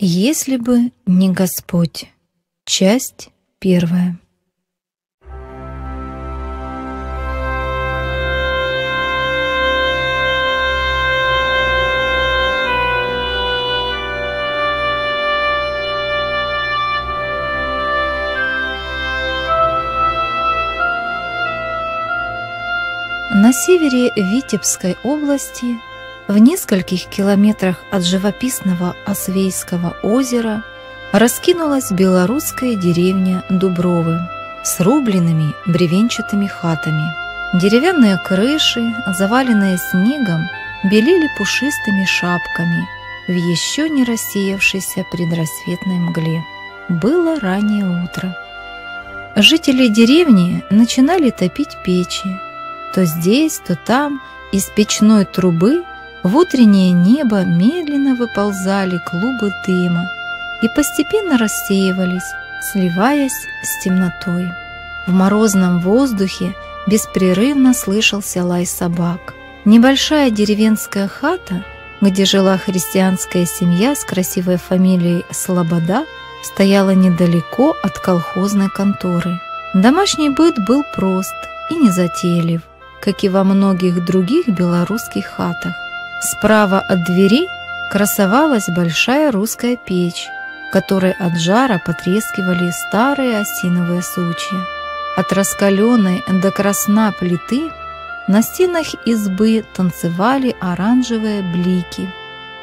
Если бы не Господь. Часть первая. На севере Витебской области в нескольких километрах от живописного Освейского озера раскинулась белорусская деревня Дубровы с рубленными бревенчатыми хатами. Деревянные крыши, заваленные снегом, белели пушистыми шапками в еще не рассеявшейся предрассветной мгле. Было раннее утро. Жители деревни начинали топить печи. То здесь, то там из печной трубы в утреннее небо медленно выползали клубы дыма и постепенно рассеивались, сливаясь с темнотой. В морозном воздухе беспрерывно слышался лай собак. Небольшая деревенская хата, где жила христианская семья с красивой фамилией Слобода, стояла недалеко от колхозной конторы. Домашний быт был прост и незатейлив, как и во многих других белорусских хатах. Справа от двери красовалась большая русская печь, в которой от жара потрескивали старые осиновые сучья. От раскаленной до красна плиты на стенах избы танцевали оранжевые блики.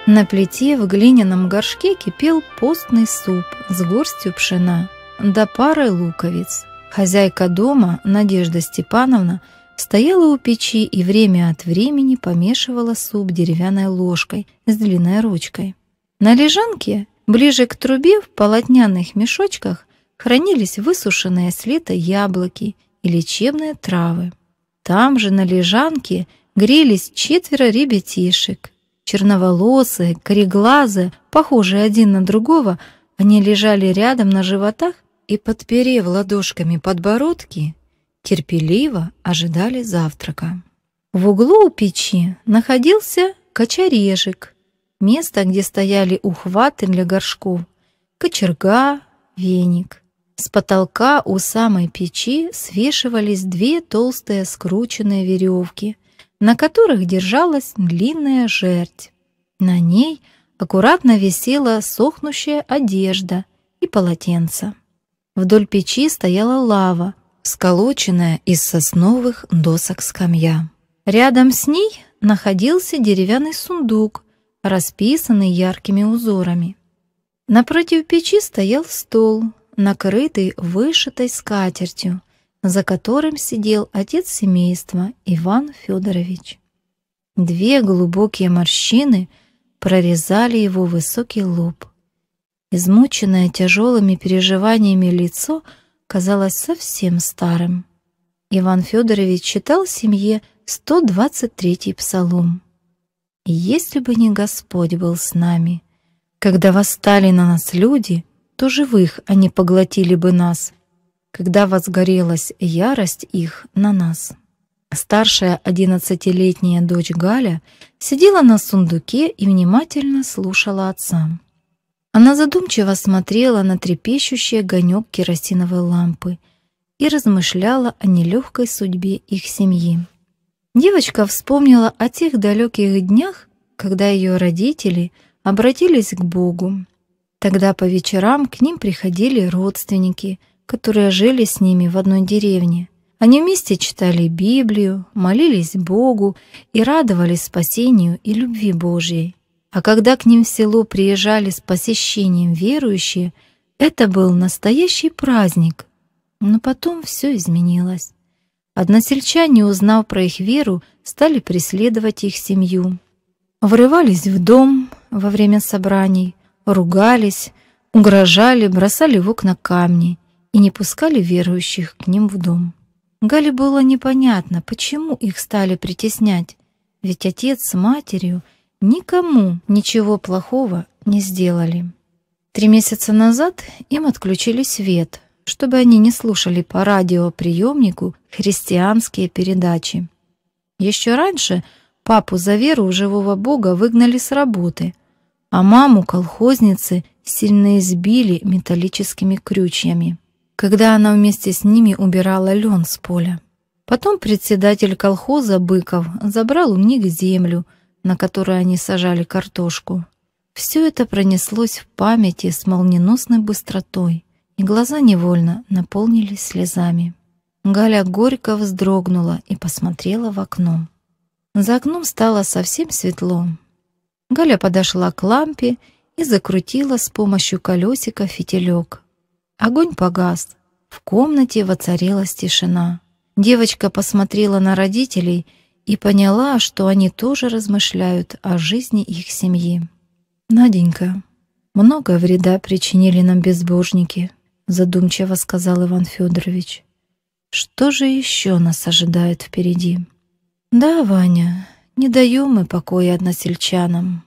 На плите в глиняном горшке кипел постный суп с горстью пшена до пары луковиц. Хозяйка дома, Надежда Степановна, Стояла у печи и время от времени помешивала суп деревянной ложкой с длинной ручкой. На лежанке, ближе к трубе, в полотняных мешочках хранились высушенные с лета яблоки и лечебные травы. Там же на лежанке грелись четверо ребятишек. Черноволосые, кореглазые, похожие один на другого, они лежали рядом на животах и, подперев ладошками подбородки, терпеливо ожидали завтрака. В углу у печи находился кочережек, место, где стояли ухваты для горшков, кочерга, веник. С потолка у самой печи свешивались две толстые скрученные веревки, на которых держалась длинная жердь. На ней аккуратно висела сохнущая одежда и полотенце. Вдоль печи стояла лава, сколоченная из сосновых досок скамья. Рядом с ней находился деревянный сундук, расписанный яркими узорами. Напротив печи стоял стол, накрытый вышитой скатертью, за которым сидел отец семейства Иван Федорович. Две глубокие морщины прорезали его высокий лоб. Измученное тяжелыми переживаниями лицо – казалось совсем старым. Иван Федорович читал семье 123-й псалом. «Если бы не Господь был с нами, когда восстали на нас люди, то живых они поглотили бы нас, когда возгорелась ярость их на нас». Старшая одиннадцатилетняя дочь Галя сидела на сундуке и внимательно слушала отца. Она задумчиво смотрела на трепещущий огонек керосиновой лампы и размышляла о нелегкой судьбе их семьи. Девочка вспомнила о тех далеких днях, когда ее родители обратились к Богу. Тогда по вечерам к ним приходили родственники, которые жили с ними в одной деревне. Они вместе читали Библию, молились Богу и радовались спасению и любви Божьей. А когда к ним в село приезжали с посещением верующие, это был настоящий праздник. Но потом все изменилось. Односельчане, узнав про их веру, стали преследовать их семью. Врывались в дом во время собраний, ругались, угрожали, бросали в окна камни и не пускали верующих к ним в дом. Гале было непонятно, почему их стали притеснять, ведь отец с матерью — никому ничего плохого не сделали. Три месяца назад им отключили свет, чтобы они не слушали по радиоприемнику христианские передачи. Еще раньше папу за веру у живого бога выгнали с работы, а маму колхозницы сильно избили металлическими крючьями, когда она вместе с ними убирала лен с поля. Потом председатель колхоза Быков забрал у них землю, на которой они сажали картошку. Все это пронеслось в памяти с молниеносной быстротой, и глаза невольно наполнились слезами. Галя горько вздрогнула и посмотрела в окно. За окном стало совсем светло. Галя подошла к лампе и закрутила с помощью колесика фитилек. Огонь погас. В комнате воцарилась тишина. Девочка посмотрела на родителей — и поняла, что они тоже размышляют о жизни их семьи. «Наденька, много вреда причинили нам безбожники», задумчиво сказал Иван Федорович. «Что же еще нас ожидает впереди?» «Да, Ваня, не даем мы покоя односельчанам.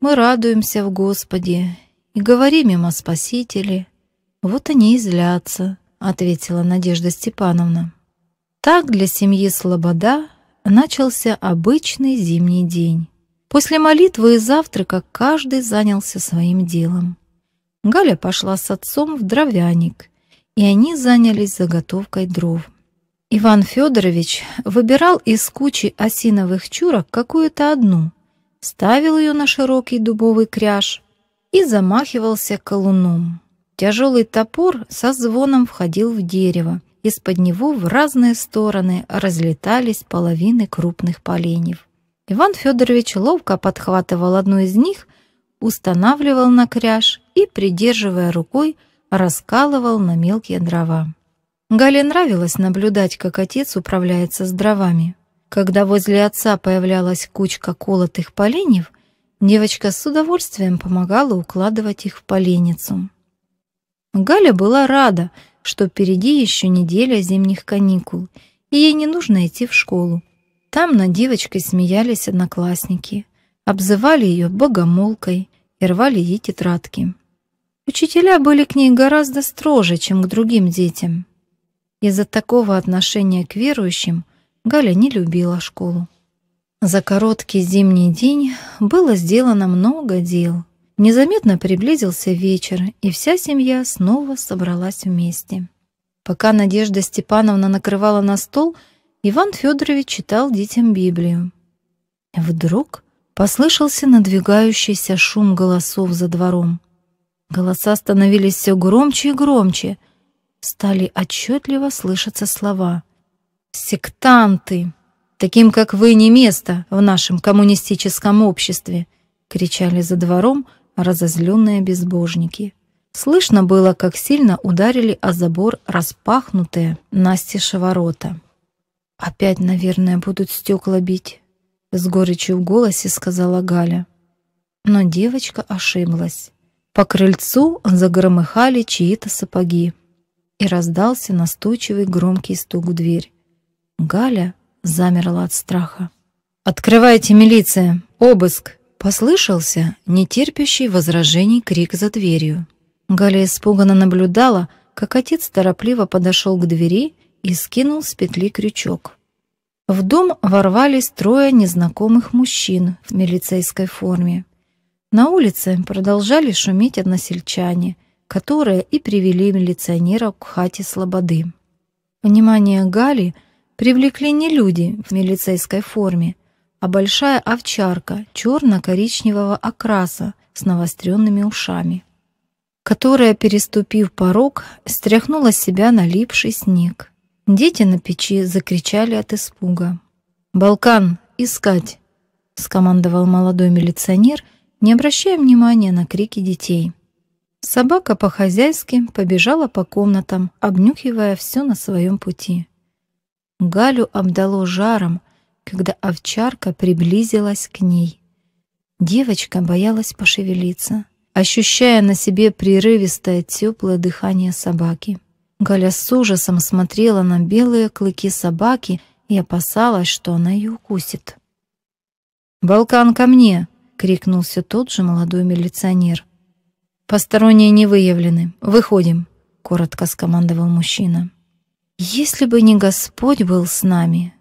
Мы радуемся в Господе и говорим им о Спасителе. Вот они и злятся», — ответила Надежда Степановна. Так для семьи Слобода начался обычный зимний день. После молитвы и завтрака каждый занялся своим делом. Галя пошла с отцом в дровяник, и они занялись заготовкой дров. Иван Федорович выбирал из кучи осиновых чурок какую-то одну, ставил ее на широкий дубовый кряж и замахивался колуном. Тяжелый топор со звоном входил в дерево, из-под него в разные стороны разлетались половины крупных поленьев. Иван Федорович ловко подхватывал одну из них, устанавливал на кряж и, придерживая рукой, раскалывал на мелкие дрова. Гале нравилось наблюдать, как отец управляется с дровами. Когда возле отца появлялась кучка колотых поленьев, девочка с удовольствием помогала укладывать их в поленницу. Галя была рада, что впереди еще неделя зимних каникул, и ей не нужно идти в школу. Там над девочкой смеялись одноклассники, обзывали ее богомолкой и рвали ей тетрадки. Учителя были к ней гораздо строже, чем к другим детям. Из-за такого отношения к верующим Галя не любила школу. За короткий зимний день было сделано много дел — Незаметно приблизился вечер, и вся семья снова собралась вместе. Пока Надежда Степановна накрывала на стол, Иван Федорович читал детям Библию. Вдруг послышался надвигающийся шум голосов за двором. Голоса становились все громче и громче. Стали отчетливо слышаться слова. «Сектанты! Таким, как вы, не место в нашем коммунистическом обществе!» кричали за двором, разозленные безбожники. Слышно было, как сильно ударили о забор распахнутые настежь ворота. «Опять, наверное, будут стекла бить», — с горечью в голосе сказала Галя. Но девочка ошиблась. По крыльцу загромыхали чьи-то сапоги, и раздался настойчивый громкий стук в дверь. Галя замерла от страха. «Открывайте, милиция! Обыск!» Послышался нетерпящий возражений крик за дверью. Галя испуганно наблюдала, как отец торопливо подошел к двери и скинул с петли крючок. В дом ворвались трое незнакомых мужчин в милицейской форме. На улице продолжали шуметь односельчане, которые и привели милиционера к хате Слободы. Внимание Гали привлекли не люди в милицейской форме – а большая овчарка черно-коричневого окраса с навостренными ушами, которая, переступив порог, стряхнула с себя налипший снег. Дети на печи закричали от испуга. «Балкан, искать!» — скомандовал молодой милиционер, не обращая внимания на крики детей. Собака по-хозяйски побежала по комнатам, обнюхивая все на своем пути. Галю обдало жаром, когда овчарка приблизилась к ней. Девочка боялась пошевелиться, ощущая на себе прерывистое теплое дыхание собаки. Галя с ужасом смотрела на белые клыки собаки и опасалась, что она ее укусит. «Балкан ко мне!» — крикнул все тот же молодой милиционер. «Посторонние не выявлены. Выходим!» — коротко скомандовал мужчина. «Если бы не Господь был с нами,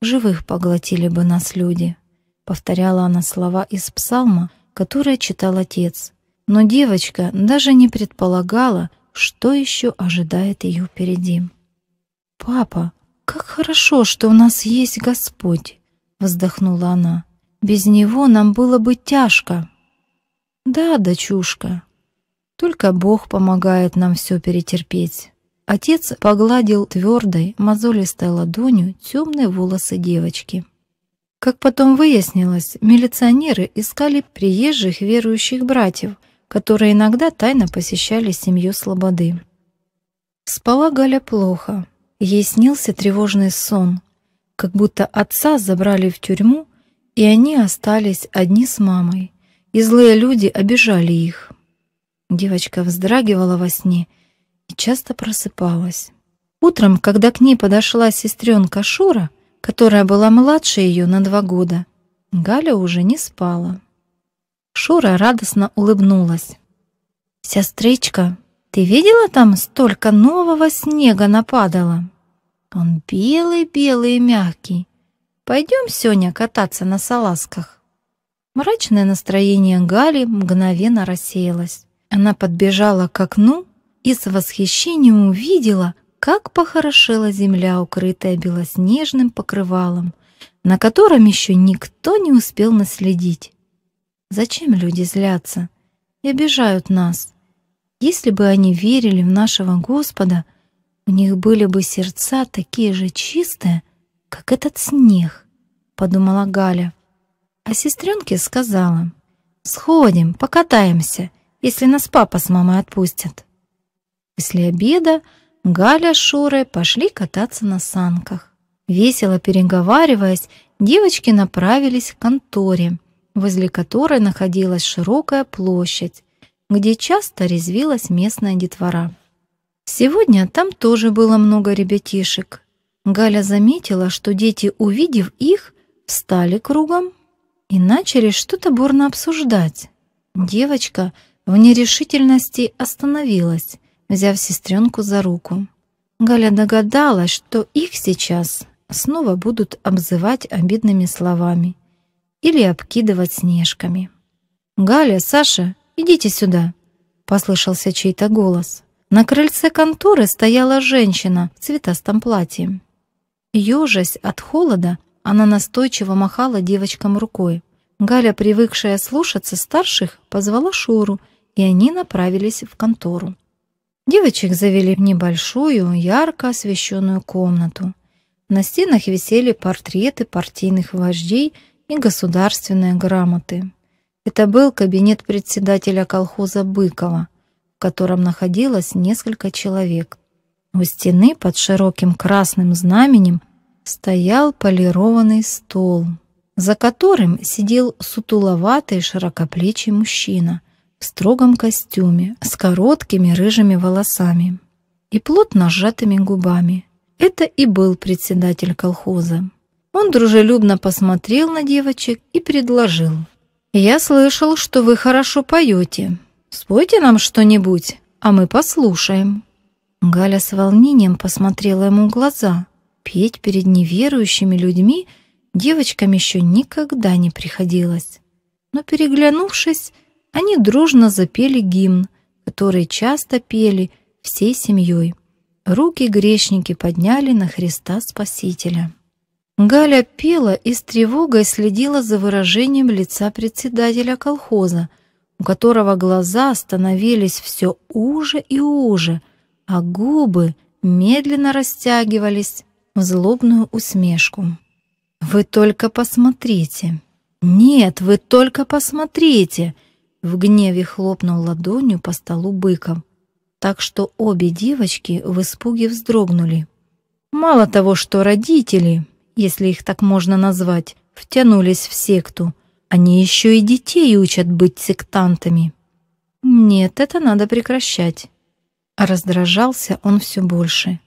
живых поглотили бы нас люди», — повторяла она слова из псалма, которые читал отец. Но девочка даже не предполагала, что еще ожидает ее впереди. «Папа, как хорошо, что у нас есть Господь!» — вздохнула она. «Без Него нам было бы тяжко!» «Да, дочушка, только Бог помогает нам все перетерпеть». Отец погладил твердой, мозолистой ладонью темные волосы девочки. Как потом выяснилось, милиционеры искали приезжих верующих братьев, которые иногда тайно посещали семью Слободы. Спала Галя плохо. Ей снился тревожный сон, как будто отца забрали в тюрьму, и они остались одни с мамой, и злые люди обижали их. Девочка вздрагивала во сне и часто просыпалась. Утром, когда к ней подошла сестренка Шура, которая была младше ее на два года, Галя уже не спала. Шура радостно улыбнулась. «Сестричка, ты видела там столько нового снега нападало? Он белый-белый и мягкий. Пойдем сегодня кататься на салазках». Мрачное настроение Гали мгновенно рассеялось. Она подбежала к окну и с восхищением увидела, как похорошела земля, укрытая белоснежным покрывалом, на котором еще никто не успел наследить. Зачем люди злятся и обижают нас? Если бы они верили в нашего Господа, у них были бы сердца такие же чистые, как этот снег, подумала Галя. А сестренке сказала, сходим, покатаемся, если нас папа с мамой отпустят. После обеда Галя с Шурой пошли кататься на санках. Весело переговариваясь, девочки направились к конторе, возле которой находилась широкая площадь, где часто резвилась местная детвора. Сегодня там тоже было много ребятишек. Галя заметила, что дети, увидев их, встали кругом и начали что-то бурно обсуждать. Девочка в нерешительности остановилась взяв сестренку за руку. Галя догадалась, что их сейчас снова будут обзывать обидными словами или обкидывать снежками. «Галя, Саша, идите сюда!» — послышался чей-то голос. На крыльце конторы стояла женщина в цветастом платье. Ёжась от холода, она настойчиво махала девочкам рукой. Галя, привыкшая слушаться старших, позвала Шуру, и они направились в контору. Девочек завели в небольшую, ярко освещенную комнату. На стенах висели портреты партийных вождей и государственные грамоты. Это был кабинет председателя колхоза Быкова, в котором находилось несколько человек. У стены под широким красным знаменем стоял полированный стол, за которым сидел сутуловатый широкоплечий мужчина в строгом костюме, с короткими рыжими волосами и плотно сжатыми губами. Это и был председатель колхоза. Он дружелюбно посмотрел на девочек и предложил. «Я слышал, что вы хорошо поете. Спойте нам что-нибудь, а мы послушаем». Галя с волнением посмотрела ему в глаза. Петь перед неверующими людьми девочкам еще никогда не приходилось. Но переглянувшись, они дружно запели гимн, который часто пели всей семьей. Руки грешники подняли на Христа Спасителя. Галя пела и с тревогой следила за выражением лица председателя колхоза, у которого глаза становились все уже и уже, а губы медленно растягивались в злобную усмешку. «Вы только посмотрите! Нет, вы только посмотрите!» В гневе хлопнул ладонью по столу быком, так что обе девочки в испуге вздрогнули. Мало того, что родители, если их так можно назвать, втянулись в секту, они еще и детей учат быть сектантами. Нет, это надо прекращать. раздражался он все больше.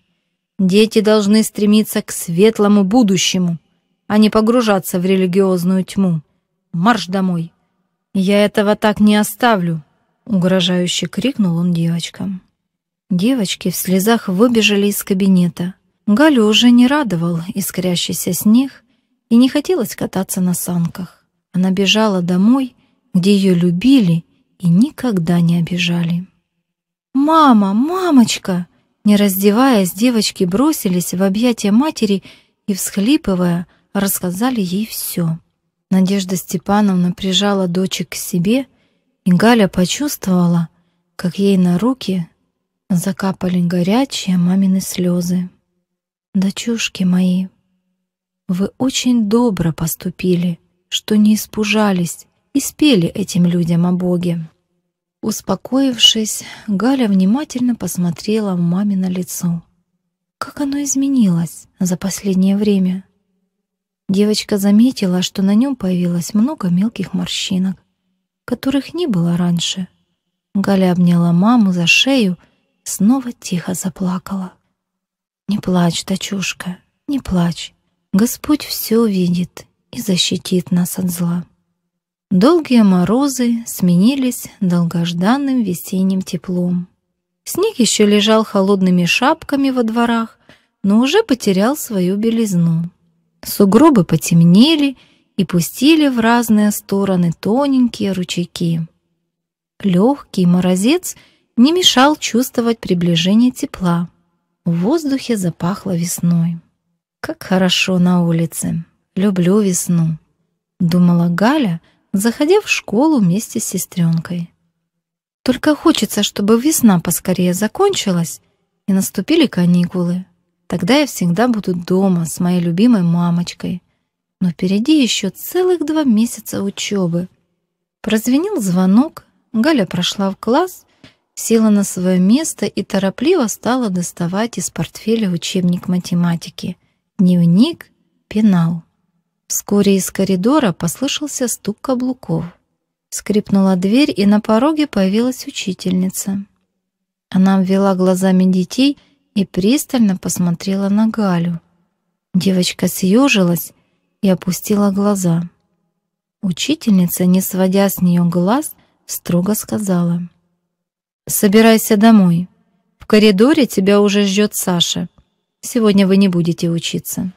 Дети должны стремиться к светлому будущему, а не погружаться в религиозную тьму. Марш домой! «Я этого так не оставлю!» — угрожающе крикнул он девочкам. Девочки в слезах выбежали из кабинета. Галю уже не радовал искрящийся снег, и не хотелось кататься на санках. Она бежала домой, где ее любили и никогда не обижали. «Мама! Мамочка!» Не раздеваясь, девочки бросились в объятия матери и, всхлипывая, рассказали ей все. Надежда Степановна прижала дочек к себе, и Галя почувствовала, как ей на руки закапали горячие мамины слезы. «Дочушки мои, вы очень добро поступили, что не испужались и спели этим людям о Боге». Успокоившись, Галя внимательно посмотрела в мамино лицо. Как оно изменилось за последнее время? Девочка заметила, что на нем появилось много мелких морщинок, которых не было раньше. Галя обняла маму за шею снова тихо заплакала. «Не плачь, дочушка, не плачь. Господь все увидит и защитит нас от зла». Долгие морозы сменились долгожданным весенним теплом. Снег еще лежал холодными шапками во дворах, но уже потерял свою белизну. Сугробы потемнели и пустили в разные стороны тоненькие ручейки. Легкий морозец не мешал чувствовать приближение тепла. В воздухе запахло весной. «Как хорошо на улице! Люблю весну!» — думала Галя, заходя в школу вместе с сестренкой. «Только хочется, чтобы весна поскорее закончилась и наступили каникулы. Тогда я всегда буду дома с моей любимой мамочкой. Но впереди еще целых два месяца учебы. Прозвенел звонок, Галя прошла в класс, села на свое место и торопливо стала доставать из портфеля учебник математики, дневник, пенал. Вскоре из коридора послышался стук каблуков. Скрипнула дверь, и на пороге появилась учительница. Она ввела глазами детей — и пристально посмотрела на Галю. Девочка съежилась и опустила глаза. Учительница, не сводя с нее глаз, строго сказала. «Собирайся домой. В коридоре тебя уже ждет Саша. Сегодня вы не будете учиться».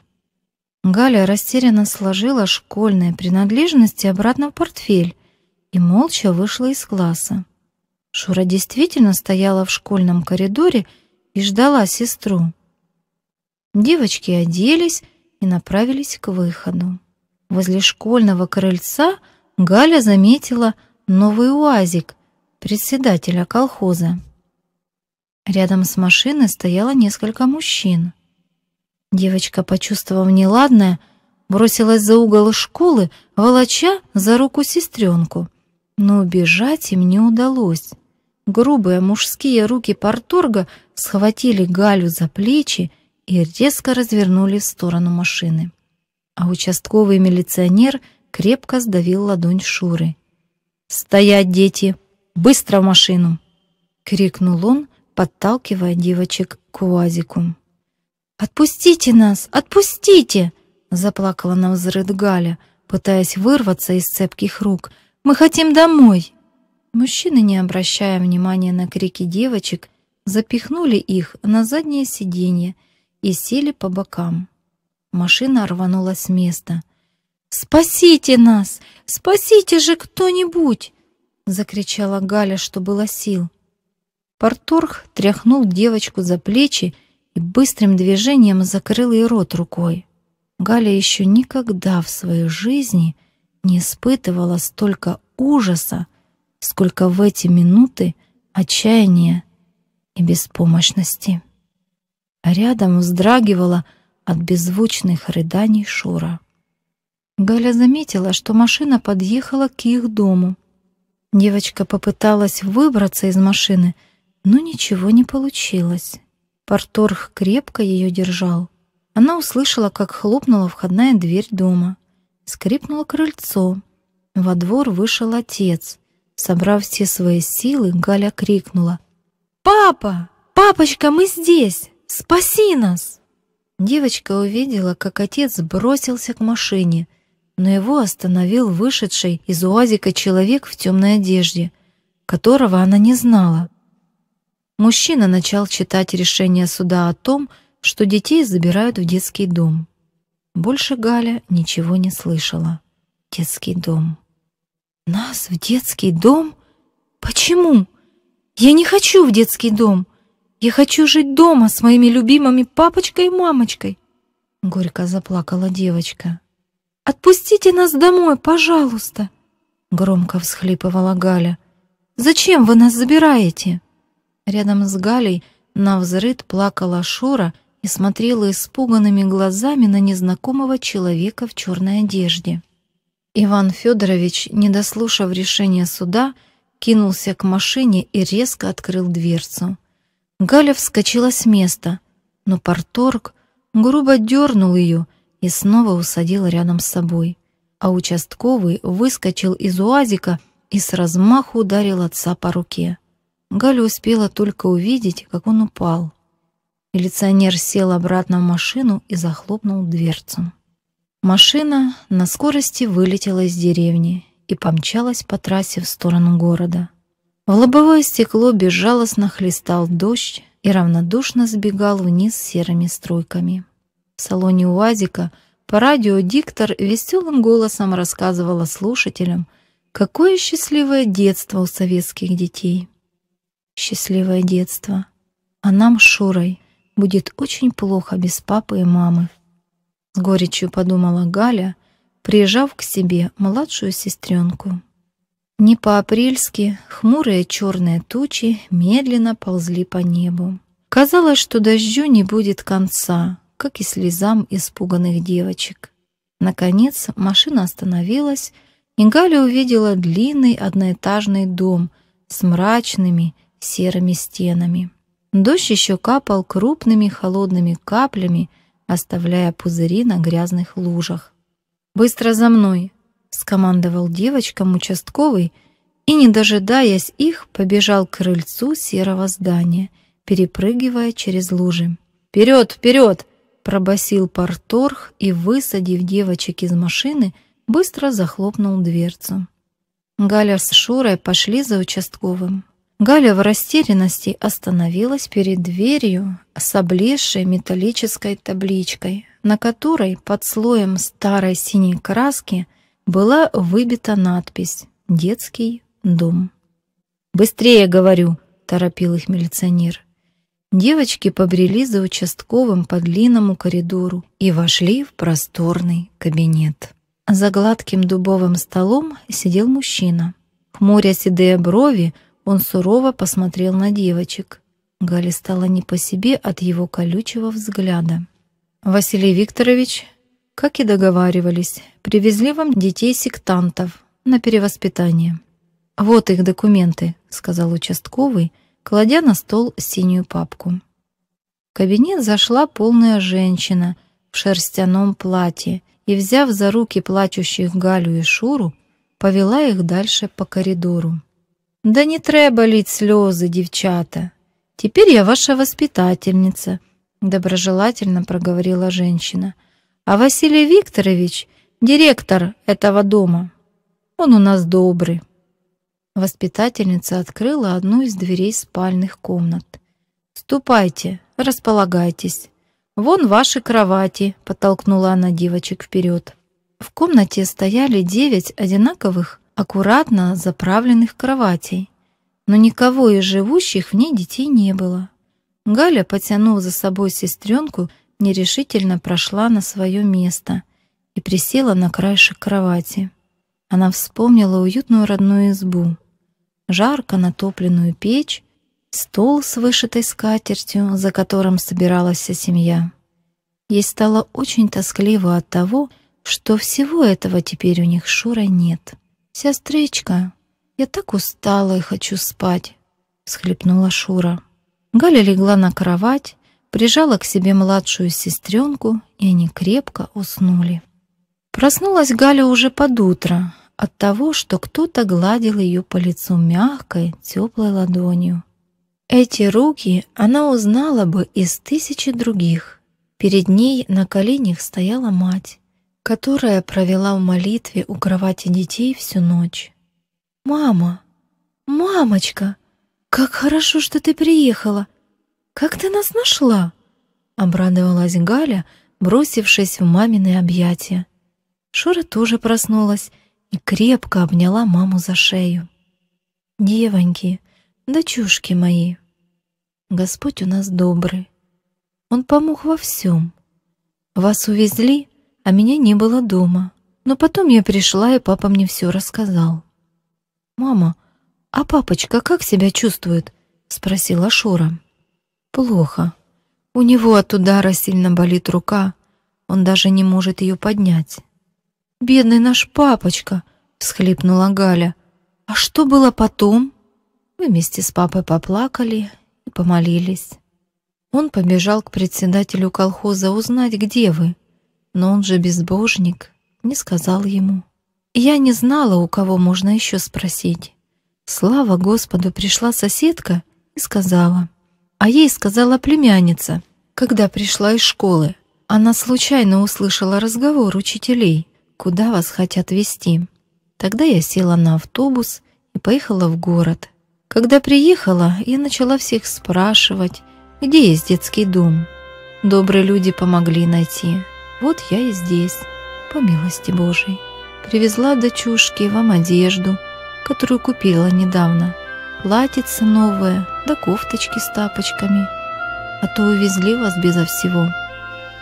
Галя растерянно сложила школьные принадлежности обратно в портфель и молча вышла из класса. Шура действительно стояла в школьном коридоре и ждала сестру. Девочки оделись и направились к выходу. Возле школьного крыльца Галя заметила новый уазик председателя колхоза. Рядом с машиной стояло несколько мужчин. Девочка, почувствовав неладное, бросилась за угол школы, волоча за руку сестренку, но убежать им не удалось. Грубые мужские руки Порторга схватили Галю за плечи и резко развернули в сторону машины. А участковый милиционер крепко сдавил ладонь Шуры. «Стоять, дети! Быстро в машину!» — крикнул он, подталкивая девочек к уазику. «Отпустите нас! Отпустите!» — заплакала на взрыв Галя, пытаясь вырваться из цепких рук. «Мы хотим домой!» Мужчины, не обращая внимания на крики девочек, запихнули их на заднее сиденье и сели по бокам. Машина рванула с места. «Спасите нас! Спасите же кто-нибудь!» — закричала Галя, что было сил. Порторг тряхнул девочку за плечи и быстрым движением закрыл ей рот рукой. Галя еще никогда в своей жизни не испытывала столько ужаса сколько в эти минуты отчаяния и беспомощности. А рядом вздрагивала от беззвучных рыданий Шура. Галя заметила, что машина подъехала к их дому. Девочка попыталась выбраться из машины, но ничего не получилось. Порторг крепко ее держал. Она услышала, как хлопнула входная дверь дома. Скрипнуло крыльцо. Во двор вышел отец — Собрав все свои силы, Галя крикнула. «Папа! Папочка, мы здесь! Спаси нас!» Девочка увидела, как отец бросился к машине, но его остановил вышедший из уазика человек в темной одежде, которого она не знала. Мужчина начал читать решение суда о том, что детей забирают в детский дом. Больше Галя ничего не слышала. Детский дом. «Нас в детский дом? Почему? Я не хочу в детский дом. Я хочу жить дома с моими любимыми папочкой и мамочкой!» Горько заплакала девочка. «Отпустите нас домой, пожалуйста!» Громко всхлипывала Галя. «Зачем вы нас забираете?» Рядом с Галей на взрыд плакала Шура и смотрела испуганными глазами на незнакомого человека в черной одежде. Иван Федорович, не дослушав решения суда, кинулся к машине и резко открыл дверцу. Галя вскочила с места, но порторг грубо дернул ее и снова усадил рядом с собой. А участковый выскочил из уазика и с размаху ударил отца по руке. Галя успела только увидеть, как он упал. Милиционер сел обратно в машину и захлопнул дверцу. Машина на скорости вылетела из деревни и помчалась по трассе в сторону города. В лобовое стекло безжалостно хлестал дождь и равнодушно сбегал вниз серыми струйками. В салоне УАЗика по радио диктор веселым голосом рассказывала слушателям, какое счастливое детство у советских детей. Счастливое детство. А нам, Шурой, будет очень плохо без папы и мамы. С горечью подумала Галя, приезжав к себе младшую сестренку. Не по-апрельски хмурые черные тучи медленно ползли по небу. Казалось, что дождю не будет конца, как и слезам испуганных девочек. Наконец машина остановилась, и Галя увидела длинный одноэтажный дом с мрачными серыми стенами. Дождь еще капал крупными холодными каплями, оставляя пузыри на грязных лужах. «Быстро за мной!» — скомандовал девочкам участковый и, не дожидаясь их, побежал к крыльцу серого здания, перепрыгивая через лужи. «Вперед, вперед!» — пробасил порторг и, высадив девочек из машины, быстро захлопнул дверцу. Галя с Шурой пошли за участковым. Галя в растерянности остановилась перед дверью с облезшей металлической табличкой, на которой под слоем старой синей краски была выбита надпись «Детский дом». «Быстрее, говорю!» — торопил их милиционер. Девочки побрели за участковым по длинному коридору и вошли в просторный кабинет. За гладким дубовым столом сидел мужчина. Хмуря седые брови, он сурово посмотрел на девочек. Гале стало не по себе от его колючего взгляда. «Василий Викторович, как и договаривались, привезли вам детей-сектантов на перевоспитание». «Вот их документы», — сказал участковый, кладя на стол синюю папку. В кабинет зашла полная женщина в шерстяном платье и, взяв за руки плачущих Галю и Шуру, повела их дальше по коридору. Да не треба літь слезы, девчата. Теперь я ваша воспитательница, доброжелательно проговорила женщина. А Василий Викторович директор этого дома. Он у нас добрый. Воспитательница открыла одну из дверей спальных комнат. «Ступайте, располагайтесь. Вон ваши кровати», — подтолкнула она девочек вперед. В комнате стояли девять одинаковых аккуратно заправленных кроватей, но никого из живущих в ней детей не было. Галя, потянув за собой сестренку, нерешительно прошла на свое место и присела на краешек кровати. Она вспомнила уютную родную избу, жарко натопленную печь, стол с вышитой скатертью, за которым собиралась вся семья. Ей стало очень тоскливо от того, что всего этого теперь у них Шура нет. «Сестричка, я так устала и хочу спать», — схлепнула Шура. Галя легла на кровать, прижала к себе младшую сестренку, и они крепко уснули. Проснулась Галя уже под утро от того, что кто-то гладил ее по лицу мягкой, теплой ладонью. Эти руки она узнала бы из тысячи других. Перед ней на коленях стояла мать которая провела в молитве у кровати детей всю ночь. «Мама! Мамочка! Как хорошо, что ты приехала! Как ты нас нашла?» Обрадовалась Галя, бросившись в мамины объятия. Шура тоже проснулась и крепко обняла маму за шею. «Девоньки, дочушки мои, Господь у нас добрый. Он помог во всем. Вас увезли — а меня не было дома. Но потом я пришла, и папа мне все рассказал. «Мама, а папочка как себя чувствует?» — спросила Шура. «Плохо. У него от удара сильно болит рука. Он даже не может ее поднять». «Бедный наш папочка!» — всхлипнула Галя. «А что было потом?» Мы вместе с папой поплакали и помолились. Он побежал к председателю колхоза узнать, где вы но он же безбожник, не сказал ему. я не знала, у кого можно еще спросить. Слава Господу, пришла соседка и сказала. А ей сказала племянница, когда пришла из школы. Она случайно услышала разговор учителей, куда вас хотят везти. Тогда я села на автобус и поехала в город. Когда приехала, я начала всех спрашивать, где есть детский дом. Добрые люди помогли найти. Вот я и здесь, по милости Божией. Привезла дочушке вам одежду, которую купила недавно. Платьице новое, да кофточки с тапочками. А то увезли вас безо всего.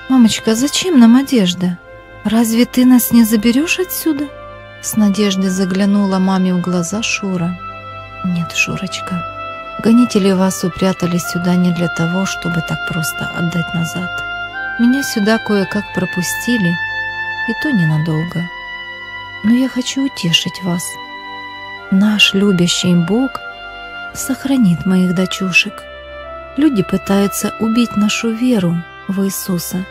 «Мамочка, зачем нам одежда? Разве ты нас не заберешь отсюда?» С надеждой заглянула маме в глаза Шура. «Нет, Шурочка, гонители вас упрятали сюда не для того, чтобы так просто отдать назад». Меня сюда кое-как пропустили, и то ненадолго. Но я хочу утешить вас. Наш любящий Бог сохранит моих дочушек. Люди пытаются убить нашу веру в Иисуса,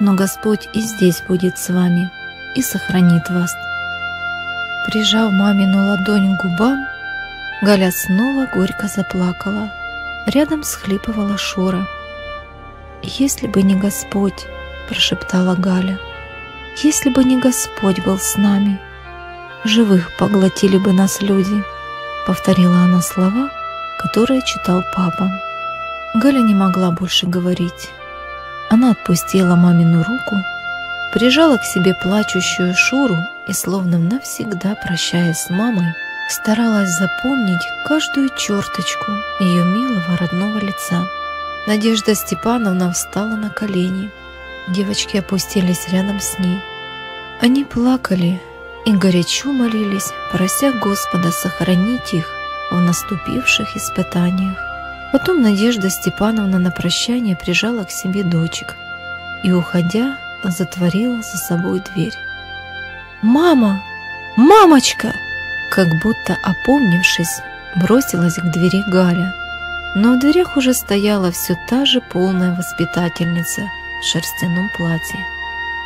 но Господь и здесь будет с вами и сохранит вас. Прижав мамину ладонь к губам, Галя снова горько заплакала. Рядом схлипывала Шура. «Если бы не Господь», — прошептала Галя, — «если бы не Господь был с нами, живых поглотили бы нас люди», — повторила она слова, которые читал папа. Галя не могла больше говорить. Она отпустила мамину руку, прижала к себе плачущую Шуру и, словно навсегда прощаясь с мамой, старалась запомнить каждую черточку ее милого родного лица. Надежда Степановна встала на колени. Девочки опустились рядом с ней. Они плакали и горячо молились, прося Господа сохранить их в наступивших испытаниях. Потом Надежда Степановна на прощание прижала к себе дочек и, уходя, затворила за собой дверь. «Мама! Мамочка!» Как будто опомнившись, бросилась к двери Галя – но в дверях уже стояла все та же полная воспитательница в шерстяном платье.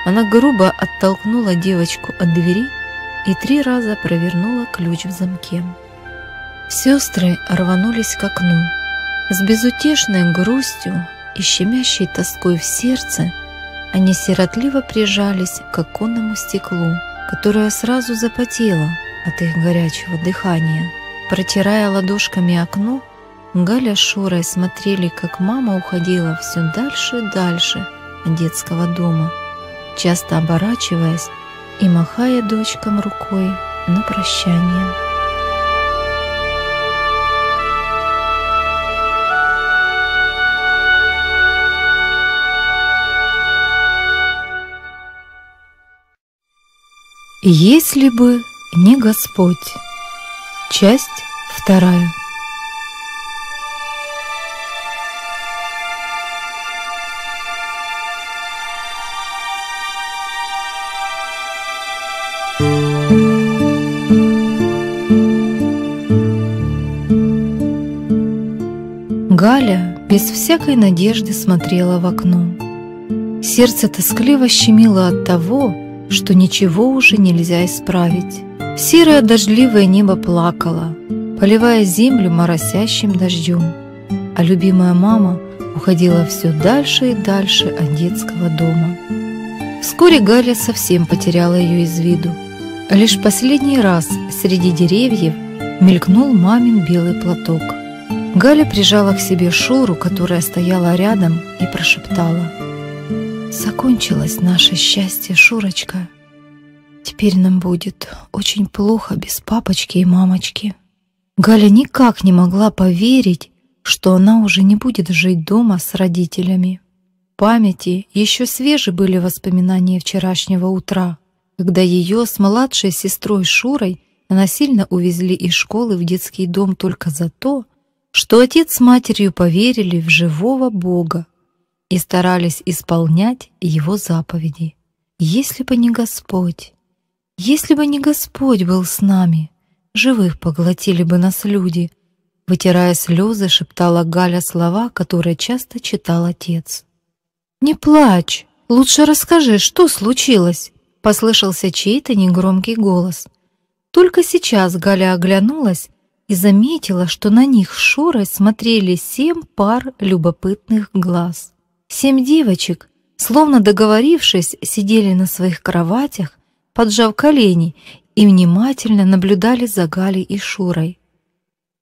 Она грубо оттолкнула девочку от двери и три раза провернула ключ в замке. Сестры рванулись к окну. С безутешной грустью и щемящей тоской в сердце они сиротливо прижались к оконному стеклу, которое сразу запотело от их горячего дыхания. Протирая ладошками окно, Галя с Шурой смотрели, как мама уходила все дальше и дальше от детского дома, часто оборачиваясь и махая дочкам рукой на прощание. Если бы не Господь. Часть вторая. Галя без всякой надежды смотрела в окно. Сердце тоскливо щемило от того, что ничего уже нельзя исправить. Серое дождливое небо плакало, поливая землю моросящим дождем, а любимая мама уходила все дальше и дальше от детского дома. Вскоре Галя совсем потеряла ее из виду. Лишь последний раз среди деревьев мелькнул мамин белый платок. Галя прижала к себе Шуру, которая стояла рядом, и прошептала. «Закончилось наше счастье, Шурочка. Теперь нам будет очень плохо без папочки и мамочки». Галя никак не могла поверить, что она уже не будет жить дома с родителями. В памяти еще свежи были воспоминания вчерашнего утра, когда ее с младшей сестрой Шурой насильно увезли из школы в детский дом только за то, что отец с матерью поверили в живого Бога и старались исполнять Его заповеди. Если бы не Господь, если бы не Господь был с нами, живых поглотили бы нас люди, вытирая слезы, шептала Галя слова, которые часто читал отец. «Не плачь, лучше расскажи, что случилось?» послышался чей-то негромкий голос. Только сейчас Галя оглянулась и заметила, что на них с Шурой смотрели семь пар любопытных глаз. Семь девочек, словно договорившись, сидели на своих кроватях, поджав колени, и внимательно наблюдали за Галей и Шурой.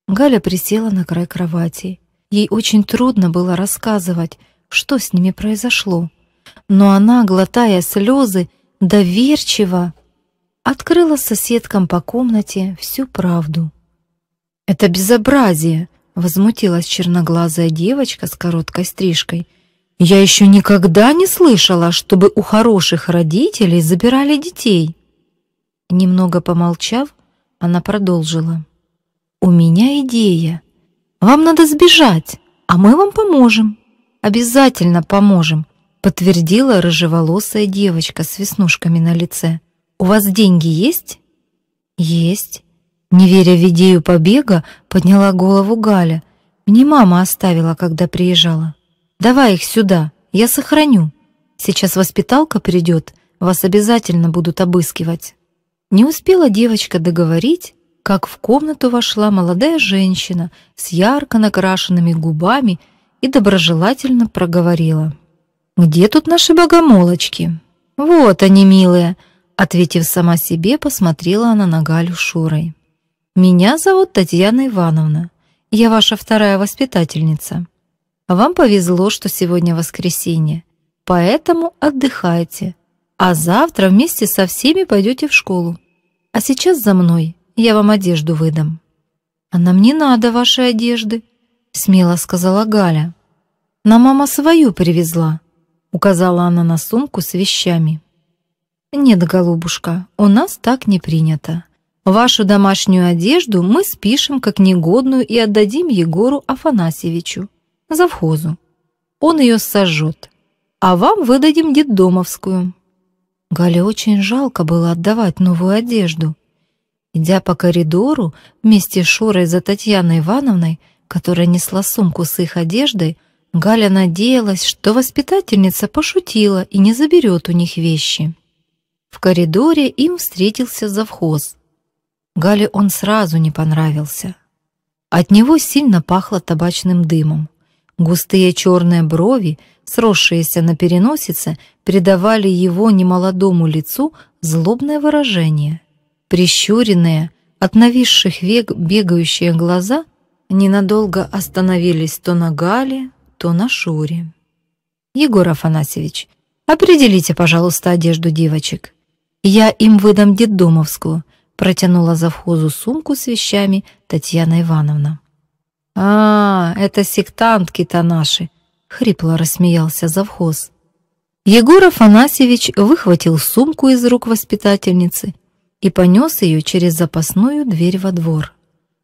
Галя присела на край кровати. Ей очень трудно было рассказывать, что с ними произошло. Но она, глотая слезы, доверчиво открыла соседкам по комнате всю правду. «Это безобразие!» — возмутилась черноглазая девочка с короткой стрижкой. «Я еще никогда не слышала, чтобы у хороших родителей забирали детей!» Немного помолчав, она продолжила. «У меня идея. Вам надо сбежать, а мы вам поможем. Обязательно поможем!» — подтвердила рыжеволосая девочка с веснушками на лице. «У вас деньги есть?» «Есть», не веря в идею побега, подняла голову Галя. «Мне мама оставила, когда приезжала. Давай их сюда, я сохраню. Сейчас воспиталка придет, вас обязательно будут обыскивать». Не успела девочка договорить, как в комнату вошла молодая женщина с ярко накрашенными губами и доброжелательно проговорила. «Где тут наши богомолочки?» «Вот они, милые!» Ответив сама себе, посмотрела она на Галю Шурой. Меня зовут Татьяна Ивановна. Я ваша вторая воспитательница. Вам повезло, что сегодня воскресенье, поэтому отдыхайте. А завтра вместе со всеми пойдете в школу. А сейчас за мной, я вам одежду выдам». «А нам не надо вашей одежды», — смело сказала Галя. «На мама свою привезла», — указала она на сумку с вещами. «Нет, голубушка, у нас так не принято», Вашу домашнюю одежду мы спишем как негодную и отдадим Егору Афанасьевичу, завхозу. Он ее сожжет, а вам выдадим детдомовскую». Гале очень жалко было отдавать новую одежду. Идя по коридору вместе с Шурой за Татьяной Ивановной, которая несла сумку с их одеждой, Галя надеялась, что воспитательница пошутила и не заберет у них вещи. В коридоре им встретился завхоз. Гале он сразу не понравился. От него сильно пахло табачным дымом. Густые черные брови, сросшиеся на переносице, придавали его немолодому лицу злобное выражение. Прищуренные, от нависших век бегающие глаза ненадолго остановились то на Гале, то на Шуре. «Егор Афанасьевич, определите, пожалуйста, одежду девочек. Я им выдам детдомовскую, Протянула завхозу сумку с вещами Татьяна Ивановна. «А, это сектантки-то наши!» — хрипло рассмеялся завхоз. Егор Афанасьевич выхватил сумку из рук воспитательницы и понес ее через запасную дверь во двор.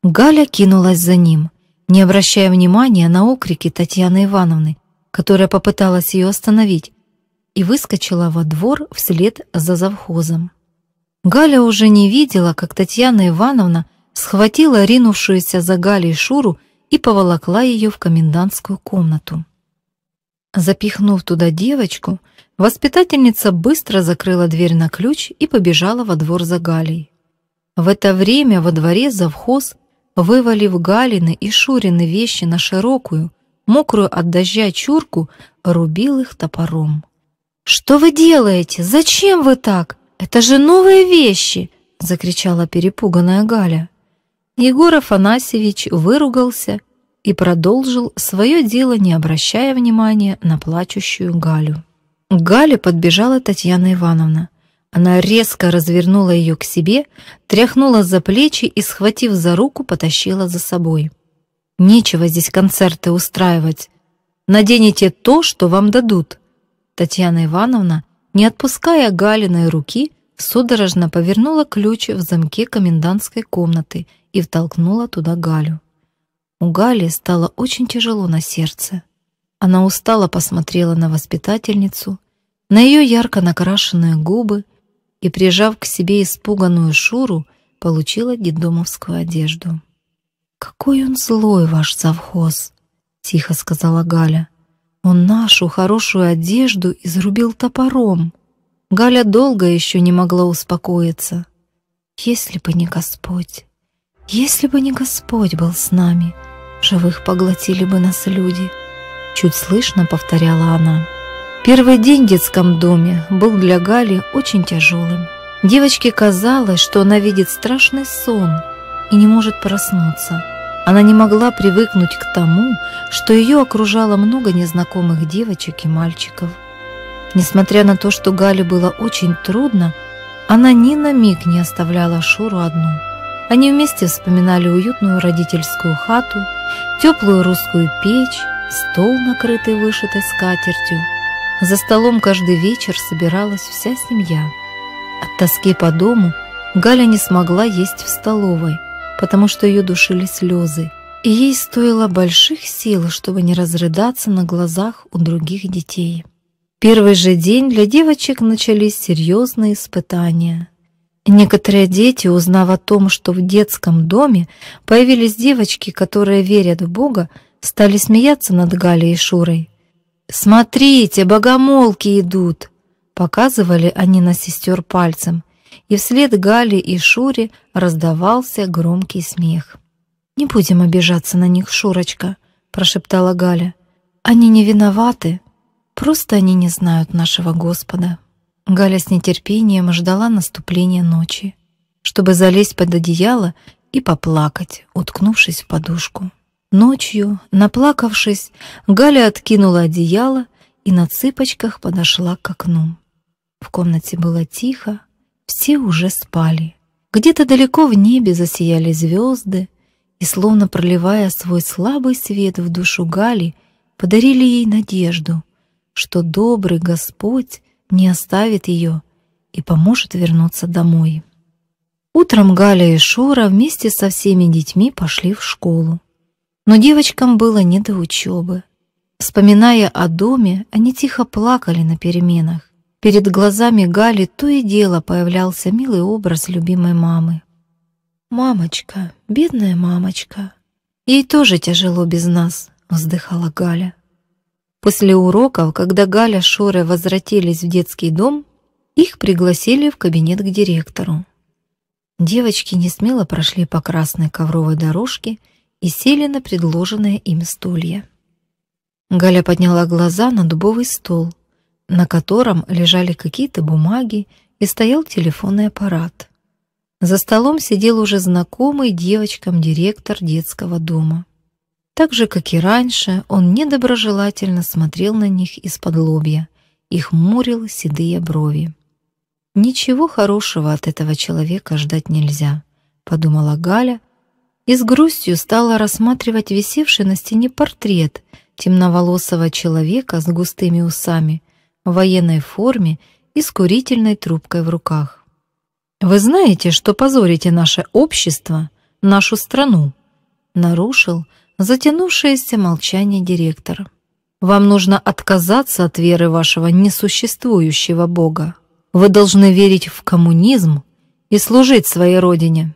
Галя кинулась за ним, не обращая внимания на окрики Татьяны Ивановны, которая попыталась ее остановить, и выскочила во двор вслед за завхозом. Галя уже не видела, как Татьяна Ивановна схватила ринувшуюся за Галей Шуру и поволокла ее в комендантскую комнату. Запихнув туда девочку, воспитательница быстро закрыла дверь на ключ и побежала во двор за Галей. В это время во дворе завхоз, вывалив Галины и Шурины вещи на широкую, мокрую от дождя чурку, рубил их топором. «Что вы делаете? Зачем вы так?» «Это же новые вещи!» — закричала перепуганная Галя. Егор Афанасьевич выругался и продолжил свое дело, не обращая внимания на плачущую Галю. К Гале подбежала Татьяна Ивановна. Она резко развернула ее к себе, тряхнула за плечи и, схватив за руку, потащила за собой. «Нечего здесь концерты устраивать. Наденете то, что вам дадут». Татьяна Ивановна не отпуская Галиной руки, судорожно повернула ключ в замке комендантской комнаты и втолкнула туда Галю. У Гали стало очень тяжело на сердце. Она устало посмотрела на воспитательницу, на ее ярко накрашенные губы и, прижав к себе испуганную Шуру, получила дедомовскую одежду. «Какой он злой, ваш завхоз!» — тихо сказала Галя. Он нашу хорошую одежду изрубил топором. Галя долго еще не могла успокоиться. Если бы не Господь, если бы не Господь был с нами, живых поглотили бы нас люди, чуть слышно повторяла она. Первый день в детском доме был для Гали очень тяжелым. Девочке казалось, что она видит страшный сон и не может проснуться. Она не могла привыкнуть к тому, что ее окружало много незнакомых девочек и мальчиков. Несмотря на то, что Гале было очень трудно, она ни на миг не оставляла Шуру одну. Они вместе вспоминали уютную родительскую хату, теплую русскую печь, стол, накрытый вышитой скатертью. За столом каждый вечер собиралась вся семья. От тоски по дому Галя не смогла есть в столовой – потому что ее душили слезы, и ей стоило больших сил, чтобы не разрыдаться на глазах у других детей. Первый же день для девочек начались серьезные испытания. Некоторые дети, узнав о том, что в детском доме появились девочки, которые верят в Бога, стали смеяться над Галей и Шурой. «Смотрите, богомолки идут!» Показывали они на сестер пальцем – и вслед Гали и Шуре раздавался громкий смех. «Не будем обижаться на них, Шурочка», — прошептала Галя. «Они не виноваты, просто они не знают нашего Господа». Галя с нетерпением ждала наступления ночи, чтобы залезть под одеяло и поплакать, уткнувшись в подушку. Ночью, наплакавшись, Галя откинула одеяло и на цыпочках подошла к окну. В комнате было тихо, все уже спали. Где-то далеко в небе засияли звезды, и, словно проливая свой слабый свет в душу Гали, подарили ей надежду, что добрый Господь не оставит ее и поможет вернуться домой. Утром Галя и Шура вместе со всеми детьми пошли в школу. Но девочкам было не до учебы. Вспоминая о доме, они тихо плакали на переменах. Перед глазами Гали то и дело появлялся милый образ любимой мамы. «Мамочка, бедная мамочка, ей тоже тяжело без нас», — вздыхала Галя. После уроков, когда Галя с Шорой возвратились в детский дом, их пригласили в кабинет к директору. Девочки несмело прошли по красной ковровой дорожке и сели на предложенное им стулья. Галя подняла глаза на дубовый стол — на котором лежали какие-то бумаги и стоял телефонный аппарат. За столом сидел уже знакомый девочкам директор детского дома. Так же, как и раньше, он недоброжелательно смотрел на них из-под лобья и хмурил седые брови. «Ничего хорошего от этого человека ждать нельзя», — подумала Галя, и с грустью стала рассматривать висевший на стене портрет темноволосого человека с густыми усами в военной форме и с курительной трубкой в руках. «Вы знаете, что позорите наше общество, нашу страну?» нарушил затянувшееся молчание директора. «Вам нужно отказаться от веры вашего несуществующего Бога. Вы должны верить в коммунизм и служить своей родине».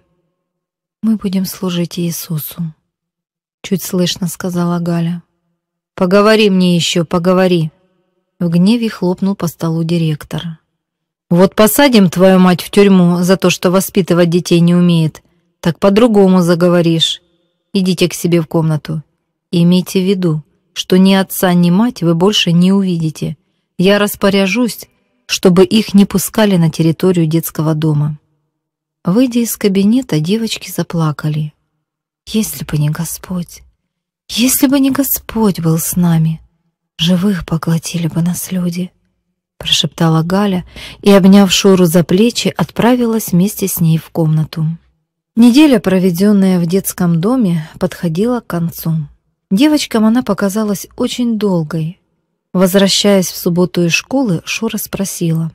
«Мы будем служить Иисусу», — чуть слышно сказала Галя. «Поговори мне еще, поговори», в гневе хлопнул по столу директор. «Вот посадим твою мать в тюрьму за то, что воспитывать детей не умеет. Так по-другому заговоришь. Идите к себе в комнату. И имейте в виду, что ни отца, ни мать вы больше не увидите. Я распоряжусь, чтобы их не пускали на территорию детского дома». Выйдя из кабинета, девочки заплакали. «Если бы не Господь! Если бы не Господь был с нами!» живых поглотили бы нас люди», — прошептала Галя и, обняв Шуру за плечи, отправилась вместе с ней в комнату. Неделя, проведенная в детском доме, подходила к концу. Девочкам она показалась очень долгой. Возвращаясь в субботу из школы, Шура спросила.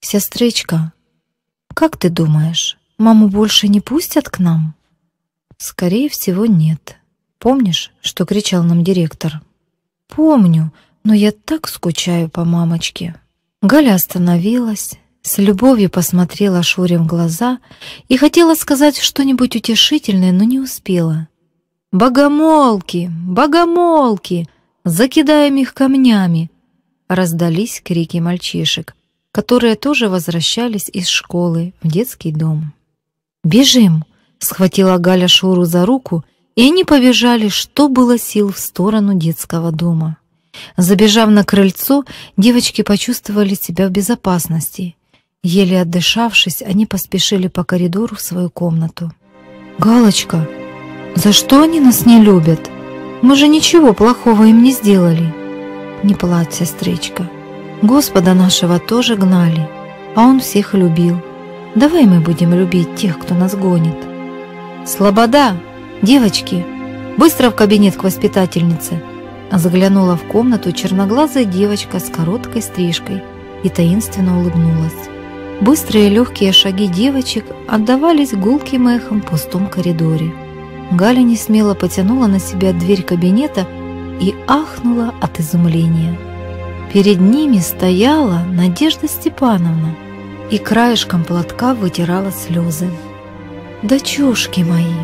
«Сестричка, как ты думаешь, маму больше не пустят к нам?» «Скорее всего, нет. Помнишь, что кричал нам директор?» помню, но я так скучаю по мамочке». Галя остановилась, с любовью посмотрела Шуре в глаза и хотела сказать что-нибудь утешительное, но не успела. «Богомолки! Богомолки! Закидаем их камнями!» раздались крики мальчишек, которые тоже возвращались из школы в детский дом. «Бежим!» — схватила Галя Шуру за руку и они побежали, что было сил, в сторону детского дома. Забежав на крыльцо, девочки почувствовали себя в безопасности. Еле отдышавшись, они поспешили по коридору в свою комнату. «Галочка, за что они нас не любят? Мы же ничего плохого им не сделали!» «Не плачь, сестричка. Господа нашего тоже гнали, а он всех любил. Давай мы будем любить тех, кто нас гонит». «Слобода!» «Девочки, быстро в кабинет к воспитательнице!» Заглянула в комнату черноглазая девочка с короткой стрижкой и таинственно улыбнулась. Быстрые легкие шаги девочек отдавались гулким эхом в пустом коридоре. Галя не смело потянула на себя дверь кабинета и ахнула от изумления. Перед ними стояла Надежда Степановна и краешком платка вытирала слезы. «Дочушки мои!»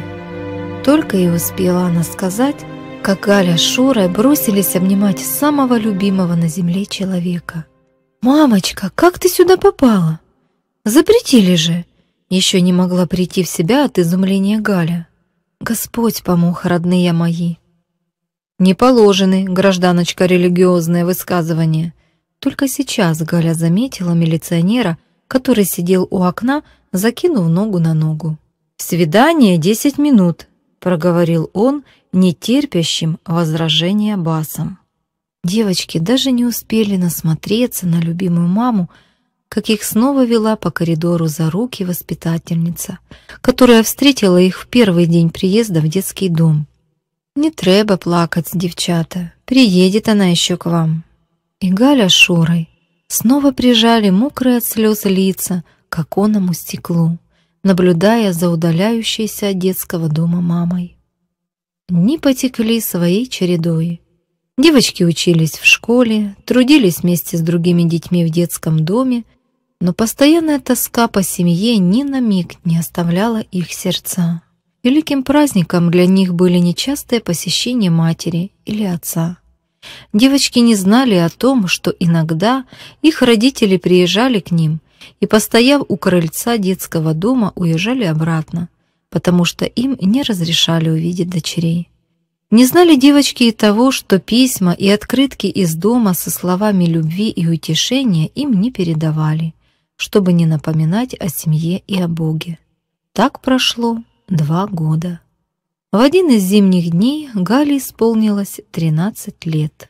Только и успела она сказать, как Галя с Шурой бросились обнимать самого любимого на земле человека. «Мамочка, как ты сюда попала? Запретили же!» Еще не могла прийти в себя от изумления Галя. «Господь помог, родные мои!» «Не положены, гражданочка, религиозное высказывание!» Только сейчас Галя заметила милиционера, который сидел у окна, закинув ногу на ногу. «Свидание десять минут. — проговорил он, нетерпящим возражения басом. Девочки даже не успели насмотреться на любимую маму, как их снова вела по коридору за руки воспитательница, которая встретила их в первый день приезда в детский дом. «Не треба плакать, девчата, приедет она еще к вам». И Галя с Шурой снова прижали мокрые от слез лица к оконному стеклу наблюдая за удаляющейся от детского дома мамой. Дни потекли своей чередой. Девочки учились в школе, трудились вместе с другими детьми в детском доме, но постоянная тоска по семье ни на миг не оставляла их сердца. Великим праздником для них были нечастые посещения матери или отца. Девочки не знали о том, что иногда их родители приезжали к ним и, постояв у крыльца детского дома, уезжали обратно, потому что им не разрешали увидеть дочерей. Не знали девочки и того, что письма и открытки из дома со словами любви и утешения им не передавали, чтобы не напоминать о семье и о Боге. Так прошло два года. В один из зимних дней Гале исполнилось 13 лет.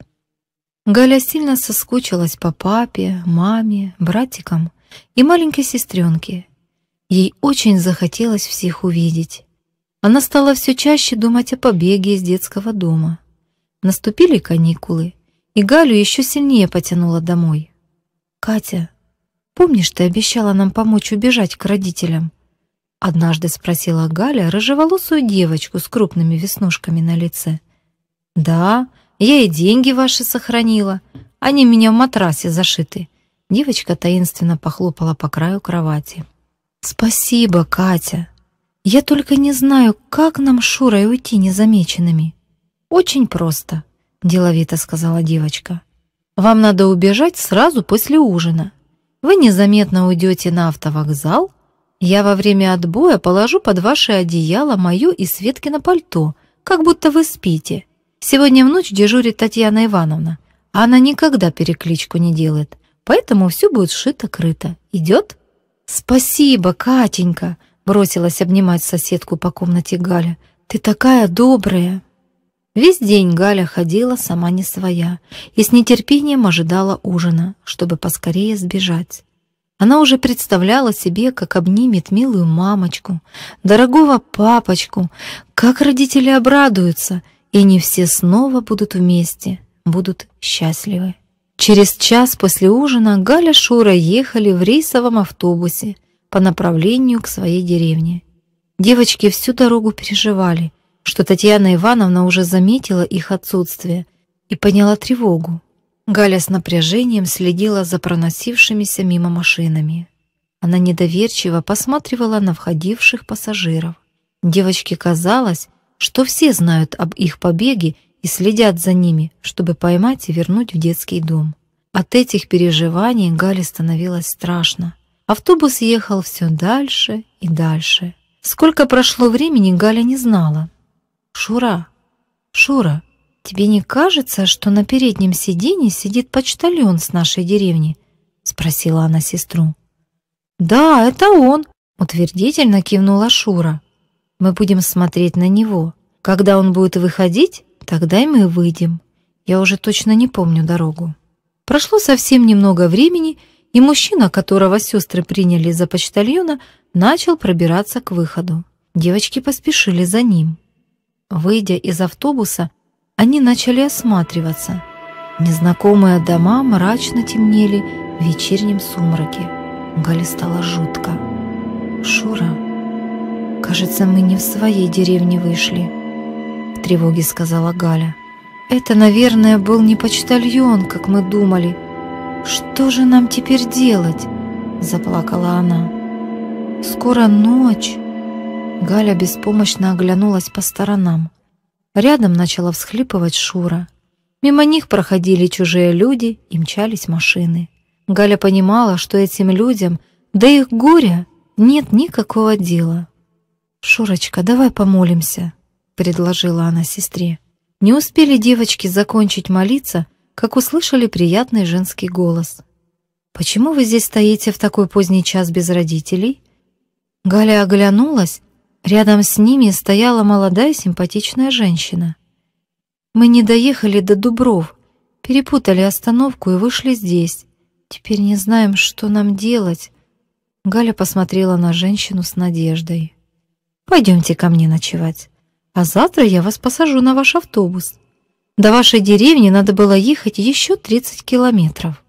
Галя сильно соскучилась по папе, маме, братикам, и маленькой сестренке Ей очень захотелось всех увидеть. Она стала все чаще думать о побеге из детского дома. Наступили каникулы, и Галю еще сильнее потянула домой. «Катя, помнишь, ты обещала нам помочь убежать к родителям?» Однажды спросила Галя рыжеволосую девочку с крупными веснушками на лице. «Да, я и деньги ваши сохранила. Они меня в матрасе зашиты. Девочка таинственно похлопала по краю кровати. «Спасибо, Катя. Я только не знаю, как нам Шурой уйти незамеченными». «Очень просто», — деловито сказала девочка. «Вам надо убежать сразу после ужина. Вы незаметно уйдете на автовокзал. Я во время отбоя положу под ваше одеяло мою и Светкино пальто, как будто вы спите. Сегодня в ночь дежурит Татьяна Ивановна. Она никогда перекличку не делает поэтому все будет шито-крыто. Идет?» «Спасибо, Катенька!» — бросилась обнимать соседку по комнате Галя. «Ты такая добрая!» Весь день Галя ходила сама не своя и с нетерпением ожидала ужина, чтобы поскорее сбежать. Она уже представляла себе, как обнимет милую мамочку, дорогого папочку, как родители обрадуются, и не все снова будут вместе, будут счастливы. Через час после ужина Галя и Шура ехали в рейсовом автобусе по направлению к своей деревне. Девочки всю дорогу переживали, что Татьяна Ивановна уже заметила их отсутствие и поняла тревогу. Галя с напряжением следила за проносившимися мимо машинами. Она недоверчиво посматривала на входивших пассажиров. Девочке казалось, что все знают об их побеге следят за ними, чтобы поймать и вернуть в детский дом. От этих переживаний Гале становилось страшно. Автобус ехал все дальше и дальше. Сколько прошло времени, Галя не знала. «Шура, Шура, тебе не кажется, что на переднем сиденье сидит почтальон с нашей деревни?» — спросила она сестру. «Да, это он!» — утвердительно кивнула Шура. «Мы будем смотреть на него. Когда он будет выходить, Тогда и мы выйдем. Я уже точно не помню дорогу. Прошло совсем немного времени, и мужчина, которого сестры приняли за почтальона, начал пробираться к выходу. Девочки поспешили за ним. Выйдя из автобуса, они начали осматриваться. Незнакомые дома мрачно темнели в вечернем сумраке. Гали стало жутко. «Шура, кажется, мы не в своей деревне вышли», в тревоге сказала Галя. Это, наверное, был не почтальон, как мы думали. Что же нам теперь делать? Заплакала она. Скоро ночь. Галя беспомощно оглянулась по сторонам. Рядом начала всхлипывать Шура. Мимо них проходили чужие люди и мчались машины. Галя понимала, что этим людям, да их горя, нет никакого дела. «Шурочка, давай помолимся», предложила она сестре. Не успели девочки закончить молиться, как услышали приятный женский голос. «Почему вы здесь стоите в такой поздний час без родителей?» Галя оглянулась. Рядом с ними стояла молодая симпатичная женщина. «Мы не доехали до Дубров, перепутали остановку и вышли здесь. Теперь не знаем, что нам делать», Галя посмотрела на женщину с надеждой. «Пойдемте ко мне ночевать. А завтра я вас посажу на ваш автобус. До вашей деревни надо было ехать еще 30 километров.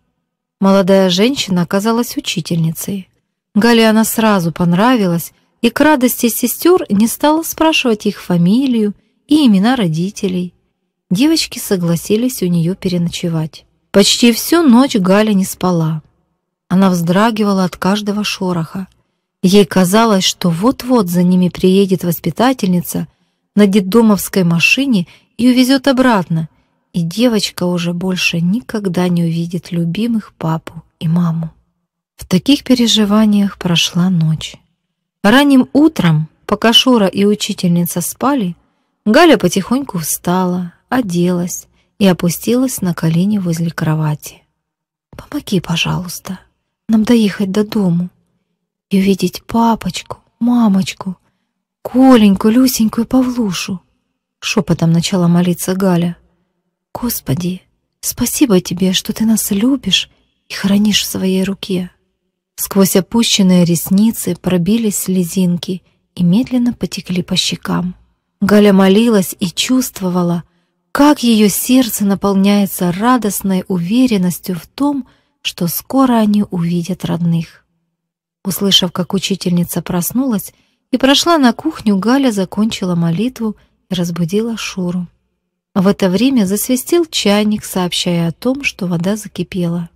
Молодая женщина оказалась учительницей. Гале она сразу понравилась, и к радости сестер не стала спрашивать их фамилию и имена родителей. Девочки согласились у нее переночевать. Почти всю ночь Галя не спала. Она вздрагивала от каждого шороха. Ей казалось, что вот-вот за ними приедет воспитательница – на детдомовской машине и увезет обратно, и девочка уже больше никогда не увидит любимых папу и маму. В таких переживаниях прошла ночь. Ранним утром, пока Шура и учительница спали, Галя потихоньку встала, оделась и опустилась на колени возле кровати. «Помоги, пожалуйста, нам доехать до дому и увидеть папочку, мамочку», Коленьку, Люсеньку и Павлушу!» Шепотом начала молиться Галя. «Господи, спасибо тебе, что ты нас любишь и хранишь в своей руке!» Сквозь опущенные ресницы пробились слезинки и медленно потекли по щекам. Галя молилась и чувствовала, как ее сердце наполняется радостной уверенностью в том, что скоро они увидят родных. Услышав, как учительница проснулась, и прошла на кухню, Галя закончила молитву и разбудила Шуру. В это время засвистел чайник, сообщая о том, что вода закипела.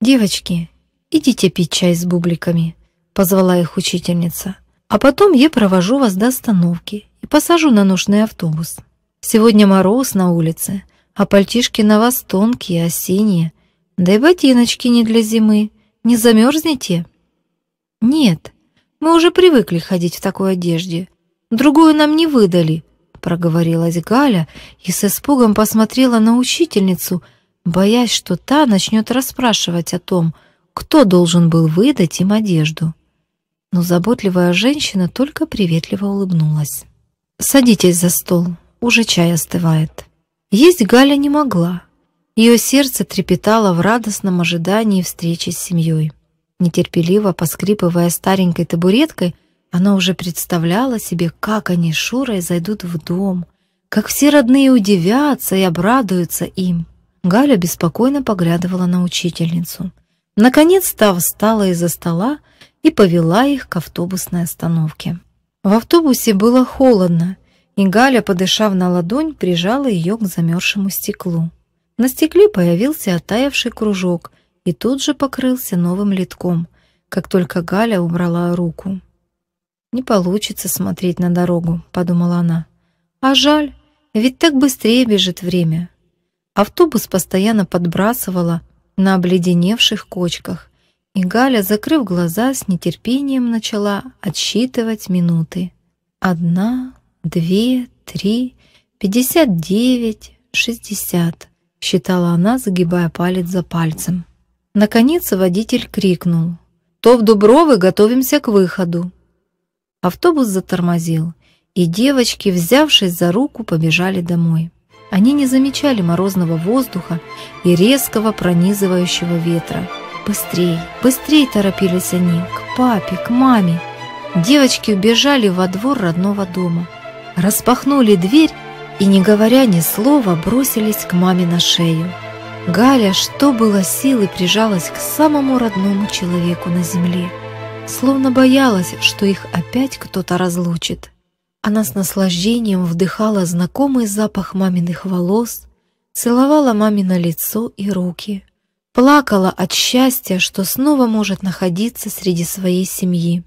«Девочки, идите пить чай с бубликами», — позвала их учительница. «А потом я провожу вас до остановки и посажу на нужный автобус. Сегодня мороз на улице, а пальтишки на вас тонкие, осенние. Да и ботиночки не для зимы. Не замерзнете?» «Нет», мы уже привыкли ходить в такой одежде. Другую нам не выдали», — проговорилась Галя и с испугом посмотрела на учительницу, боясь, что та начнет расспрашивать о том, кто должен был выдать им одежду. Но заботливая женщина только приветливо улыбнулась. «Садитесь за стол, уже чай остывает». Есть Галя не могла. Ее сердце трепетало в радостном ожидании встречи с семьей. Нетерпеливо поскрипывая старенькой табуреткой, она уже представляла себе, как они с Шурой зайдут в дом, как все родные удивятся и обрадуются им. Галя беспокойно поглядывала на учительницу. Наконец-то встала из-за стола и повела их к автобусной остановке. В автобусе было холодно, и Галя, подышав на ладонь, прижала ее к замерзшему стеклу. На стекле появился оттаявший кружок, и тут же покрылся новым литком, как только Галя убрала руку. «Не получится смотреть на дорогу», — подумала она. «А жаль, ведь так быстрее бежит время». Автобус постоянно подбрасывала на обледеневших кочках, и Галя, закрыв глаза, с нетерпением начала отсчитывать минуты. Одна, две, три, пятьдесят девять, шестьдесят, считала она, загибая палец за пальцем. Наконец водитель крикнул. «То Дубровы готовимся к выходу!» Автобус затормозил, и девочки, взявшись за руку, побежали домой. Они не замечали морозного воздуха и резкого пронизывающего ветра. «Быстрей, быстрей!» – торопились они, к папе, к маме. Девочки убежали во двор родного дома, распахнули дверь и, не говоря ни слова, бросились к маме на шею. Галя, что было силы, прижалась к самому родному человеку на земле, словно боялась, что их опять кто-то разлучит. Она с наслаждением вдыхала знакомый запах маминых волос, целовала мамино лицо и руки, плакала от счастья, что снова может находиться среди своей семьи.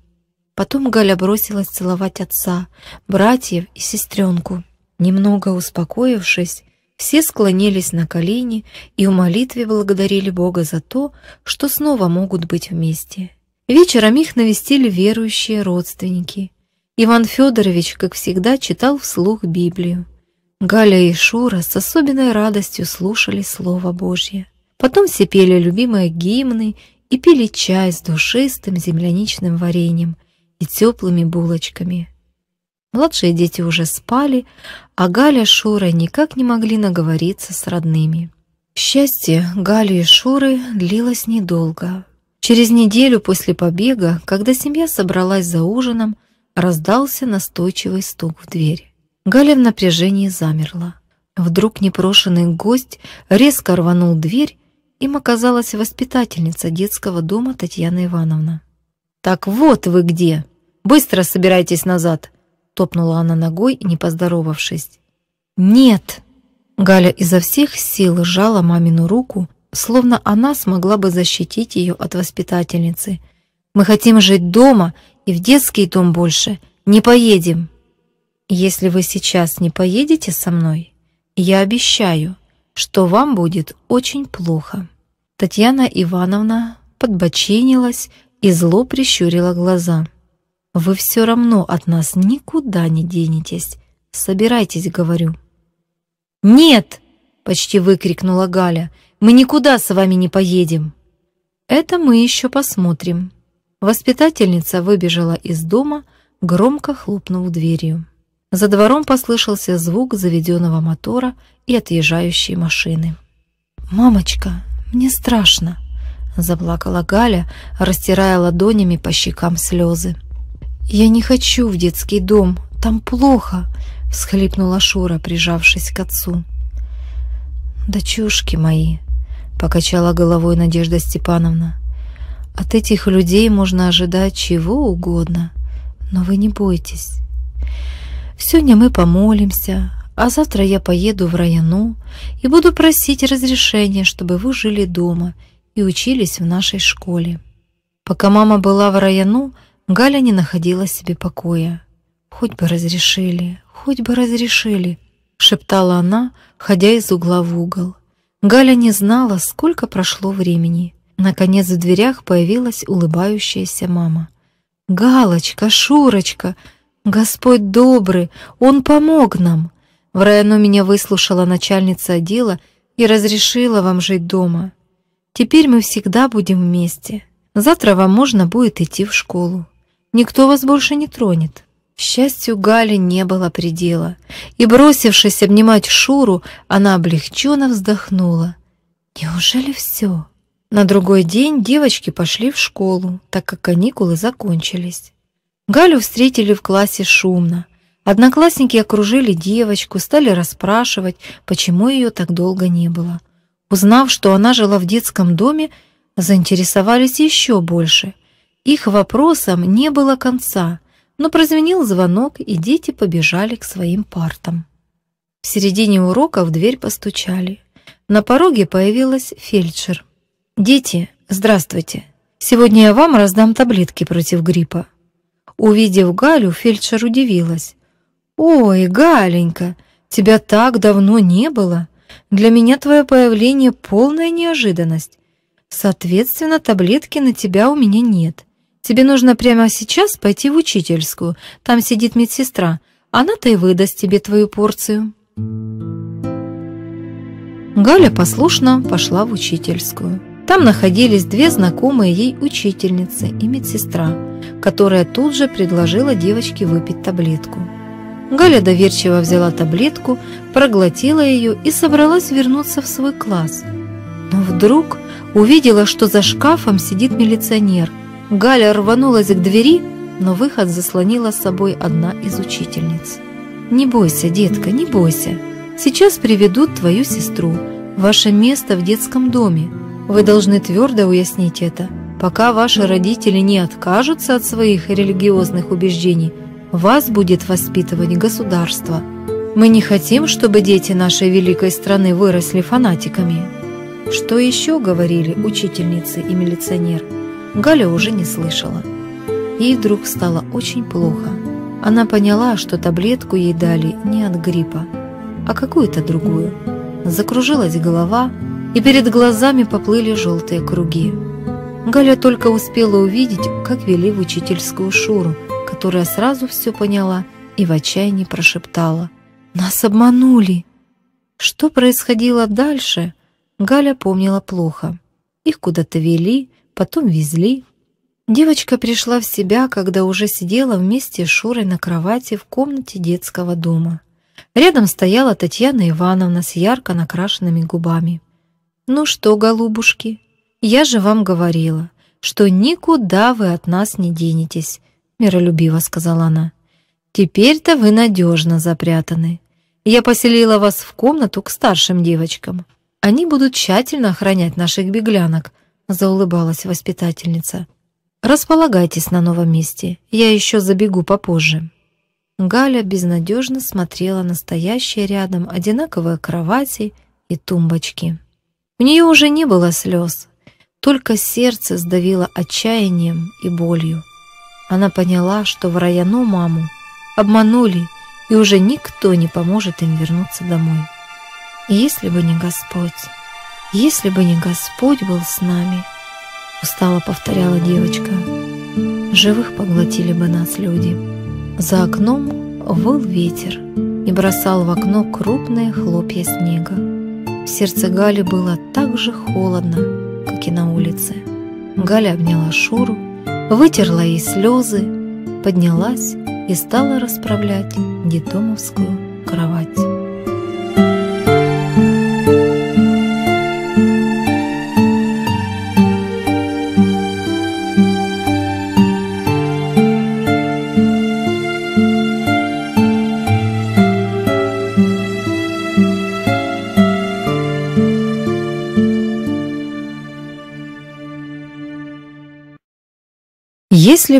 Потом Галя бросилась целовать отца, братьев и сестренку. Немного успокоившись, все склонились на колени и в молитве благодарили Бога за то, что снова могут быть вместе. Вечером их навестили верующие родственники. Иван Федорович, как всегда, читал вслух Библию. Галя и Шура с особенной радостью слушали Слово Божье. Потом все пели любимые гимны и пили чай с душистым земляничным вареньем и теплыми булочками. Младшие дети уже спали, а Галя с Шурой никак не могли наговориться с родными. Счастье Гали и Шуры длилось недолго. Через неделю после побега, когда семья собралась за ужином, раздался настойчивый стук в дверь. Галя в напряжении замерла. Вдруг непрошенный гость резко рванул дверь, им оказалась воспитательница детского дома Татьяна Ивановна. «Так вот вы где! Быстро собирайтесь назад!» Топнула она ногой, не поздоровавшись. «Нет!» Галя изо всех сил сжала мамину руку, словно она смогла бы защитить ее от воспитательницы. «Мы хотим жить дома и в детский дом больше. Не поедем!» «Если вы сейчас не поедете со мной, я обещаю, что вам будет очень плохо». Татьяна Ивановна подбоченилась и зло прищурила глаза. Вы все равно от нас никуда не денетесь. Собирайтесь, говорю». «Нет!» — почти выкрикнула Галя. «Мы никуда с вами не поедем!» «Это мы еще посмотрим». Воспитательница выбежала из дома, громко хлопнув дверью. За двором послышался звук заведенного мотора и отъезжающей машины. «Мамочка, мне страшно!» – заплакала Галя, растирая ладонями по щекам слезы. «Я не хочу в детский дом, там плохо», — всхлипнула Шура, прижавшись к отцу. «Дочушки мои», — покачала головой Надежда Степановна, — «от этих людей можно ожидать чего угодно, но вы не бойтесь. Сегодня мы помолимся, а завтра я поеду в району и буду просить разрешения, чтобы вы жили дома и учились в нашей школе». Пока мама была в району, Галя не находила себе покоя. «Хоть бы разрешили, хоть бы разрешили», — шептала она, ходя из угла в угол. Галя не знала, сколько прошло времени. Наконец в дверях появилась улыбающаяся мама. «Галочка, Шурочка, Господь добрый, Он помог нам!» В району меня выслушала начальница отдела и разрешила вам жить дома. Теперь мы всегда будем вместе. Завтра вам можно будет идти в школу. Никто вас больше не тронет». К счастью, Гали не было предела, и, бросившись обнимать Шуру, она облегченно вздохнула. «Неужели все?» На другой день девочки пошли в школу, так как каникулы закончились. Галю встретили в классе шумно. Одноклассники окружили девочку, стали расспрашивать, почему ее так долго не было. Узнав, что она жила в детском доме, заинтересовались еще больше. Их вопросам не было конца, но прозвенел звонок, и дети побежали к своим партам. В середине урока в дверь постучали. На пороге появилась фельдшер. «Дети, здравствуйте. Сегодня я вам раздам таблетки против гриппа». Увидев Галю, фельдшер удивилась. «Ой, Галенька, тебя так давно не было. Для меня твое появление полная неожиданность. Соответственно, таблетки на тебя у меня нет. Тебе нужно прямо сейчас пойти в учительскую. Там сидит медсестра. Она-то и выдаст тебе твою порцию». Галя послушно пошла в учительскую. Там находились две знакомые ей учительницы и медсестра, которая тут же предложила девочке выпить таблетку. Галя доверчиво взяла таблетку, проглотила ее и собралась вернуться в свой класс. Но вдруг увидела, что за шкафом сидит милиционер – Галя рванулась к двери, но выход заслонила с собой одна из учительниц. «Не бойся, детка, не бойся. Сейчас приведут твою сестру. Ваше место в детском доме. Вы должны твердо уяснить это. Пока ваши родители не откажутся от своих религиозных убеждений, вас будет воспитывать государство. Мы не хотим, чтобы дети нашей великой страны выросли фанатиками». Что еще говорили учительницы и милиционер – Галя уже не слышала. Ей вдруг стало очень плохо. Она поняла, что таблетку ей дали не от гриппа, а какую-то другую. Закружилась голова, и перед глазами поплыли желтые круги. Галя только успела увидеть, как вели в учительскую Шуру, которая сразу все поняла и в отчаянии прошептала. «Нас обманули!» Что происходило дальше, Галя помнила плохо. Их куда-то вели, потом везли. Девочка пришла в себя, когда уже сидела вместе с Шурой на кровати в комнате детского дома. Рядом стояла Татьяна Ивановна с ярко накрашенными губами. «Ну что, голубушки, я же вам говорила, что никуда вы от нас не денетесь», — миролюбиво сказала она. «Теперь-то вы надежно запрятаны. Я поселила вас в комнату к старшим девочкам. Они будут тщательно охранять наших беглянок, заулыбалась воспитательница. Располагайтесь на новом месте. Я еще забегу попозже. Галя безнадежно смотрела на стоящие рядом одинаковые кровати и тумбочки. У нее уже не было слез, только сердце сдавило отчаянием и болью. Она поняла, что в Раяну маму обманули, и уже никто не поможет им вернуться домой. Если бы не Господь. «Если бы не Господь был с нами», — устало повторяла девочка, — «живых поглотили бы нас люди». За окном выл ветер и бросал в окно крупные хлопья снега. В сердце Гали было так же холодно, как и на улице. Галя обняла Шуру, вытерла ей слезы, поднялась и стала расправлять детдомовскую кровать.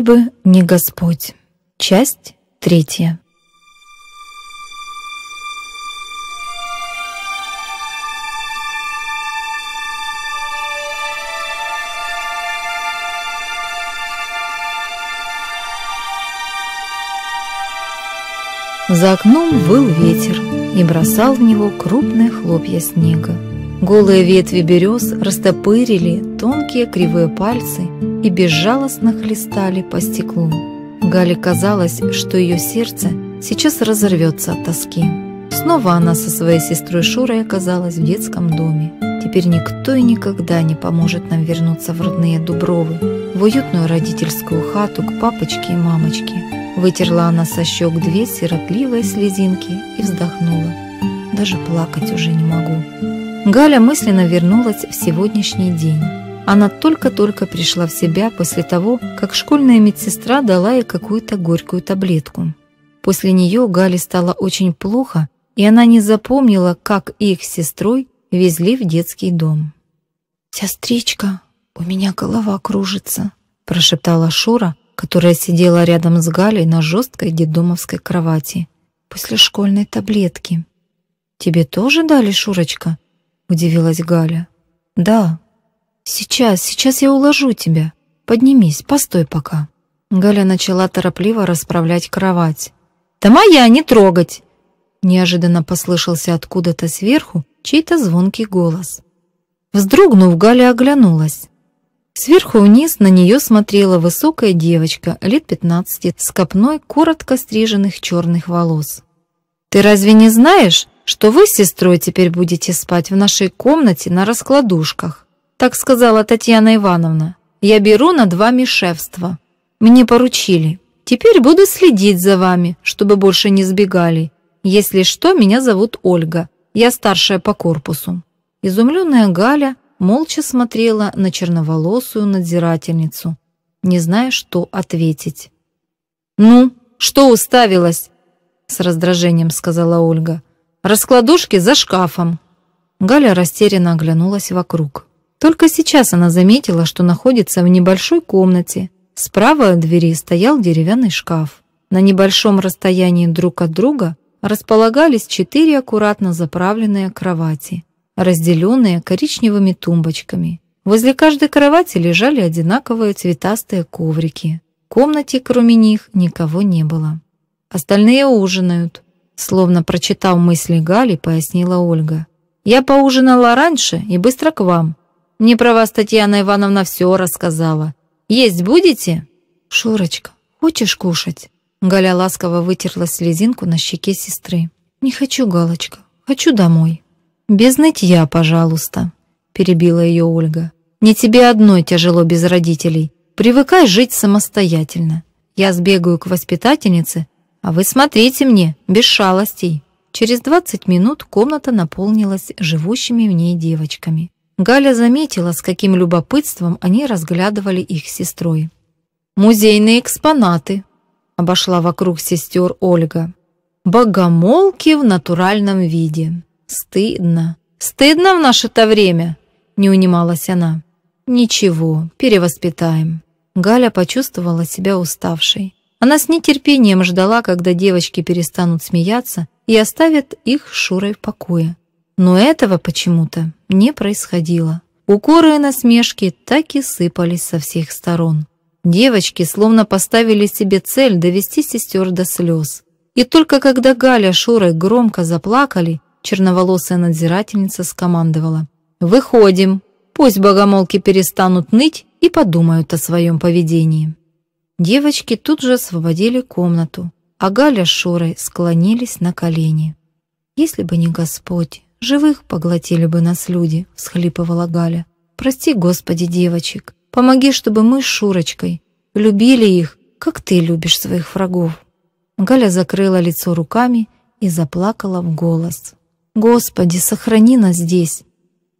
если бы не Господь. Часть третья. За окном был ветер и бросал в него крупные хлопья снега. Голые ветви берез растопырили тонкие кривые пальцы и безжалостно хлестали по стеклу. Гале казалось, что ее сердце сейчас разорвется от тоски. Снова она со своей сестрой Шурой оказалась в детском доме. Теперь никто и никогда не поможет нам вернуться в родные Дубровы, в уютную родительскую хату к папочке и мамочке. Вытерла она со щек две сиротливые слезинки и вздохнула. Даже плакать уже не могу. Галя мысленно вернулась в сегодняшний день. Она только-только пришла в себя после того, как школьная медсестра дала ей какую-то горькую таблетку. После нее Гале стало очень плохо, и она не запомнила, как их с сестрой везли в детский дом. «Сестричка, у меня голова кружится», – прошептала Шура, которая сидела рядом с Галей на жесткой детдомовской кровати. «После школьной таблетки». «Тебе тоже дали, Шурочка?» удивилась Галя. Да. Сейчас, сейчас я уложу тебя. Поднимись, постой пока. Галя начала торопливо расправлять кровать. «Да моя, не трогать!» Неожиданно послышался откуда-то сверху чей-то звонкий голос. Вздрогнув, Галя оглянулась. Сверху вниз на нее смотрела высокая девочка лет 15 с копной коротко стриженных черных волос. «Ты разве не знаешь, что вы с сестрой теперь будете спать в нашей комнате на раскладушках. Так сказала Татьяна Ивановна. Я беру на два мишевства. Мне поручили. Теперь буду следить за вами, чтобы больше не сбегали. Если что, меня зовут Ольга. Я старшая по корпусу». Изумленная Галя молча смотрела на черноволосую надзирательницу, не зная, что ответить. «Ну, что уставилась?» с раздражением сказала Ольга. Раскладушки за шкафом». Галя растерянно оглянулась вокруг. Только сейчас она заметила, что находится в небольшой комнате. Справа от двери стоял деревянный шкаф. На небольшом расстоянии друг от друга располагались четыре аккуратно заправленные кровати, разделенные коричневыми тумбочками. Возле каждой кровати лежали одинаковые цветастые коврики. В комнате, кроме них, никого не было. «Остальные ужинают», Словно прочитав мысли Гали, пояснила Ольга. «Я поужинала раньше и быстро к вам. Мне про вас Татьяна Ивановна все рассказала. Есть будете?» «Шурочка, хочешь кушать?» Галя ласково вытерла слезинку на щеке сестры. «Не хочу, Галочка, хочу домой». «Без нытья, пожалуйста», – перебила ее Ольга. «Не тебе одной тяжело без родителей. Привыкай жить самостоятельно. Я сбегаю к воспитательнице, а вы смотрите мне, без шалостей. Через 20 минут комната наполнилась живущими в ней девочками. Галя заметила, с каким любопытством они разглядывали их сестрой. «Музейные экспонаты», – обошла вокруг сестер Ольга. «Богомолки в натуральном виде. Стыдно. Стыдно в наше-то время», – не унималась она. «Ничего, перевоспитаем». Галя почувствовала себя уставшей. Она с нетерпением ждала, когда девочки перестанут смеяться и оставят их Шурой в покое. Но этого почему-то не происходило. Укоры и насмешки так и сыпались со всех сторон. Девочки словно поставили себе цель довести сестер до слез. И только когда Галя с Шурой громко заплакали, черноволосая надзирательница скомандовала. «Выходим! Пусть богомолки перестанут ныть и подумают о своем поведении». Девочки тут же освободили комнату, а Галя с Шурой склонились на колени. «Если бы не Господь, живых поглотили бы нас люди», — всхлипывала Галя. «Прости, Господи, девочек, помоги, чтобы мы с Шурочкой любили их, как ты любишь своих врагов». Галя закрыла лицо руками и заплакала в голос. «Господи, сохрани нас здесь!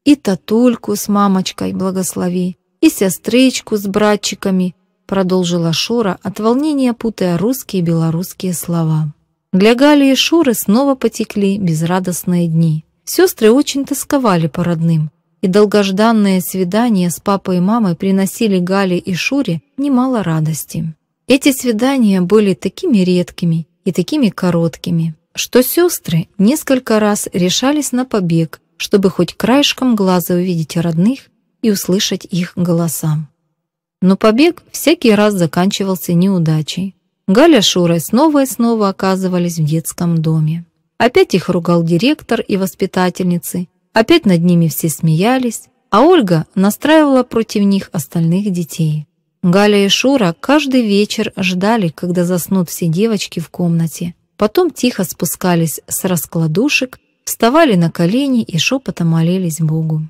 И татульку с мамочкой благослови, и сестричку с братчиками, продолжила Шура, от волнения путая русские и белорусские слова. Для Гали и Шуры снова потекли безрадостные дни. Сестры очень тосковали по родным, и долгожданные свидания с папой и мамой приносили Гали и Шуре немало радости. Эти свидания были такими редкими и такими короткими, что сестры несколько раз решались на побег, чтобы хоть краешком глаза увидеть родных и услышать их голоса. Но побег всякий раз заканчивался неудачей. Галя с Шурой снова и снова оказывались в детском доме. Опять их ругал директор и воспитательницы, опять над ними все смеялись, а Ольга настраивала против них остальных детей. Галя и Шура каждый вечер ждали, когда заснут все девочки в комнате. Потом тихо спускались с раскладушек, вставали на колени и шепотом молились Богу.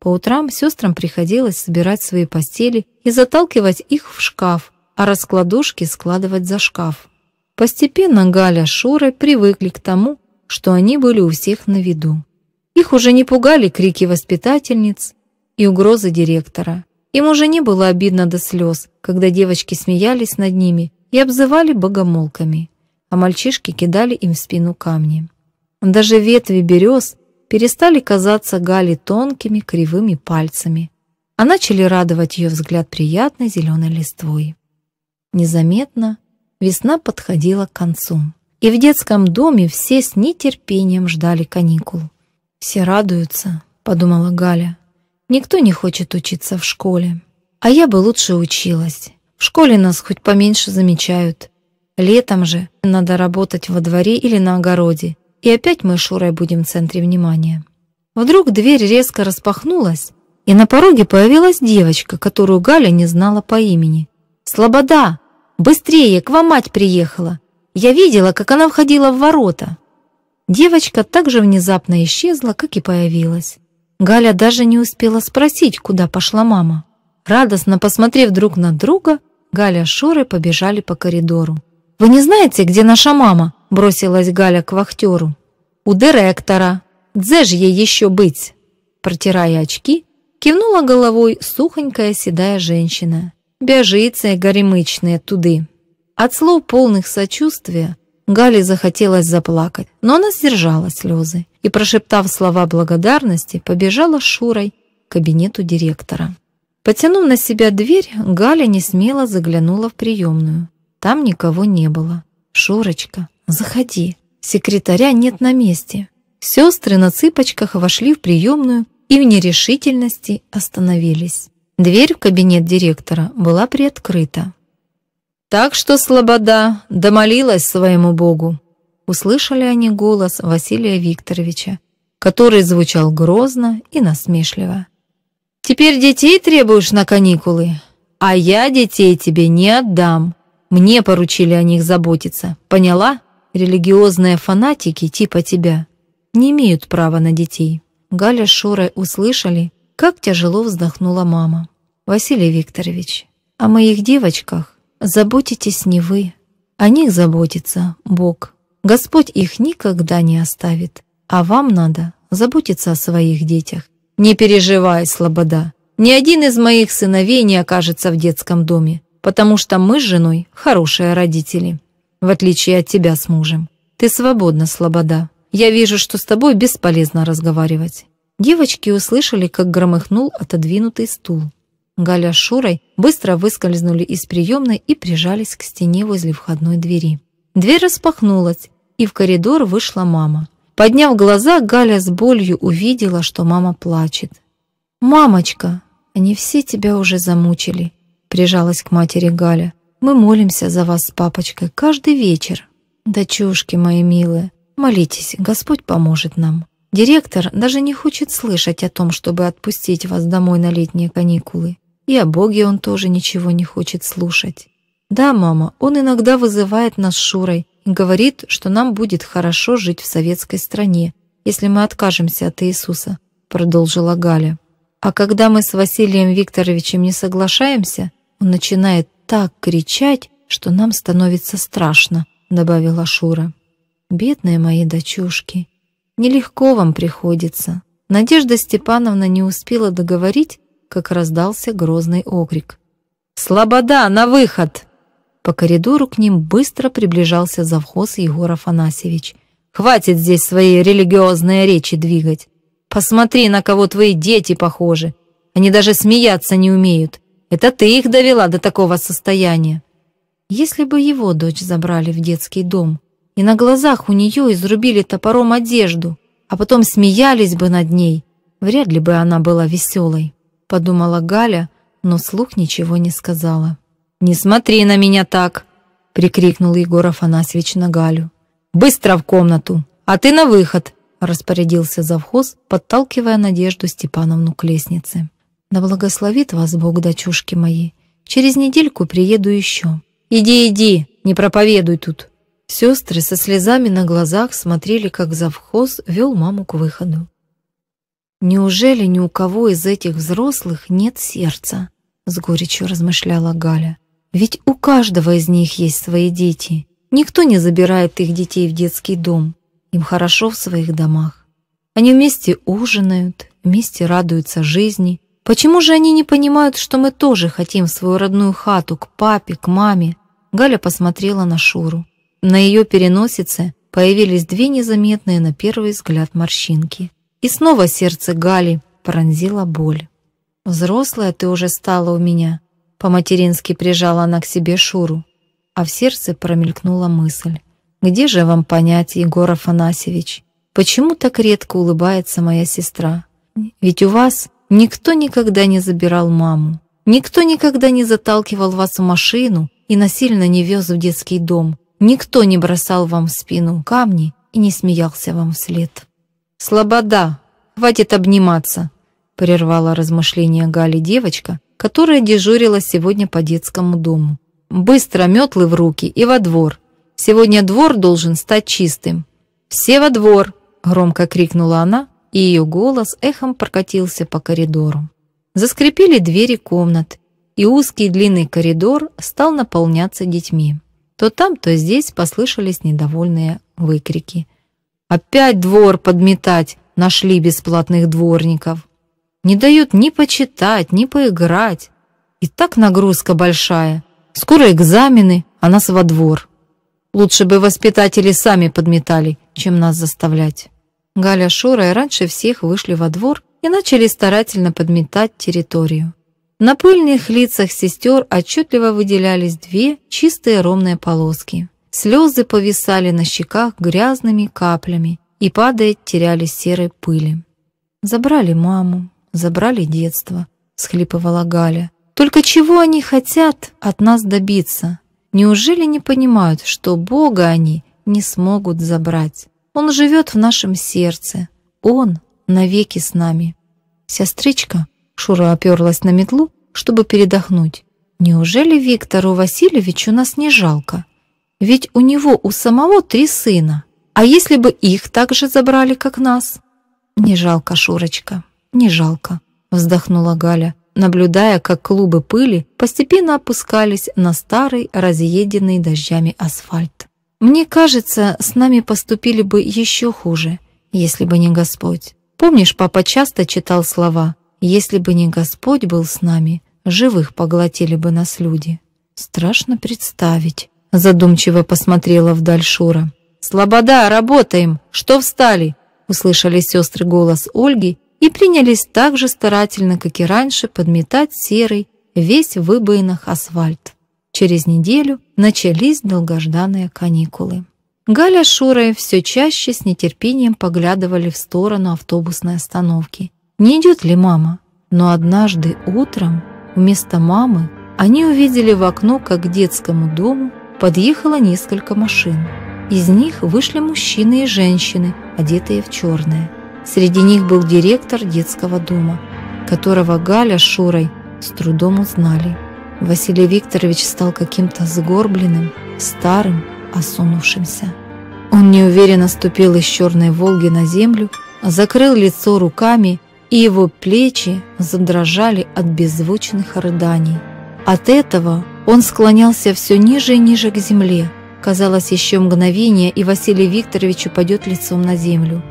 По утрам сестрам приходилось собирать свои постели и заталкивать их в шкаф, а раскладушки складывать за шкаф. Постепенно Галя с Шурой привыкли к тому, что они были у всех на виду. Их уже не пугали крики воспитательниц и угрозы директора. Им уже не было обидно до слез, когда девочки смеялись над ними и обзывали богомолками, а мальчишки кидали им в спину камни. Даже ветви берез перестали казаться Гали тонкими кривыми пальцами, а начали радовать ее взгляд приятной зеленой листвой. Незаметно весна подходила к концу, и в детском доме все с нетерпением ждали каникул. «Все радуются», — подумала Галя. «Никто не хочет учиться в школе. А я бы лучше училась. В школе нас хоть поменьше замечают. Летом же надо работать во дворе или на огороде, и опять мы с Шурой будем в центре внимания. Вдруг дверь резко распахнулась, и на пороге появилась девочка, которую Галя не знала по имени. «Слобода! Быстрее! К вам мать приехала! Я видела, как она входила в ворота!» Девочка так же внезапно исчезла, как и появилась. Галя даже не успела спросить, куда пошла мама. Радостно посмотрев друг на друга, Галя с Шорой побежали по коридору. «Вы не знаете, где наша мама?» бросилась Галя к вахтеру. «У директора! Где же ей еще быть?» Протирая очки, кивнула головой сухонькая седая женщина. «Бяжицы горемычная туды!» От слов полных сочувствия Гале захотелось заплакать, но она сдержала слезы и, прошептав слова благодарности, побежала с Шурой к кабинету директора. Потянув на себя дверь, Галя не смело заглянула в приемную. Там никого не было. «Шурочка, «Заходи. Секретаря нет на месте». Сестры на цыпочках вошли в приемную и в нерешительности остановились. Дверь в кабинет директора была приоткрыта. «Так что, Слобода, домолилась своему Богу!» Услышали они голос Василия Викторовича, который звучал грозно и насмешливо. «Теперь детей требуешь на каникулы, а я детей тебе не отдам. Мне поручили о них заботиться, поняла?» Религиозные фанатики типа тебя не имеют права на детей». Галя с Шурой услышали, как тяжело вздохнула мама. «Василий Викторович, о моих девочках заботитесь не вы. О них заботится Бог. Господь их никогда не оставит. А вам надо заботиться о своих детях. Не переживай, слобода. Ни один из моих сыновей не окажется в детском доме, потому что мы с женой хорошие родители» в отличие от тебя с мужем. Ты свободна, Слобода. Я вижу, что с тобой бесполезно разговаривать». Девочки услышали, как громыхнул отодвинутый стул. Галя с Шурой быстро выскользнули из приемной и прижались к стене возле входной двери. Дверь распахнулась, и в коридор вышла мама. Подняв глаза, Галя с болью увидела, что мама плачет. «Мамочка, они все тебя уже замучили», — прижалась к матери Галя. Мы молимся за вас с папочкой каждый вечер. Дочушки мои милые, молитесь, Господь поможет нам. Директор даже не хочет слышать о том, чтобы отпустить вас домой на летние каникулы. И о Боге он тоже ничего не хочет слушать. Да, мама, он иногда вызывает нас Шурой и говорит, что нам будет хорошо жить в советской стране, если мы откажемся от Иисуса, продолжила Галя. А когда мы с Василием Викторовичем не соглашаемся, он начинает так кричать, что нам становится страшно», — добавила Шура. «Бедные мои дочушки, нелегко вам приходится». Надежда Степановна не успела договорить, как раздался грозный окрик. «Слобода, на выход!» По коридору к ним быстро приближался завхоз Егор Афанасьевич. «Хватит здесь свои религиозные речи двигать! Посмотри, на кого твои дети похожи! Они даже смеяться не умеют! Это ты их довела до такого состояния. Если бы его дочь забрали в детский дом и на глазах у нее изрубили топором одежду, а потом смеялись бы над ней, вряд ли бы она была веселой, подумала Галя, но слух ничего не сказала. «Не смотри на меня так!» — прикрикнул Егор Афанасьевич на Галю. «Быстро в комнату! А ты на выход!» — распорядился завхоз, подталкивая Надежду Степановну к лестнице. Да благословит вас Бог, дочушки мои. Через недельку приеду еще. Иди, иди, не проповедуй тут. Сестры со слезами на глазах смотрели, как завхоз вел маму к выходу. «Неужели ни у кого из этих взрослых нет сердца?» — с горечью размышляла Галя. «Ведь у каждого из них есть свои дети. Никто не забирает их детей в детский дом. Им хорошо в своих домах. Они вместе ужинают, вместе радуются жизни, Почему же они не понимают, что мы тоже хотим в свою родную хату, к папе, к маме?» Галя посмотрела на Шуру. На ее переносице появились две незаметные на первый взгляд морщинки. И снова сердце Гали пронзила боль. «Взрослая ты уже стала у меня», — по-матерински прижала она к себе Шуру. А в сердце промелькнула мысль. «Где же вам понять, Егор Афанасьевич? Почему так редко улыбается моя сестра? Ведь у вас Никто никогда не забирал маму. Никто никогда не заталкивал вас в машину и насильно не вез в детский дом. Никто не бросал вам в спину камни и не смеялся вам вслед. «Слобода! Хватит обниматься!» прервала размышления Гали девочка, которая дежурила сегодня по детскому дому. «Быстро метлы в руки и во двор. Сегодня двор должен стать чистым». «Все во двор!» – громко крикнула она, и ее голос эхом прокатился по коридору. Заскрипели двери комнат, и узкий длинный коридор стал наполняться детьми. То там, то здесь послышались недовольные выкрики. «Опять двор подметать! Нашли бесплатных дворников! Не дают ни почитать, ни поиграть! И так нагрузка большая! Скоро экзамены, а нас во двор! Лучше бы воспитатели сами подметали, чем нас заставлять!» Галя с Шурой раньше всех вышли во двор и начали старательно подметать территорию. На пыльных лицах сестер отчетливо выделялись две чистые ровные полоски. Слезы повисали на щеках грязными каплями и, падая, терялись серой пыли. «Забрали маму, забрали детство», — схлипывала Галя. «Только чего они хотят от нас добиться? Неужели не понимают, что Бога они не смогут забрать?» Он живет в нашем сердце. Он навеки с нами. Сестричка, Шура оперлась на метлу, чтобы передохнуть. Неужели Виктору Васильевичу нас не жалко? Ведь у него у самого три сына. А если бы их так же забрали, как нас? Не жалко, Шурочка, не жалко, вздохнула Галя, наблюдая, как клубы пыли постепенно опускались на старый, разъеденный дождями асфальт. Мне кажется, с нами поступили бы еще хуже, если бы не Господь. Помнишь, папа часто читал слова «Если бы не Господь был с нами, живых поглотили бы нас люди». Страшно представить. Задумчиво посмотрела вдаль Шура. «Слобода, работаем! Что встали?» Услышали сестры голос Ольги и принялись так же старательно, как и раньше, подметать серый, весь в выбоинах асфальт. Через неделю начались долгожданные каникулы. Галя с Шурой все чаще с нетерпением поглядывали в сторону автобусной остановки. Не идет ли мама? Но однажды утром вместо мамы они увидели в окно, как к детскому дому подъехало несколько машин. Из них вышли мужчины и женщины, одетые в черное. Среди них был директор детского дома, которого Галя с Шурой с трудом узнали. Василий Викторович стал каким-то сгорбленным, старым, осунувшимся. Он неуверенно ступил из черной «Волги» на землю, закрыл лицо руками, и его плечи задрожали от беззвучных рыданий. От этого он склонялся все ниже и ниже к земле. Казалось, еще мгновение, и Василий Викторович упадет лицом на землю.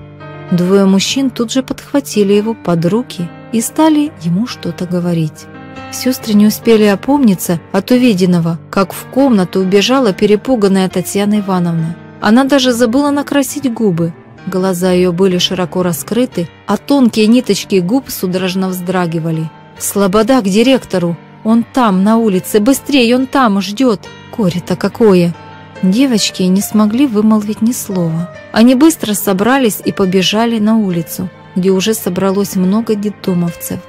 Двое мужчин тут же подхватили его под руки и стали ему что-то говорить. Сестры не успели опомниться от увиденного, как в комнату убежала перепуганная Татьяна Ивановна. Она даже забыла накрасить губы. Глаза ее были широко раскрыты, а тонкие ниточки губ судорожно вздрагивали. «Слобода к директору! Он там, на улице! Быстрее, он там ждет! Коре-то какое!» Девочки не смогли вымолвить ни слова. Они быстро собрались и побежали на улицу, где уже собралось много детдомовцев.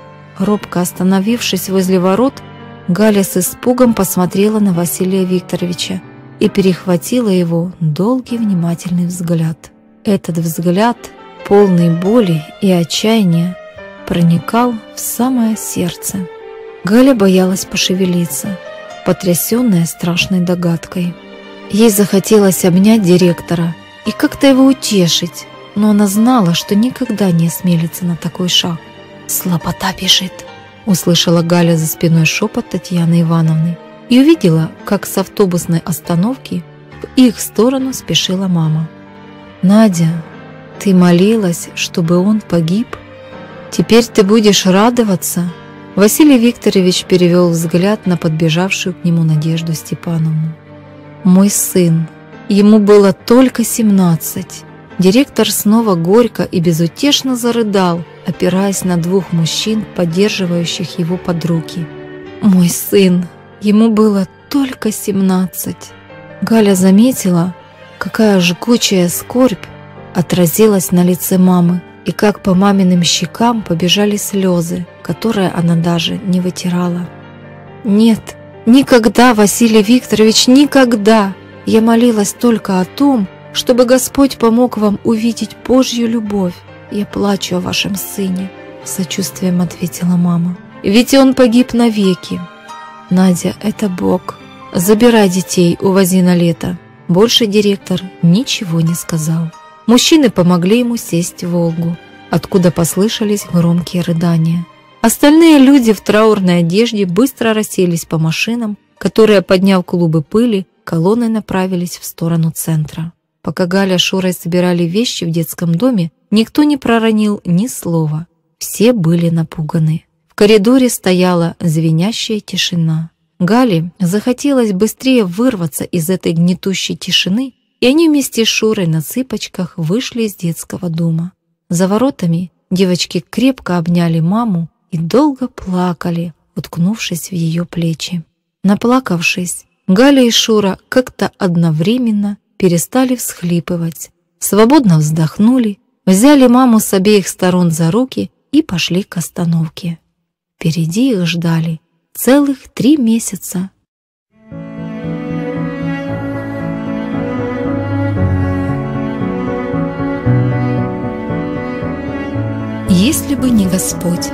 Робко остановившись возле ворот, Галя с испугом посмотрела на Василия Викторовича и перехватила его долгий внимательный взгляд. Этот взгляд, полный боли и отчаяния, проникал в самое сердце. Галя боялась пошевелиться, потрясенная страшной догадкой. Ей захотелось обнять директора и как-то его утешить, но она знала, что никогда не осмелится на такой шаг. «Слопота бежит!» – услышала Галя за спиной шепот Татьяны Ивановны и увидела, как с автобусной остановки в их сторону спешила мама. «Надя, ты молилась, чтобы он погиб? Теперь ты будешь радоваться?» Василий Викторович перевел взгляд на подбежавшую к нему Надежду Степановну. «Мой сын, ему было только семнадцать, Директор снова горько и безутешно зарыдал, опираясь на двух мужчин, поддерживающих его под руки. «Мой сын! Ему было только семнадцать. Галя заметила, какая жгучая скорбь отразилась на лице мамы и как по маминым щекам побежали слезы, которые она даже не вытирала. «Нет, никогда, Василий Викторович, никогда!» Я молилась только о том, чтобы Господь помог вам увидеть Божью любовь. Я плачу о вашем сыне», — сочувствием ответила мама. «Ведь он погиб навеки». «Надя, это Бог. Забирай детей, увози на лето». Больше директор ничего не сказал. Мужчины помогли ему сесть в «Волгу», откуда послышались громкие рыдания. Остальные люди в траурной одежде быстро расселись по машинам, которые, подняв клубы пыли, колонной направились в сторону центра. Пока Галя с Шурой собирали вещи в детском доме, никто не проронил ни слова. Все были напуганы. В коридоре стояла звенящая тишина. Гале захотелось быстрее вырваться из этой гнетущей тишины, и они вместе с Шурой на цыпочках вышли из детского дома. За воротами девочки крепко обняли маму и долго плакали, уткнувшись в ее плечи. Наплакавшись, Галя и Шура как-то одновременно перестали всхлипывать, свободно вздохнули, взяли маму с обеих сторон за руки и пошли к остановке. Впереди их ждали целых три месяца. Если бы не Господь,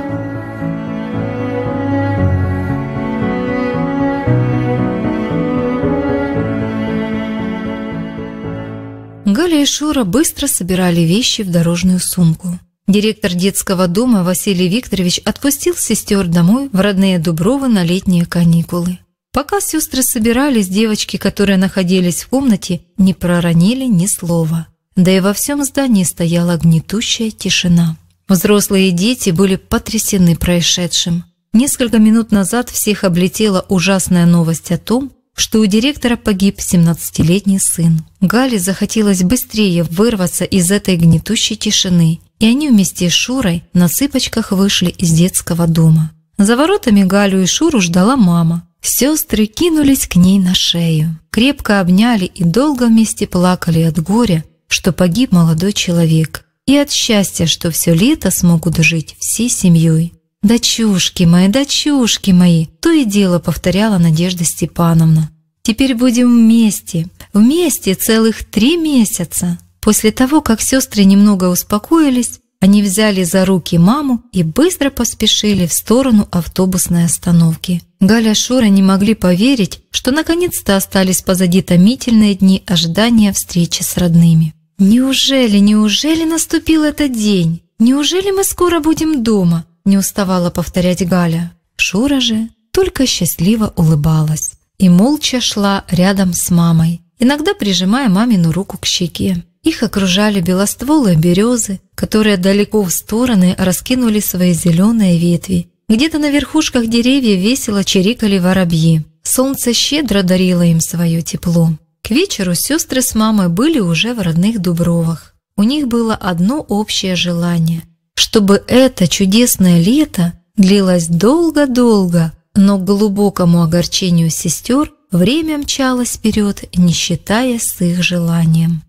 Галя и Шура быстро собирали вещи в дорожную сумку. Директор детского дома Василий Викторович отпустил сестер домой в родные Дубровы на летние каникулы. Пока сестры собирались, девочки, которые находились в комнате, не проронили ни слова. Да и во всем здании стояла гнетущая тишина. Взрослые дети были потрясены происшедшим. Несколько минут назад всех облетела ужасная новость о том, что у директора погиб 17-летний сын. Гале захотелось быстрее вырваться из этой гнетущей тишины, и они вместе с Шурой на цыпочках вышли из детского дома. За воротами Галю и Шуру ждала мама. Сестры кинулись к ней на шею, крепко обняли и долго вместе плакали от горя, что погиб молодой человек, и от счастья, что все лето смогут жить всей семьей. «Дочушки мои, дочушки мои!» – то и дело повторяла Надежда Степановна. «Теперь будем вместе, вместе целых три месяца!» После того, как сестры немного успокоились, они взяли за руки маму и быстро поспешили в сторону автобусной остановки. Галя и Шура не могли поверить, что наконец-то остались позади томительные дни ожидания встречи с родными. «Неужели, неужели наступил этот день? Неужели мы скоро будем дома?» не уставала повторять Галя. Шура же только счастливо улыбалась и молча шла рядом с мамой, иногда прижимая мамину руку к щеке. Их окружали белостволые березы, которые далеко в стороны раскинули свои зеленые ветви. Где-то на верхушках деревьев весело чирикали воробьи. Солнце щедро дарило им свое тепло. К вечеру сестры с мамой были уже в родных Дубровах. У них было одно общее желание – чтобы это чудесное лето длилось долго-долго, но к глубокому огорчению сестер время мчалось вперед, не считаясь с их желанием.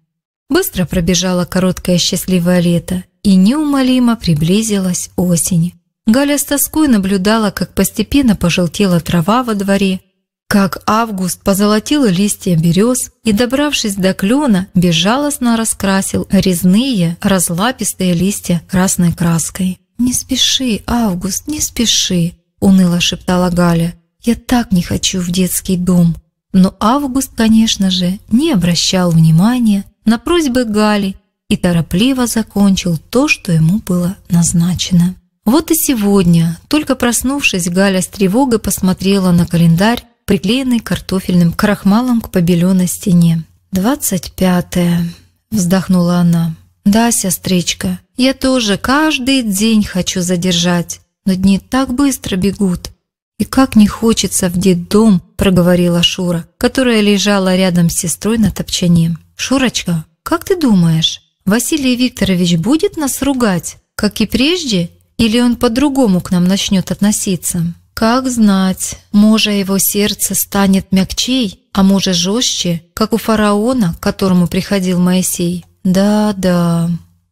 Быстро пробежало короткое счастливое лето и неумолимо приблизилась осень. Галя с тоской наблюдала, как постепенно пожелтела трава во дворе, как Август позолотил листья берез и, добравшись до клена, безжалостно раскрасил резные, разлапистые листья красной краской. «Не спеши, Август, не спеши!» – уныло шептала Галя. «Я так не хочу в детский дом!» Но Август, конечно же, не обращал внимания на просьбы Гали и торопливо закончил то, что ему было назначено. Вот и сегодня, только проснувшись, Галя с тревогой посмотрела на календарь приклеенный картофельным крахмалом к побеленной стене. «Двадцать пятое», — вздохнула она. «Да, сестричка, я тоже каждый день хочу задержать, но дни так быстро бегут». «И как не хочется в детдом», — проговорила Шура, которая лежала рядом с сестрой на топчане. «Шурочка, как ты думаешь, Василий Викторович будет нас ругать, как и прежде, или он по-другому к нам начнет относиться?» Как знать, может его сердце станет мягчей, а может жестче, как у фараона, к которому приходил Моисей. Да-да.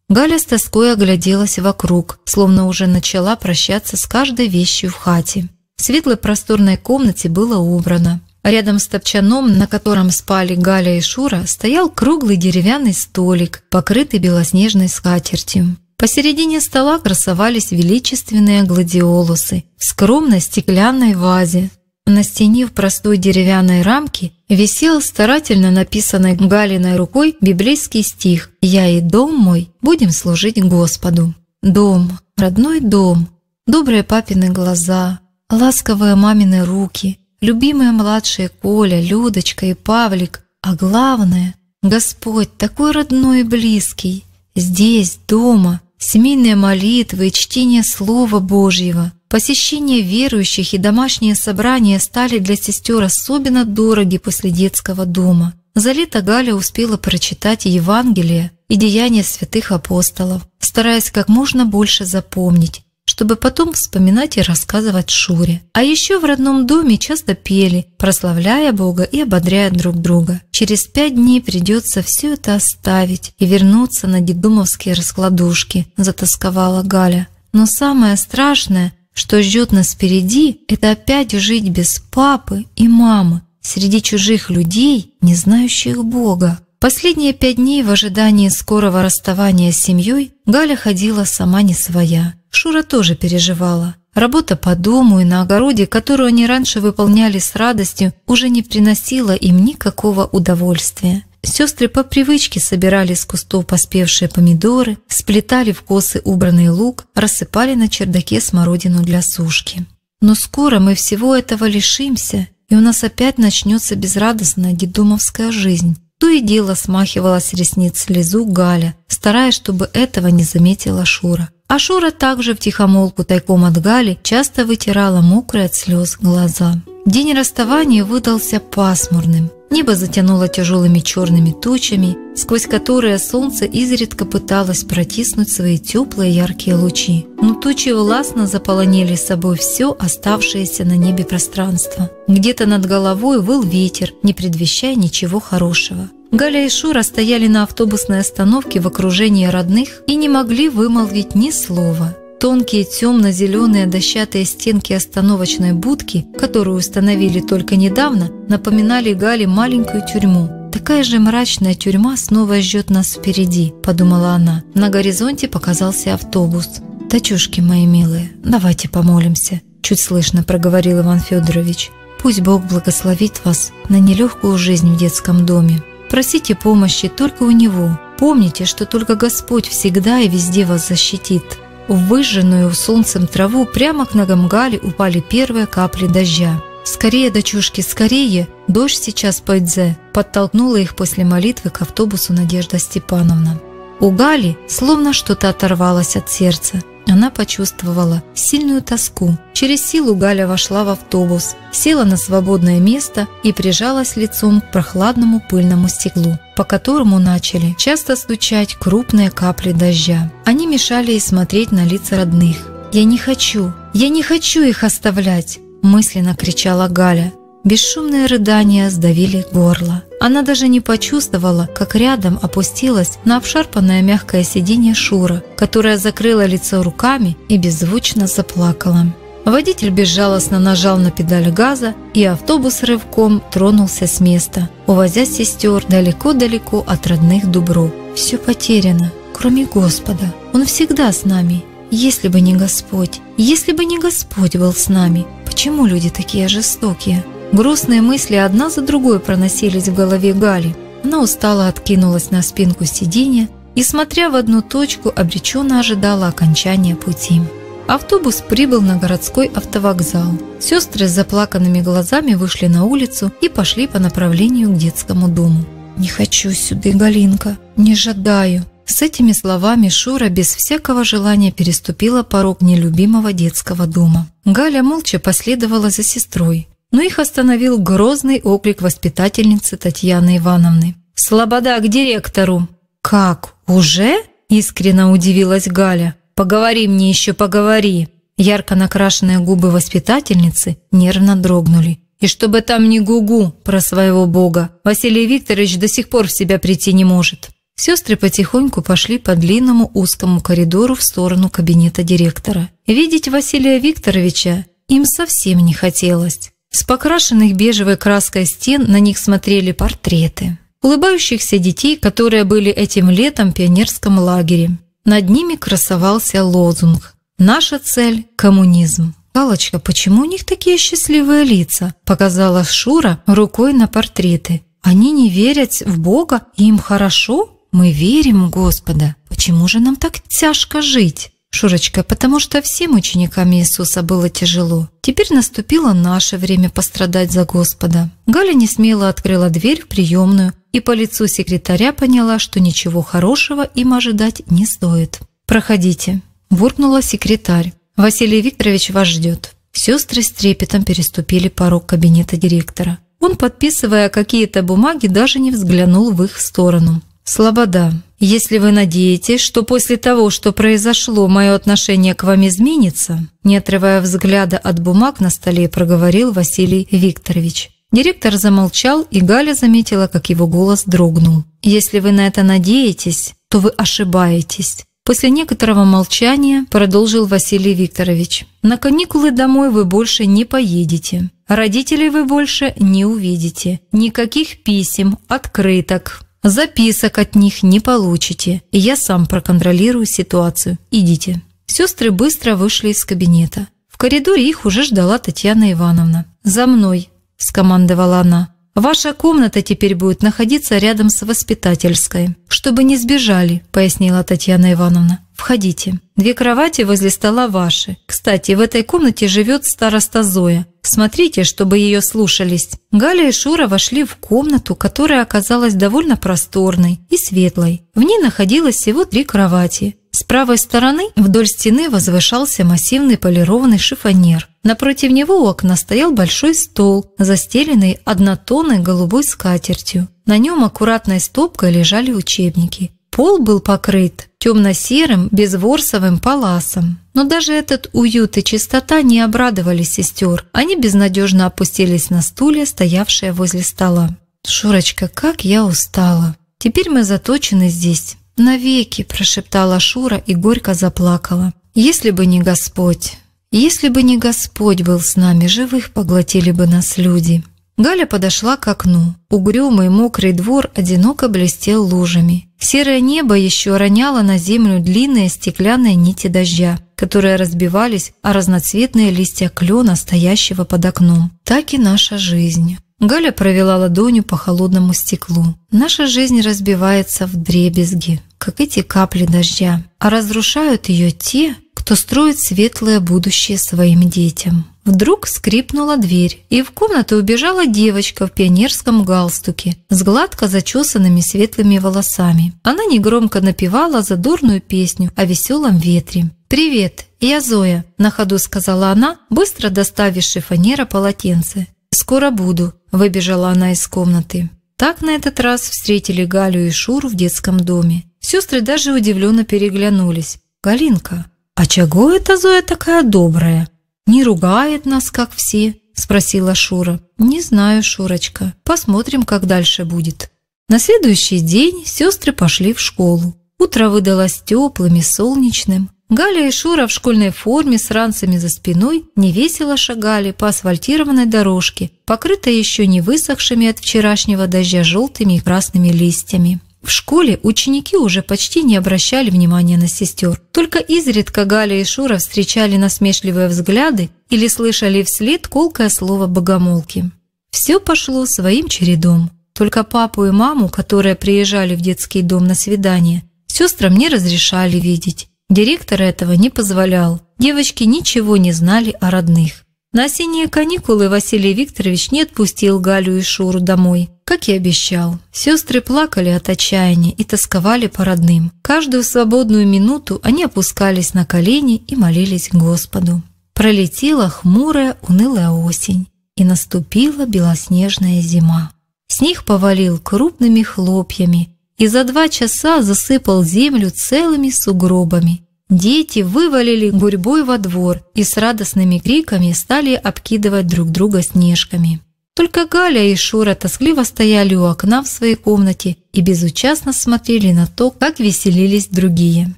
Галя с тоской огляделась вокруг, словно уже начала прощаться с каждой вещью в хате. В светлой просторной комнате было убрано. Рядом с топчаном, на котором спали Галя и Шура, стоял круглый деревянный столик, покрытый белоснежной скатертью. Посередине стола красовались величественные гладиолусы в скромной стеклянной вазе. На стене в простой деревянной рамке висел старательно написанный Галиной рукой библейский стих «Я и дом мой будем служить Господу». Дом, родной дом, добрые папины глаза, ласковые мамины руки, любимые младшие Коля, Людочка и Павлик, а главное – Господь такой родной и близкий, здесь, дома – семейные молитвы и чтение Слова Божьего, посещение верующих и домашние собрания стали для сестер особенно дороги после детского дома. За лето Галя успела прочитать Евангелие и деяния святых апостолов, стараясь как можно больше запомнить чтобы потом вспоминать и рассказывать Шуре. А еще в родном доме часто пели, прославляя Бога и ободряя друг друга. Через пять дней придется все это оставить и вернуться на дедумовские раскладушки, затасковала Галя. Но самое страшное, что ждет нас впереди, это опять жить без папы и мамы, среди чужих людей, не знающих Бога. Последние пять дней в ожидании скорого расставания с семьей Галя ходила сама не своя. Шура тоже переживала. Работа по дому и на огороде, которую они раньше выполняли с радостью, уже не приносила им никакого удовольствия. Сестры по привычке собирали с кустов поспевшие помидоры, сплетали в косы убранный лук, рассыпали на чердаке смородину для сушки. Но скоро мы всего этого лишимся, и у нас опять начнется безрадостная дедумовская жизнь, то и дело смахивала с ресниц слезу Галя, стараясь, чтобы этого не заметила Шура. А Шура также в тихомолку тайком от Гали часто вытирала мокрые от слез глаза. День расставания выдался пасмурным. Небо затянуло тяжелыми черными тучами, сквозь которые солнце изредка пыталось протиснуть свои теплые яркие лучи. Но тучи властно заполонили собой все оставшееся на небе пространство. Где-то над головой выл ветер, не предвещая ничего хорошего. Галя и Шура стояли на автобусной остановке в окружении родных и не могли вымолвить ни слова. Тонкие темно-зеленые дощатые стенки остановочной будки, которую установили только недавно, напоминали Гали маленькую тюрьму. «Такая же мрачная тюрьма снова ждет нас впереди», – подумала она. На горизонте показался автобус. Тачушки мои милые, давайте помолимся», – чуть слышно проговорил Иван Федорович. «Пусть Бог благословит вас на нелегкую жизнь в детском доме. Просите помощи только у Него. Помните, что только Господь всегда и везде вас защитит». В выжженную солнцем траву прямо к ногам Гали упали первые капли дождя. «Скорее, дочушки, скорее! Дождь сейчас пойдзе!» подтолкнула их после молитвы к автобусу Надежда Степановна. У Гали словно что-то оторвалось от сердца – она почувствовала сильную тоску. Через силу Галя вошла в автобус, села на свободное место и прижалась лицом к прохладному пыльному стеклу, по которому начали часто стучать крупные капли дождя. Они мешали ей смотреть на лица родных. «Я не хочу! Я не хочу их оставлять!» – мысленно кричала Галя. Бесшумные рыдания сдавили горло. Она даже не почувствовала, как рядом опустилась на обшарпанное мягкое сиденье Шура, которая закрыла лицо руками и беззвучно заплакала. Водитель безжалостно нажал на педаль газа, и автобус рывком тронулся с места, увозя сестер далеко-далеко от родных Дубров. Все потеряно, кроме Господа. Он всегда с нами. Если бы не Господь, если бы не Господь был с нами, почему люди такие жестокие? Грустные мысли одна за другой проносились в голове Гали. Она устало откинулась на спинку сиденья и, смотря в одну точку, обреченно ожидала окончания пути. Автобус прибыл на городской автовокзал. Сестры с заплаканными глазами вышли на улицу и пошли по направлению к детскому дому. «Не хочу сюда, Галинка, не жадаю». С этими словами Шура без всякого желания переступила порог нелюбимого детского дома. Галя молча последовала за сестрой но их остановил грозный оклик воспитательницы Татьяны Ивановны. «Слобода к директору!» «Как? Уже?» – искренно удивилась Галя. «Поговори мне еще, поговори!» Ярко накрашенные губы воспитательницы нервно дрогнули. «И чтобы там не гугу про своего бога, Василий Викторович до сих пор в себя прийти не может». Сестры потихоньку пошли по длинному узкому коридору в сторону кабинета директора. Видеть Василия Викторовича им совсем не хотелось. С покрашенных бежевой краской стен на них смотрели портреты улыбающихся детей, которые были этим летом в пионерском лагере. Над ними красовался лозунг «Наша цель – коммунизм». «Галочка, почему у них такие счастливые лица?» – показала Шура рукой на портреты. «Они не верят в Бога, и им хорошо? Мы верим в Господа. Почему же нам так тяжко жить?» Шурочка, потому что всем ученикам Иисуса было тяжело. Теперь наступило наше время пострадать за Господа. Галя не смело открыла дверь в приемную и по лицу секретаря поняла, что ничего хорошего им ожидать не стоит. «Проходите», – буркнула секретарь. «Василий Викторович вас ждет». Сестры с трепетом переступили порог кабинета директора. Он, подписывая какие-то бумаги, даже не взглянул в их сторону. «Слобода, если вы надеетесь, что после того, что произошло, мое отношение к вам изменится», не отрывая взгляда от бумаг на столе, проговорил Василий Викторович. Директор замолчал, и Галя заметила, как его голос дрогнул. «Если вы на это надеетесь, то вы ошибаетесь». После некоторого молчания продолжил Василий Викторович. «На каникулы домой вы больше не поедете. Родителей вы больше не увидите. Никаких писем, открыток, Записок от них не получите. Я сам проконтролирую ситуацию. Идите». Сестры быстро вышли из кабинета. В коридоре их уже ждала Татьяна Ивановна. «За мной», – скомандовала она. «Ваша комната теперь будет находиться рядом с воспитательской». «Чтобы не сбежали», – пояснила Татьяна Ивановна. «Входите. Две кровати возле стола ваши. Кстати, в этой комнате живет староста Зоя. Смотрите, чтобы ее слушались». Галя и Шура вошли в комнату, которая оказалась довольно просторной и светлой. В ней находилось всего три кровати. С правой стороны вдоль стены возвышался массивный полированный шифонер. Напротив него у окна стоял большой стол, застеленный однотонной голубой скатертью. На нем аккуратной стопкой лежали учебники. Пол был покрыт темно-серым безворсовым паласом. Но даже этот уют и чистота не обрадовали сестер. Они безнадежно опустились на стулья, стоявшие возле стола. «Шурочка, как я устала! Теперь мы заточены здесь. Навеки!» – прошептала Шура и горько заплакала. «Если бы не Господь! Если бы не Господь был с нами, живых поглотили бы нас люди!» Галя подошла к окну. Угрюмый мокрый двор одиноко блестел лужами. Серое небо еще роняло на землю длинные стеклянные нити дождя, которые разбивались о разноцветные листья клена, стоящего под окном. Так и наша жизнь. Галя провела ладонью по холодному стеклу. Наша жизнь разбивается в дребезги, как эти капли дождя, а разрушают ее те, кто строит светлое будущее своим детям. Вдруг скрипнула дверь, и в комнату убежала девочка в пионерском галстуке с гладко зачесанными светлыми волосами. Она негромко напевала задорную песню о веселом ветре. «Привет, я Зоя», – на ходу сказала она, быстро доставивши фанера полотенце. «Скоро буду», – выбежала она из комнаты. Так на этот раз встретили Галю и Шуру в детском доме. Сестры даже удивленно переглянулись. «Галинка, «А чего это Зоя такая добрая? Не ругает нас, как все?» – спросила Шура. «Не знаю, Шурочка. Посмотрим, как дальше будет». На следующий день сестры пошли в школу. Утро выдалось теплым и солнечным. Галя и Шура в школьной форме с ранцами за спиной невесело шагали по асфальтированной дорожке, покрытой еще не высохшими от вчерашнего дождя желтыми и красными листьями. В школе ученики уже почти не обращали внимания на сестер. Только изредка Галя и Шура встречали насмешливые взгляды или слышали вслед колкое слово богомолки. Все пошло своим чередом. Только папу и маму, которые приезжали в детский дом на свидание, сестрам не разрешали видеть. Директор этого не позволял. Девочки ничего не знали о родных. На осенние каникулы Василий Викторович не отпустил Галю и Шуру домой. Как и обещал, сестры плакали от отчаяния и тосковали по родным. Каждую свободную минуту они опускались на колени и молились Господу. Пролетела хмурая, унылая осень, и наступила белоснежная зима. Снег повалил крупными хлопьями и за два часа засыпал землю целыми сугробами – Дети вывалили гурьбой во двор и с радостными криками стали обкидывать друг друга снежками. Только Галя и Шура тоскливо стояли у окна в своей комнате и безучастно смотрели на то, как веселились другие.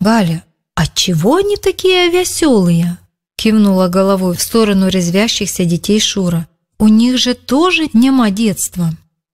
«Галя, а чего они такие веселые?» кивнула головой в сторону резвящихся детей Шура. «У них же тоже нема детства».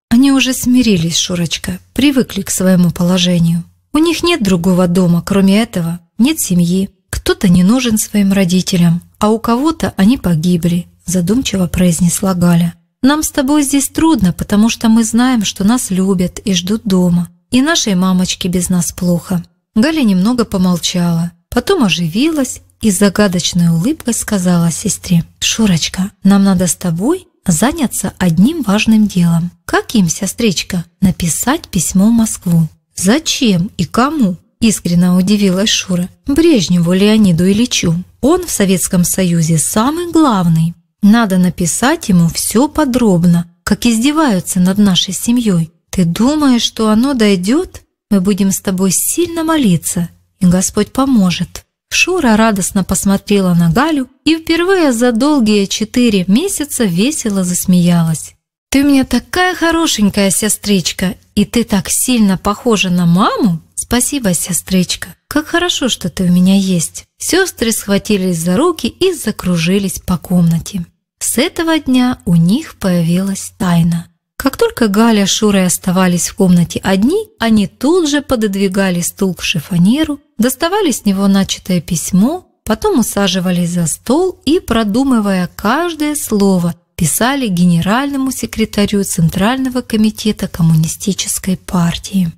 Они уже смирились, Шурочка, привыкли к своему положению. У них нет другого дома, кроме этого нет семьи, кто-то не нужен своим родителям, а у кого-то они погибли», – задумчиво произнесла Галя. «Нам с тобой здесь трудно, потому что мы знаем, что нас любят и ждут дома, и нашей мамочке без нас плохо». Галя немного помолчала, потом оживилась и с загадочной улыбкой сказала сестре, «Шурочка, нам надо с тобой заняться одним важным делом. Каким, сестричка? Написать письмо в Москву». «Зачем и кому?» Искренне удивилась Шура. Брежневу Леониду Ильичу. Он в Советском Союзе самый главный. Надо написать ему все подробно, как издеваются над нашей семьей. Ты думаешь, что оно дойдет? Мы будем с тобой сильно молиться, и Господь поможет». Шура радостно посмотрела на Галю и впервые за долгие четыре месяца весело засмеялась. «Ты у меня такая хорошенькая сестричка, и ты так сильно похожа на маму!» Спасибо, сестричка. Как хорошо, что ты у меня есть. Сестры схватились за руки и закружились по комнате. С этого дня у них появилась тайна. Как только Галя с Шурой оставались в комнате одни, они тут же пододвигали стул к шифонеру, доставали с него начатое письмо, потом усаживались за стол и, продумывая каждое слово, писали генеральному секретарю Центрального комитета коммунистической партии.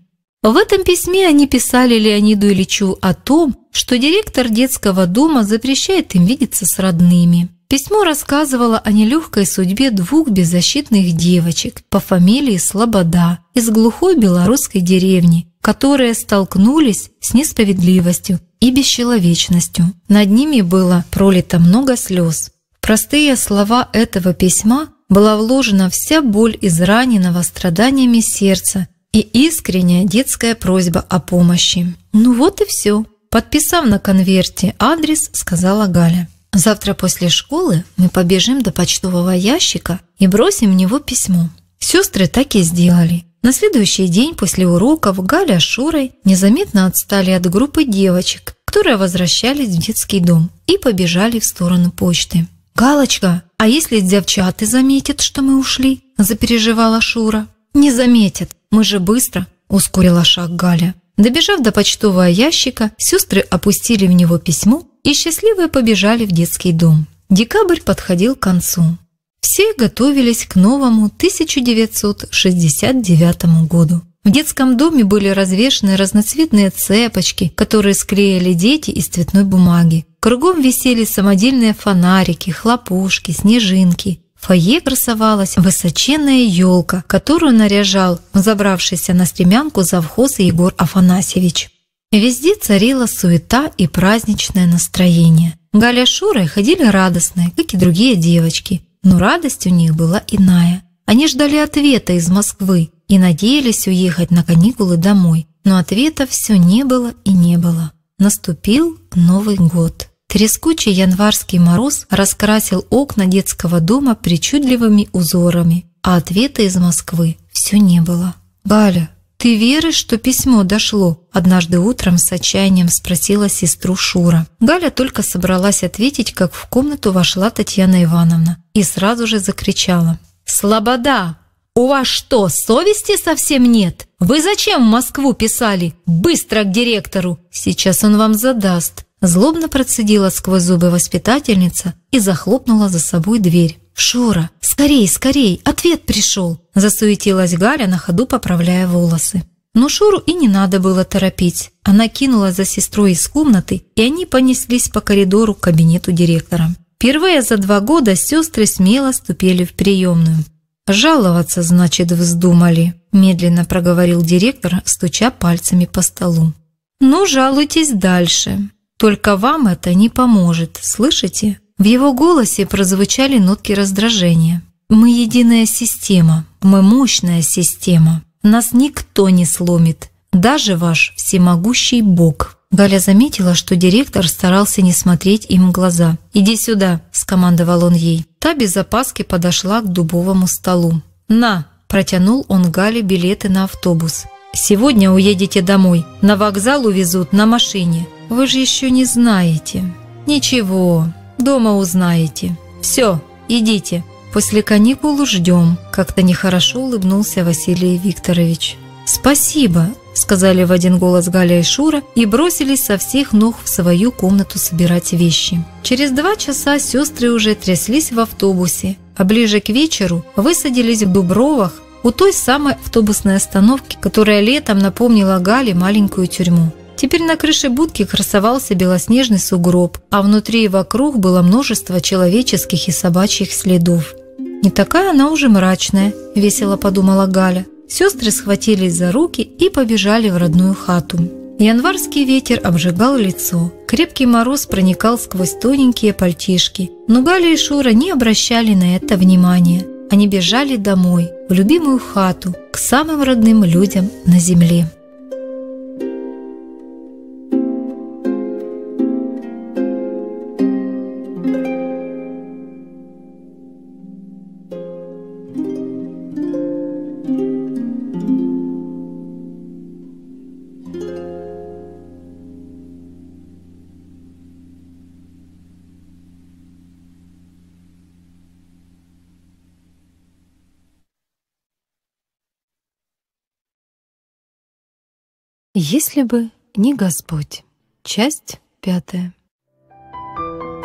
В этом письме они писали Леониду Ильичу о том, что директор детского дома запрещает им видеться с родными. Письмо рассказывало о нелегкой судьбе двух беззащитных девочек по фамилии Слобода из глухой белорусской деревни, которые столкнулись с несправедливостью и бесчеловечностью. Над ними было пролито много слез. Простые слова этого письма была вложена вся боль израненного страданиями сердца и искренняя детская просьба о помощи. Ну вот и все. Подписав на конверте адрес, сказала Галя. Завтра после школы мы побежим до почтового ящика и бросим в него письмо. Сестры так и сделали. На следующий день после уроков Галя с Шурой незаметно отстали от группы девочек, которые возвращались в детский дом и побежали в сторону почты. «Галочка, а если девчаты заметят, что мы ушли?» – запереживала Шура. «Не заметят. Мы же быстро!» – ускорила шаг Галя. Добежав до почтового ящика, сестры опустили в него письмо и счастливые побежали в детский дом. Декабрь подходил к концу. Все готовились к новому 1969 году. В детском доме были развешаны разноцветные цепочки, которые склеили дети из цветной бумаги. Кругом висели самодельные фонарики, хлопушки, снежинки фойе красовалась высоченная елка, которую наряжал забравшийся на стремянку завхоз Егор Афанасьевич. Везде царила суета и праздничное настроение. Галя с Шурой ходили радостные, как и другие девочки, но радость у них была иная. Они ждали ответа из Москвы и надеялись уехать на каникулы домой, но ответа все не было и не было. Наступил Новый год. Трескучий январский мороз раскрасил окна детского дома причудливыми узорами, а ответа из Москвы все не было. «Галя, ты веришь, что письмо дошло?» Однажды утром с отчаянием спросила сестру Шура. Галя только собралась ответить, как в комнату вошла Татьяна Ивановна и сразу же закричала. «Слобода! У вас что, совести совсем нет? Вы зачем в Москву писали? Быстро к директору! Сейчас он вам задаст!» Злобно процедила сквозь зубы воспитательница и захлопнула за собой дверь. «Шура, скорей, скорей, ответ пришел!» Засуетилась Галя, на ходу поправляя волосы. Но Шуру и не надо было торопить. Она кинулась за сестрой из комнаты, и они понеслись по коридору к кабинету директора. Впервые за два года сестры смело ступили в приемную. «Жаловаться, значит, вздумали», – медленно проговорил директор, стуча пальцами по столу. «Ну, жалуйтесь дальше. Только вам это не поможет, слышите? В его голосе прозвучали нотки раздражения. Мы единая система, мы мощная система. Нас никто не сломит, даже ваш всемогущий Бог. Галя заметила, что директор старался не смотреть им в глаза. «Иди сюда», – скомандовал он ей. Та без опаски подошла к дубовому столу. «На!» – протянул он Гале билеты на автобус. «Сегодня уедете домой. На вокзал увезут на машине. Вы же еще не знаете. Ничего, дома узнаете. Все, идите. После каникул ждем. Как-то нехорошо улыбнулся Василий Викторович. Спасибо, сказали в один голос Галя и Шура и бросились со всех ног в свою комнату собирать вещи. Через два часа сестры уже тряслись в автобусе, а ближе к вечеру высадились в Дубровах у той самой автобусной остановки, которая летом напомнила Гале маленькую тюрьму. Теперь на крыше будки красовался белоснежный сугроб, а внутри и вокруг было множество человеческих и собачьих следов. «Не такая она уже мрачная», – весело подумала Галя. Сестры схватились за руки и побежали в родную хату. Январский ветер обжигал лицо. Крепкий мороз проникал сквозь тоненькие пальтишки. Но Галя и Шура не обращали на это внимания. Они бежали домой, в любимую хату, к самым родным людям на земле. Если бы не Господь. Часть пятая.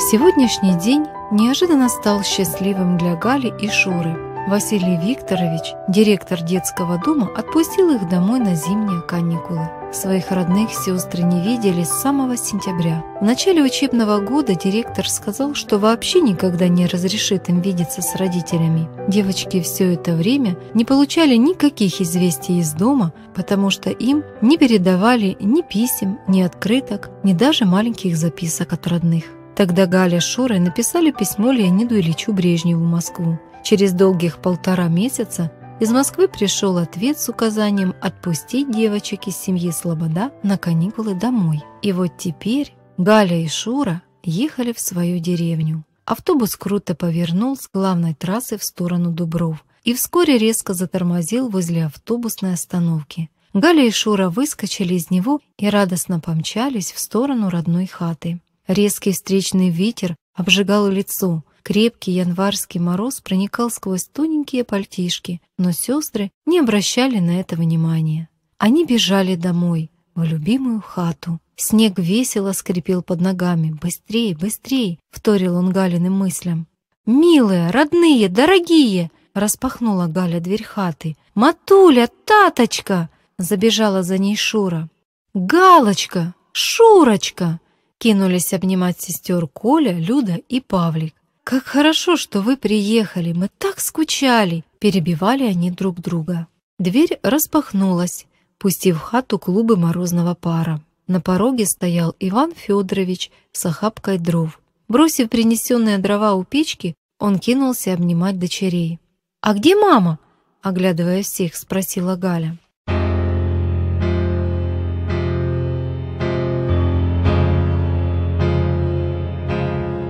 Сегодняшний день неожиданно стал счастливым для Гали и Шуры. Василий Викторович, директор детского дома, отпустил их домой на зимние каникулы. Своих родных сестры не видели с самого сентября. В начале учебного года директор сказал, что вообще никогда не разрешит им видеться с родителями. Девочки все это время не получали никаких известий из дома, потому что им не передавали ни писем, ни открыток, ни даже маленьких записок от родных. Тогда Галя с Шурой написали письмо Леониду Ильичу Брежневу в Москву. Через долгих полтора месяца из Москвы пришел ответ с указанием отпустить девочек из семьи Слобода на каникулы домой. И вот теперь Галя и Шура ехали в свою деревню. Автобус круто повернул с главной трассы в сторону Дубров и вскоре резко затормозил возле автобусной остановки. Галя и Шура выскочили из него и радостно помчались в сторону родной хаты. Резкий встречный ветер обжигал лицо, Крепкий январский мороз проникал сквозь тоненькие пальтишки, но сестры не обращали на это внимания. Они бежали домой, в любимую хату. Снег весело скрипел под ногами. «Быстрей, быстрей!» — вторил он Галиным мыслям. «Милые, родные, дорогие!» — распахнула Галя дверь хаты. «Матуля, таточка!» — забежала за ней Шура. «Галочка! Шурочка!» — кинулись обнимать сестер Коля, Люда и Павлик. «Как хорошо, что вы приехали, мы так скучали!» Перебивали они друг друга. Дверь распахнулась, пустив в хату клубы морозного пара. На пороге стоял Иван Федорович с охапкой дров. Бросив принесенные дрова у печки, он кинулся обнимать дочерей. «А где мама?» — оглядывая всех, спросила Галя.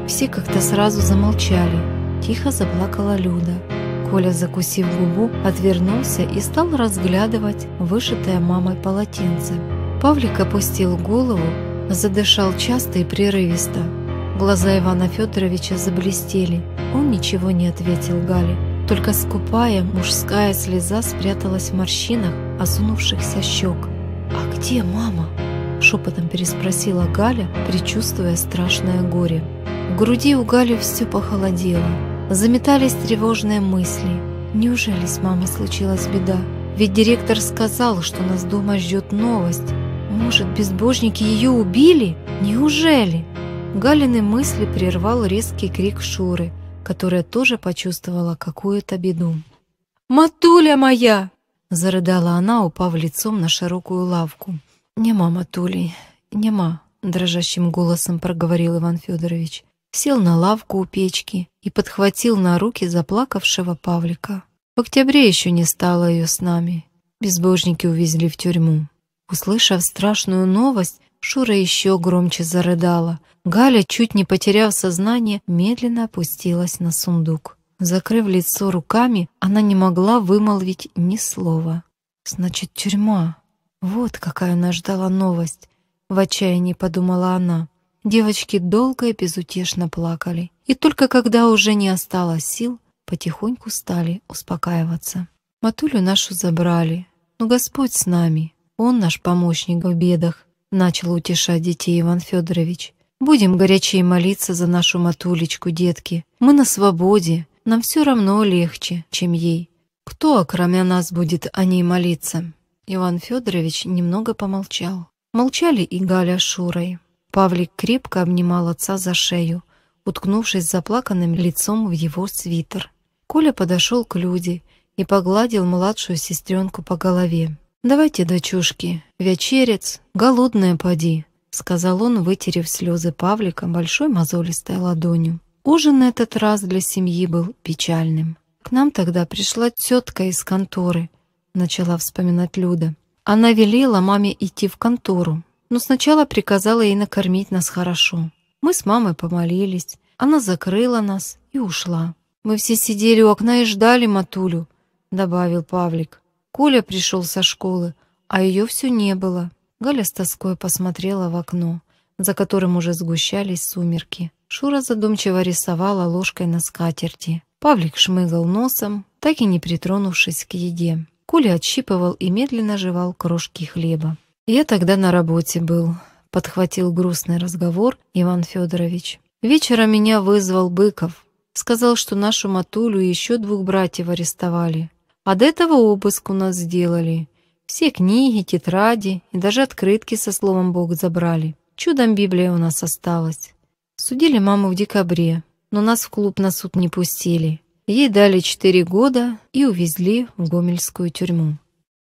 Все как-то сразу замолчали. Тихо заплакала Люда. Коля, закусив губу, отвернулся и стал разглядывать вышитое мамой полотенце. Павлик опустил голову, задышал часто и прерывисто. Глаза Ивана Федоровича заблестели. Он ничего не ответил Гале. Только скупая мужская слеза спряталась в морщинах осунувшихся щек. «А где мама?» – шепотом переспросила Галя, предчувствуя страшное горе. В груди у Гали все похолодело. Заметались тревожные мысли. Неужели с мамой случилась беда? Ведь директор сказал, что нас дома ждет новость. Может, безбожники ее убили? Неужели? Галины мысли прервал резкий крик Шуры, которая тоже почувствовала какую-то беду. «Матуля моя!» — зарыдала она, упав лицом на широкую лавку. «Нема, Матули, нема!» — дрожащим голосом проговорил Иван Федорович сел на лавку у печки и подхватил на руки заплакавшего Павлика. В октябре еще не стало ее с нами. Безбожники увезли в тюрьму. Услышав страшную новость, Шура еще громче зарыдала. Галя, чуть не потеряв сознание, медленно опустилась на сундук. Закрыв лицо руками, она не могла вымолвить ни слова. «Значит, тюрьма. Вот какая она ждала новость!» — в отчаянии подумала она. Девочки долго и безутешно плакали, и только когда уже не осталось сил, потихоньку стали успокаиваться. Матулю нашу забрали, но ну, Господь с нами, Он наш помощник в бедах, начал утешать детей Иван Федорович. Будем горячей молиться за нашу Матулечку, детки. Мы на свободе, нам все равно легче, чем ей. Кто, кроме нас, будет о ней молиться? Иван Федорович немного помолчал. Молчали и Галя с Шурой. Павлик крепко обнимал отца за шею, уткнувшись заплаканным лицом в его свитер. Коля подошел к Люде и погладил младшую сестренку по голове. «Давайте, дочушки, вечерец, голодная поди», — сказал он, вытерев слезы Павлика большой мозолистой ладонью. Ужин на этот раз для семьи был печальным. «К нам тогда пришла тетка из конторы», — начала вспоминать Люда. Она велела маме идти в контору, но сначала приказала ей накормить нас хорошо. Мы с мамой помолились, она закрыла нас и ушла. «Мы все сидели у окна и ждали Матулю», — добавил Павлик. Коля пришел со школы, а ее все не было. Галя с тоской посмотрела в окно, за которым уже сгущались сумерки. Шура задумчиво рисовала ложкой на скатерти. Павлик шмыгал носом, так и не притронувшись к еде. Коля отщипывал и медленно жевал крошки хлеба. «Я тогда на работе был», — подхватил грустный разговор Иван Федорович. «Вечером меня вызвал Быков. Сказал, что нашу Матулю и еще двух братьев арестовали. А до этого обыск у нас сделали. Все книги, тетради и даже открытки со словом «Бог» забрали. Чудом Библия у нас осталась. Судили маму в декабре, но нас в клуб на суд не пустили. Ей дали четыре года и увезли в Гомельскую тюрьму.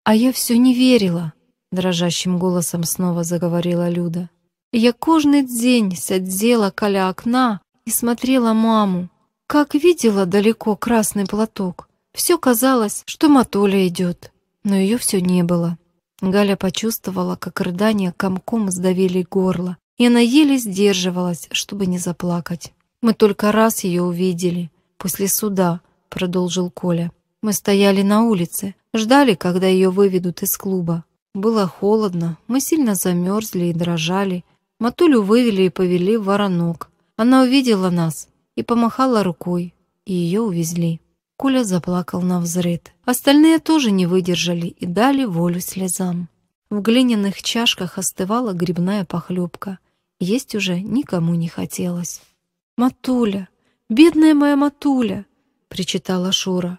А я все не верила дрожащим голосом снова заговорила Люда. Я каждый день сидела коля окна и смотрела маму. Как видела далеко красный платок. Все казалось, что Матуля идет, но ее все не было. Галя почувствовала, как рыдания комком сдавили горло, и она еле сдерживалась, чтобы не заплакать. «Мы только раз ее увидели, после суда», — продолжил Коля. «Мы стояли на улице, ждали, когда ее выведут из клуба. Было холодно, мы сильно замерзли и дрожали. Матулю вывели и повели в воронок. Она увидела нас и помахала рукой, и ее увезли. Коля заплакал на взрыд. Остальные тоже не выдержали и дали волю слезам. В глиняных чашках остывала грибная похлебка. Есть уже никому не хотелось. «Матуля! Бедная моя Матуля!» — причитала Шура.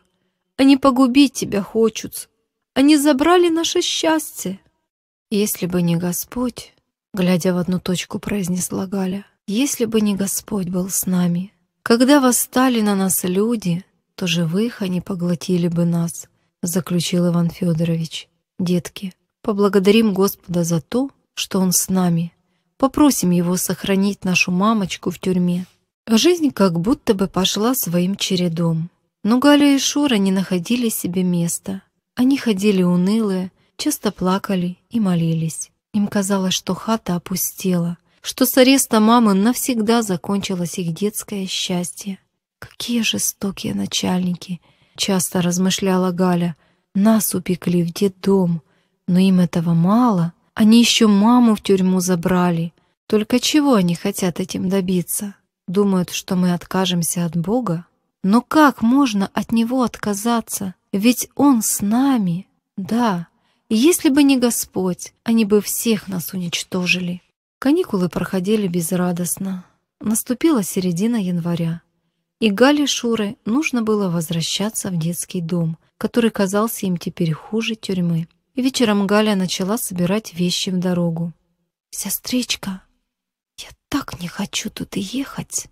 «Они погубить тебя хочут!» Они забрали наше счастье. Если бы не Господь, глядя в одну точку, произнесла Галя, если бы не Господь был с нами. Когда восстали на нас люди, то живых они поглотили бы нас, заключил Иван Федорович. Детки, поблагодарим Господа за то, что Он с нами. Попросим Его сохранить нашу мамочку в тюрьме. Жизнь как будто бы пошла своим чередом. Но Галя и Шура не находили себе места. Они ходили унылые, часто плакали и молились. Им казалось, что хата опустела, что с ареста мамы навсегда закончилось их детское счастье. «Какие жестокие начальники!» — часто размышляла Галя. «Нас упекли в детдом, но им этого мало. Они еще маму в тюрьму забрали. Только чего они хотят этим добиться? Думают, что мы откажемся от Бога? Но как можно от Него отказаться?» Ведь Он с нами, да. если бы не Господь, они бы всех нас уничтожили. Каникулы проходили безрадостно. Наступила середина января. И Гале Шуры нужно было возвращаться в детский дом, который казался им теперь хуже тюрьмы. И вечером Галя начала собирать вещи в дорогу. «Сестричка, я так не хочу туда ехать!»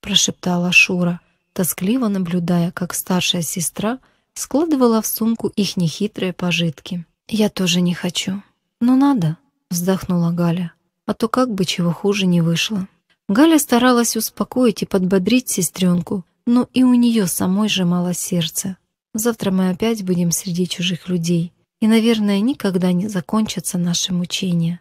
прошептала Шура, тоскливо наблюдая, как старшая сестра – складывала в сумку их нехитрые пожитки. «Я тоже не хочу». «Но «Ну надо», — вздохнула Галя. «А то как бы чего хуже не вышло». Галя старалась успокоить и подбодрить сестренку, но и у нее самой сжимало сердце. «Завтра мы опять будем среди чужих людей, и, наверное, никогда не закончатся наши мучения.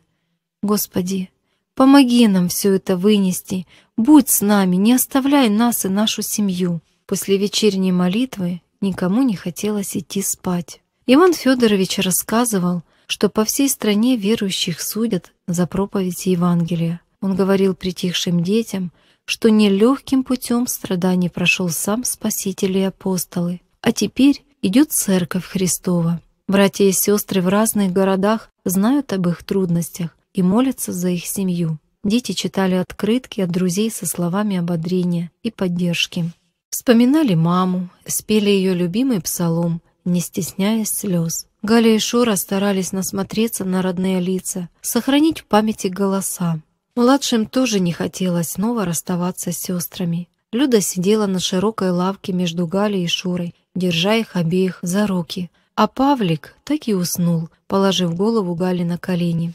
Господи, помоги нам все это вынести, будь с нами, не оставляй нас и нашу семью». После вечерней молитвы никому не хотелось идти спать. Иван Федорович рассказывал, что по всей стране верующих судят за проповедь Евангелия. Он говорил притихшим детям, что нелегким путем страданий прошел сам Спаситель и апостолы. А теперь идет Церковь Христова. Братья и сестры в разных городах знают об их трудностях и молятся за их семью. Дети читали открытки от друзей со словами ободрения и поддержки. Вспоминали маму, спели ее любимый псалом, не стесняясь слез. Галя и Шура старались насмотреться на родные лица, сохранить в памяти голоса. Младшим тоже не хотелось снова расставаться с сестрами. Люда сидела на широкой лавке между Галей и Шурой, держа их обеих за руки. А Павлик так и уснул, положив голову Гали на колени.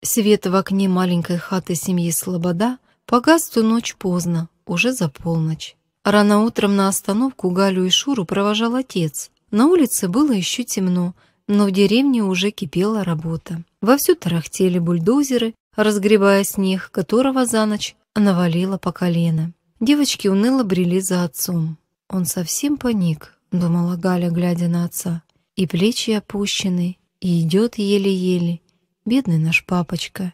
Свет в окне маленькой хаты семьи Слобода погас ту ночь поздно, уже за полночь. Рано утром на остановку Галю и Шуру провожал отец. На улице было еще темно, но в деревне уже кипела работа. Вовсю тарахтели бульдозеры, разгребая снег, которого за ночь навалило по колено. Девочки уныло брели за отцом. «Он совсем поник», — думала Галя, глядя на отца. «И плечи опущены, и идет еле-еле. Бедный наш папочка.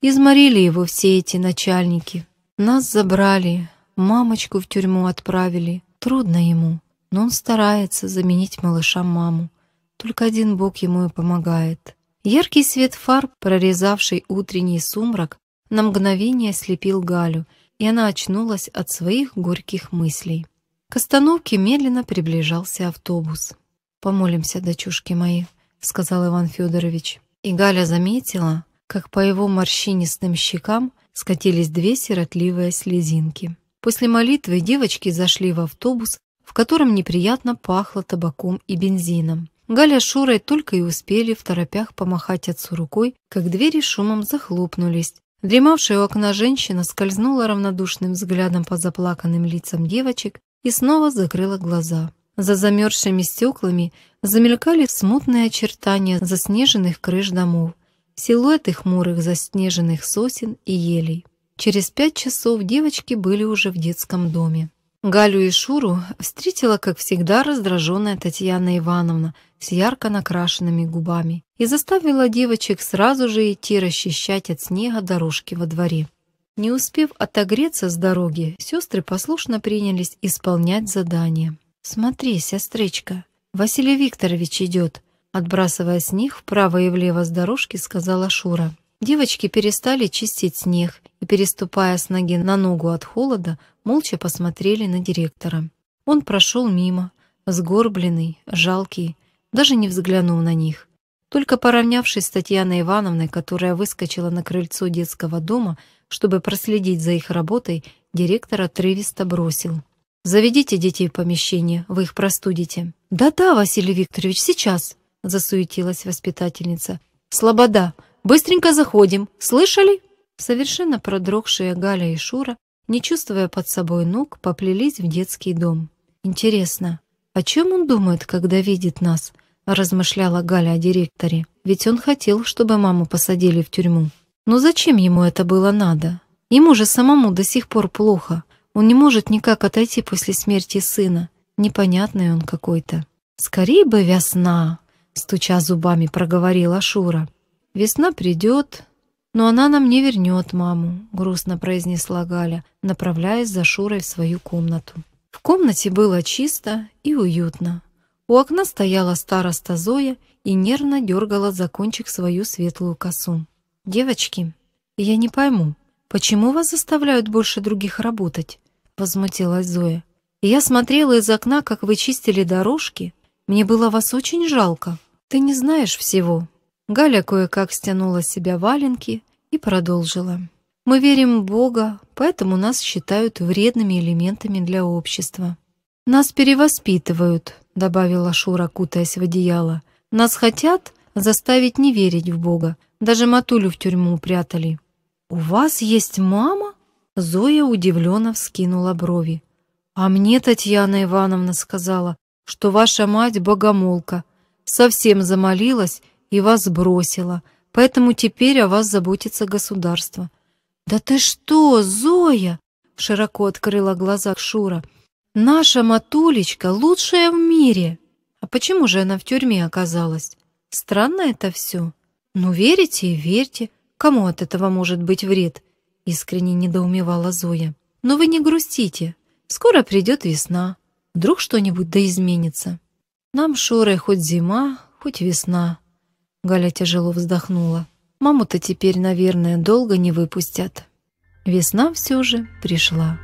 Изморили его все эти начальники. Нас забрали, Мамочку в тюрьму отправили. Трудно ему, но он старается заменить малыша маму. Только один Бог ему и помогает. Яркий свет фар, прорезавший утренний сумрак, на мгновение ослепил Галю, и она очнулась от своих горьких мыслей. К остановке медленно приближался автобус. «Помолимся, дочушки мои», — сказал Иван Федорович. И Галя заметила, как по его морщинистым щекам скатились две сиротливые слезинки. После молитвы девочки зашли в автобус, в котором неприятно пахло табаком и бензином. Галя с Шурой только и успели в торопях помахать отцу рукой, как двери шумом захлопнулись. Дремавшая у окна женщина скользнула равнодушным взглядом по заплаканным лицам девочек и снова закрыла глаза. За замерзшими стеклами замелькали смутные очертания заснеженных крыш домов, силуэты хмурых заснеженных сосен и елей. Через пять часов девочки были уже в детском доме. Галю и Шуру встретила, как всегда, раздраженная Татьяна Ивановна с ярко накрашенными губами и заставила девочек сразу же идти расчищать от снега дорожки во дворе. Не успев отогреться с дороги, сестры послушно принялись исполнять задание. «Смотри, сестричка, Василий Викторович идет», отбрасывая снег вправо и влево с дорожки, сказала Шура. Девочки перестали чистить снег переступая с ноги на ногу от холода, молча посмотрели на директора. Он прошел мимо, сгорбленный, жалкий, даже не взглянул на них. Только поравнявшись с Татьяной Ивановной, которая выскочила на крыльцо детского дома, чтобы проследить за их работой, директор отрывисто бросил. «Заведите детей в помещение, вы их простудите». «Да-да, Василий Викторович, сейчас», — засуетилась воспитательница. «Слобода, быстренько заходим, слышали?» Совершенно продрогшие Галя и Шура, не чувствуя под собой ног, поплелись в детский дом. «Интересно, о чем он думает, когда видит нас?» – размышляла Галя о директоре. «Ведь он хотел, чтобы маму посадили в тюрьму. Но зачем ему это было надо? Ему же самому до сих пор плохо. Он не может никак отойти после смерти сына. Непонятный он какой-то». «Скорей бы весна!» – стуча зубами, проговорила Шура. «Весна придет, «Но она нам не вернет маму», — грустно произнесла Галя, направляясь за Шурой в свою комнату. В комнате было чисто и уютно. У окна стояла староста Зоя и нервно дергала за кончик свою светлую косу. «Девочки, я не пойму, почему вас заставляют больше других работать?» — возмутилась Зоя. «Я смотрела из окна, как вы чистили дорожки. Мне было вас очень жалко. Ты не знаешь всего», Галя кое-как стянула с себя валенки и продолжила. «Мы верим в Бога, поэтому нас считают вредными элементами для общества. Нас перевоспитывают», — добавила Шура, кутаясь в одеяло. «Нас хотят заставить не верить в Бога. Даже Матулю в тюрьму прятали». «У вас есть мама?» Зоя удивленно вскинула брови. «А мне Татьяна Ивановна сказала, что ваша мать богомолка. Совсем замолилась и вас бросила, поэтому теперь о вас заботится государство». «Да ты что, Зоя!» — широко открыла глаза Шура. «Наша Матулечка лучшая в мире!» «А почему же она в тюрьме оказалась? Странно это все. Ну, верите и верьте. Кому от этого может быть вред?» — искренне недоумевала Зоя. «Но вы не грустите. Скоро придет весна. Вдруг что-нибудь да изменится. Нам, Шура, хоть зима, хоть весна». Галя тяжело вздохнула. Маму-то теперь, наверное, долго не выпустят. Весна все же пришла.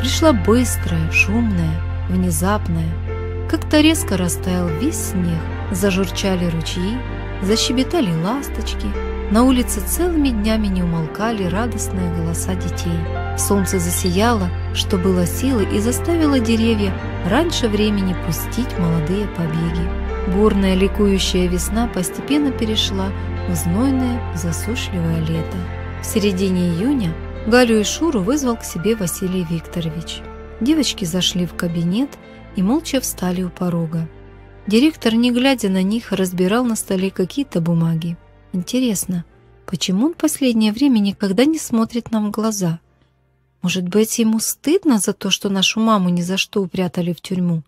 Пришла быстрая, шумная, внезапная. Как-то резко растаял весь снег, зажурчали ручьи, защебетали ласточки — на улице целыми днями не умолкали радостные голоса детей. Солнце засияло, что было силы, и заставило деревья раньше времени пустить молодые побеги. Бурная ликующая весна постепенно перешла в знойное засушливое лето. В середине июня Галю и Шуру вызвал к себе Василий Викторович. Девочки зашли в кабинет и молча встали у порога. Директор, не глядя на них, разбирал на столе какие-то бумаги. Интересно, почему он в последнее время никогда не смотрит нам в глаза? Может быть, ему стыдно за то, что нашу маму ни за что упрятали в тюрьму?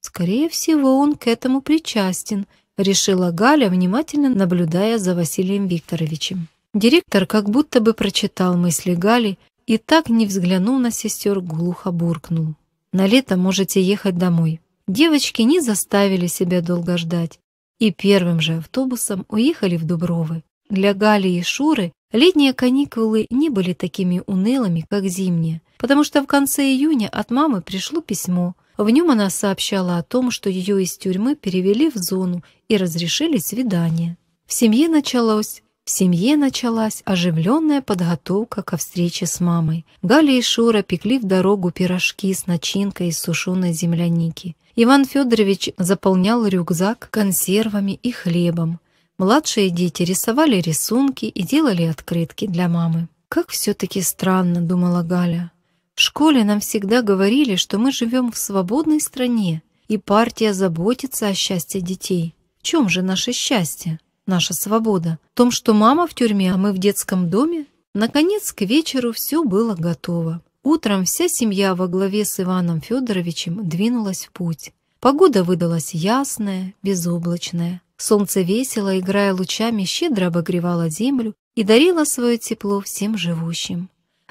Скорее всего, он к этому причастен, решила Галя, внимательно наблюдая за Василием Викторовичем. Директор как будто бы прочитал мысли Гали и так, не взглянув на сестер, глухо буркнул. «На лето можете ехать домой». Девочки не заставили себя долго ждать и первым же автобусом уехали в Дубровы. Для Гали и Шуры летние каникулы не были такими унылыми, как зимние, потому что в конце июня от мамы пришло письмо. В нем она сообщала о том, что ее из тюрьмы перевели в зону и разрешили свидание. В семье началось в семье началась оживленная подготовка ко встрече с мамой. Галя и Шура пекли в дорогу пирожки с начинкой из сушеной земляники. Иван Федорович заполнял рюкзак консервами и хлебом. Младшие дети рисовали рисунки и делали открытки для мамы. «Как все-таки странно», — думала Галя. «В школе нам всегда говорили, что мы живем в свободной стране, и партия заботится о счастье детей. В чем же наше счастье, наша свобода? В том, что мама в тюрьме, а мы в детском доме?» Наконец, к вечеру все было готово. Утром вся семья во главе с Иваном Федоровичем двинулась в путь. Погода выдалась ясная, безоблачная. Солнце весело, играя лучами, щедро обогревало землю и дарило свое тепло всем живущим.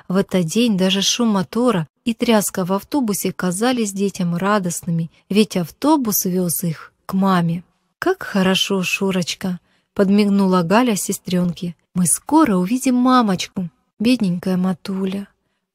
В этот день даже шум мотора и тряска в автобусе казались детям радостными, ведь автобус вез их к маме. «Как хорошо, Шурочка!» — подмигнула Галя сестренке. «Мы скоро увидим мамочку, бедненькая Матуля!»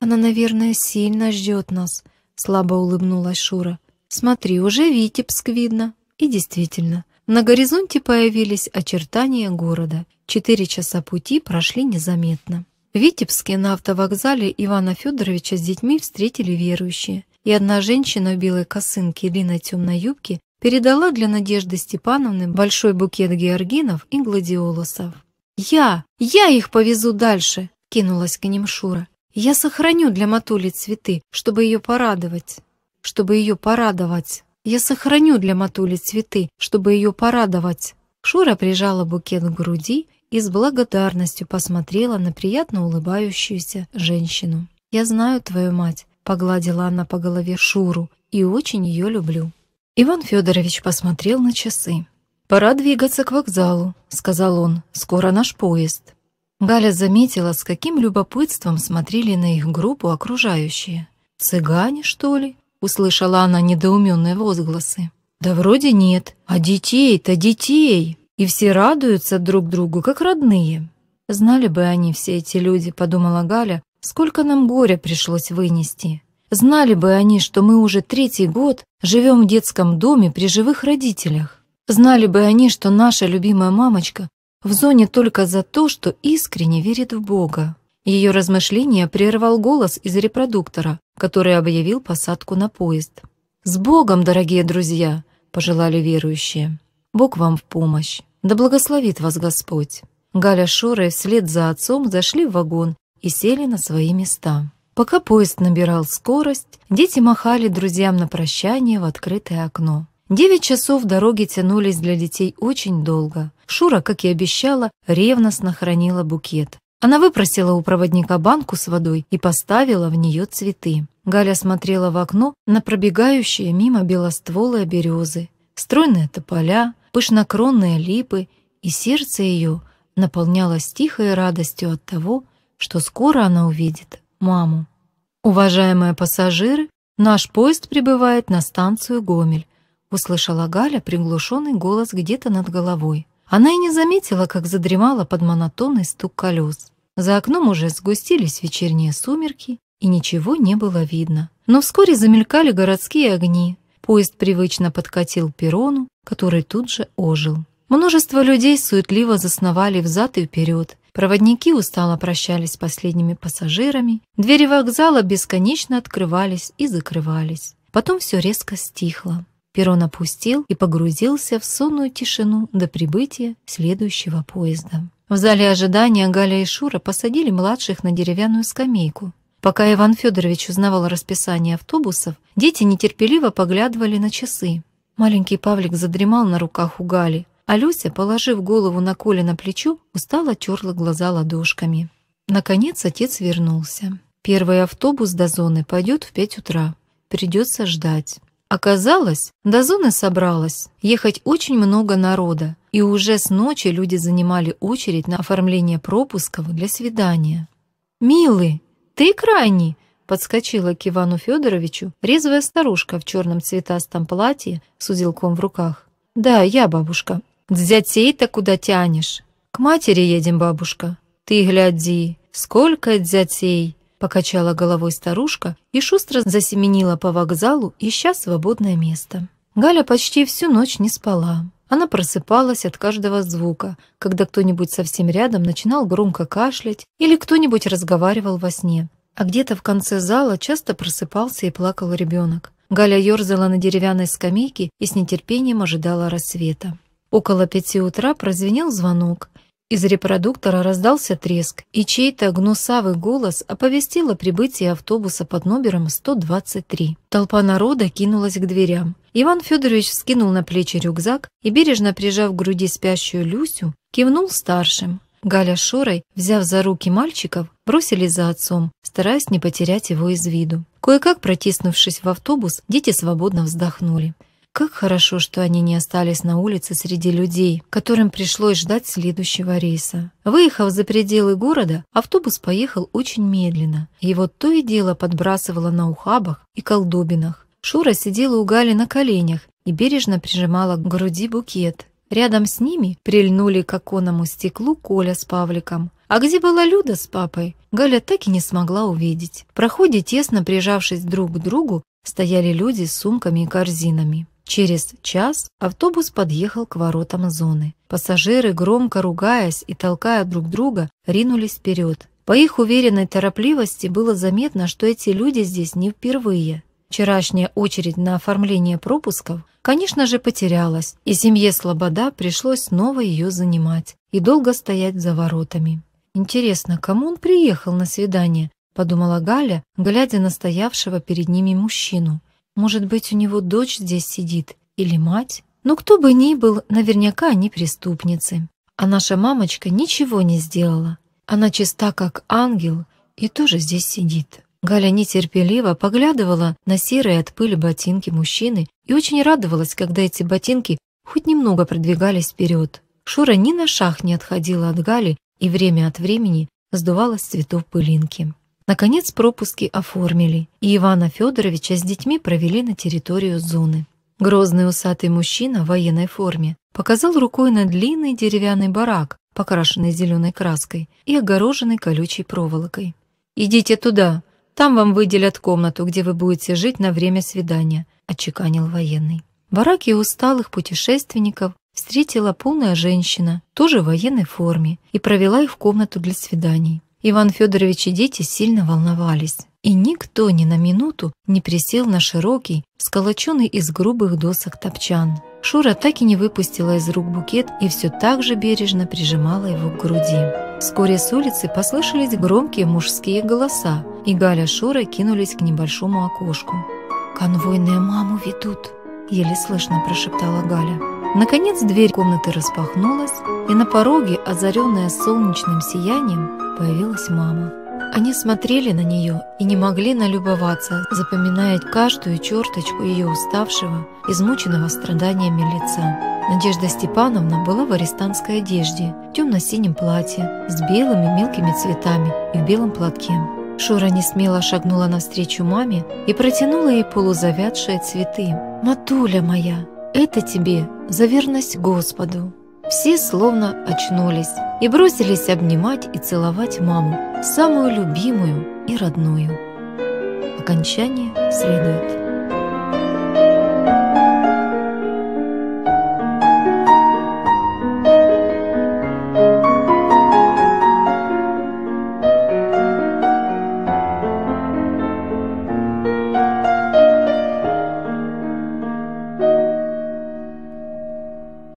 «Она, наверное, сильно ждет нас», — слабо улыбнулась Шура. «Смотри, уже Витебск видно». И действительно, на горизонте появились очертания города. Четыре часа пути прошли незаметно. В Витебске на автовокзале Ивана Федоровича с детьми встретили верующие. И одна женщина в белой косынке и длинной темной юбке передала для Надежды Степановны большой букет георгинов и гладиолусов. «Я! Я их повезу дальше!» — кинулась к ним Шура. Я сохраню для Матули цветы, чтобы ее порадовать, чтобы ее порадовать. Я сохраню для Матули цветы, чтобы ее порадовать». Шура прижала букет к груди и с благодарностью посмотрела на приятно улыбающуюся женщину. «Я знаю твою мать», — погладила она по голове Шуру, «и очень ее люблю». Иван Федорович посмотрел на часы. «Пора двигаться к вокзалу», — сказал он, — «скоро наш поезд». Галя заметила, с каким любопытством смотрели на их группу окружающие. «Цыгане, что ли?» — услышала она недоуменные возгласы. «Да вроде нет. А детей-то детей! И все радуются друг другу, как родные». «Знали бы они, все эти люди», — подумала Галя, — «сколько нам горя пришлось вынести. Знали бы они, что мы уже третий год живем в детском доме при живых родителях. Знали бы они, что наша любимая мамочка в зоне только за то, что искренне верит в Бога. Ее размышления прервал голос из репродуктора, который объявил посадку на поезд. «С Богом, дорогие друзья!» – пожелали верующие. «Бог вам в помощь! Да благословит вас Господь!» Галя Шоры вслед за отцом зашли в вагон и сели на свои места. Пока поезд набирал скорость, дети махали друзьям на прощание в открытое окно. Девять часов дороги тянулись для детей очень долго. Шура, как и обещала, ревностно хранила букет. Она выпросила у проводника банку с водой и поставила в нее цветы. Галя смотрела в окно на пробегающие мимо белостволые березы, стройные тополя, пышнокронные липы, и сердце ее наполнялось тихой радостью от того, что скоро она увидит маму. Уважаемые пассажиры, наш поезд прибывает на станцию Гомель услышала Галя приглушенный голос где-то над головой. Она и не заметила, как задремала под монотонный стук колес. За окном уже сгустились вечерние сумерки, и ничего не было видно. Но вскоре замелькали городские огни. Поезд привычно подкатил перрону, который тут же ожил. Множество людей суетливо засновали взад и вперед. Проводники устало прощались с последними пассажирами. Двери вокзала бесконечно открывались и закрывались. Потом все резко стихло. Перрон опустил и погрузился в сонную тишину до прибытия следующего поезда. В зале ожидания Галя и Шура посадили младших на деревянную скамейку. Пока Иван Федорович узнавал расписание автобусов, дети нетерпеливо поглядывали на часы. Маленький Павлик задремал на руках у Гали, а Люся, положив голову на Коле на плечо, устало терла глаза ладошками. Наконец отец вернулся. Первый автобус до зоны пойдет в пять утра. Придется ждать. Оказалось, до зоны собралось ехать очень много народа, и уже с ночи люди занимали очередь на оформление пропусков для свидания. «Милый, ты крайний!» — подскочила к Ивану Федоровичу резвая старушка в черном цветастом платье с узелком в руках. «Да, я бабушка. Дзятей-то куда тянешь?» «К матери едем, бабушка. Ты гляди, сколько дзятей! Покачала головой старушка и шустро засеменила по вокзалу, ища свободное место. Галя почти всю ночь не спала. Она просыпалась от каждого звука, когда кто-нибудь совсем рядом начинал громко кашлять или кто-нибудь разговаривал во сне. А где-то в конце зала часто просыпался и плакал ребенок. Галя ерзала на деревянной скамейке и с нетерпением ожидала рассвета. Около пяти утра прозвенел звонок, из репродуктора раздался треск, и чей-то гнусавый голос оповестил о прибытии автобуса под номером 123. Толпа народа кинулась к дверям. Иван Федорович вскинул на плечи рюкзак и, бережно прижав к груди спящую Люсю, кивнул старшим. Галя с Шорой, взяв за руки мальчиков, бросились за отцом, стараясь не потерять его из виду. Кое-как протиснувшись в автобус, дети свободно вздохнули. Как хорошо, что они не остались на улице среди людей, которым пришлось ждать следующего рейса. Выехав за пределы города, автобус поехал очень медленно. Его то и дело подбрасывало на ухабах и колдобинах. Шура сидела у Гали на коленях и бережно прижимала к груди букет. Рядом с ними прильнули к оконному стеклу Коля с Павликом. А где была Люда с папой, Галя так и не смогла увидеть. В проходе, тесно прижавшись друг к другу, стояли люди с сумками и корзинами. Через час автобус подъехал к воротам зоны. Пассажиры, громко ругаясь и толкая друг друга, ринулись вперед. По их уверенной торопливости было заметно, что эти люди здесь не впервые. Вчерашняя очередь на оформление пропусков, конечно же, потерялась, и семье Слобода пришлось снова ее занимать и долго стоять за воротами. «Интересно, кому он приехал на свидание?» – подумала Галя, глядя на стоявшего перед ними мужчину – может быть, у него дочь здесь сидит или мать? Но ну, кто бы ни был, наверняка они преступницы. А наша мамочка ничего не сделала. Она чиста, как ангел, и тоже здесь сидит». Галя нетерпеливо поглядывала на серые от пыли ботинки мужчины и очень радовалась, когда эти ботинки хоть немного продвигались вперед. Шура ни на шаг не отходила от Гали и время от времени сдувала с цветов пылинки. Наконец пропуски оформили, и Ивана Федоровича с детьми провели на территорию зоны. Грозный усатый мужчина в военной форме показал рукой на длинный деревянный барак, покрашенный зеленой краской и огороженный колючей проволокой. «Идите туда, там вам выделят комнату, где вы будете жить на время свидания», – отчеканил военный. Бараки усталых путешественников встретила полная женщина, тоже в военной форме, и провела их в комнату для свиданий. Иван Федорович и дети сильно волновались, и никто ни на минуту не присел на широкий, сколоченный из грубых досок топчан. Шура так и не выпустила из рук букет и все так же бережно прижимала его к груди. Вскоре с улицы послышались громкие мужские голоса, и Галя Шура кинулись к небольшому окошку. «Конвойные маму ведут!» — еле слышно прошептала Галя. Наконец дверь комнаты распахнулась, и на пороге, озаренная солнечным сиянием, появилась мама. Они смотрели на нее и не могли налюбоваться, запоминая каждую черточку ее уставшего, измученного страданиями лица. Надежда Степановна была в арестантской одежде, темно-синем платье, с белыми мелкими цветами и в белом платке. Шура не смело шагнула навстречу маме и протянула ей полузавядшие цветы. «Матуля моя, это тебе за верность Господу!» Все словно очнулись и бросились обнимать и целовать маму, самую любимую и родную. Окончание следует.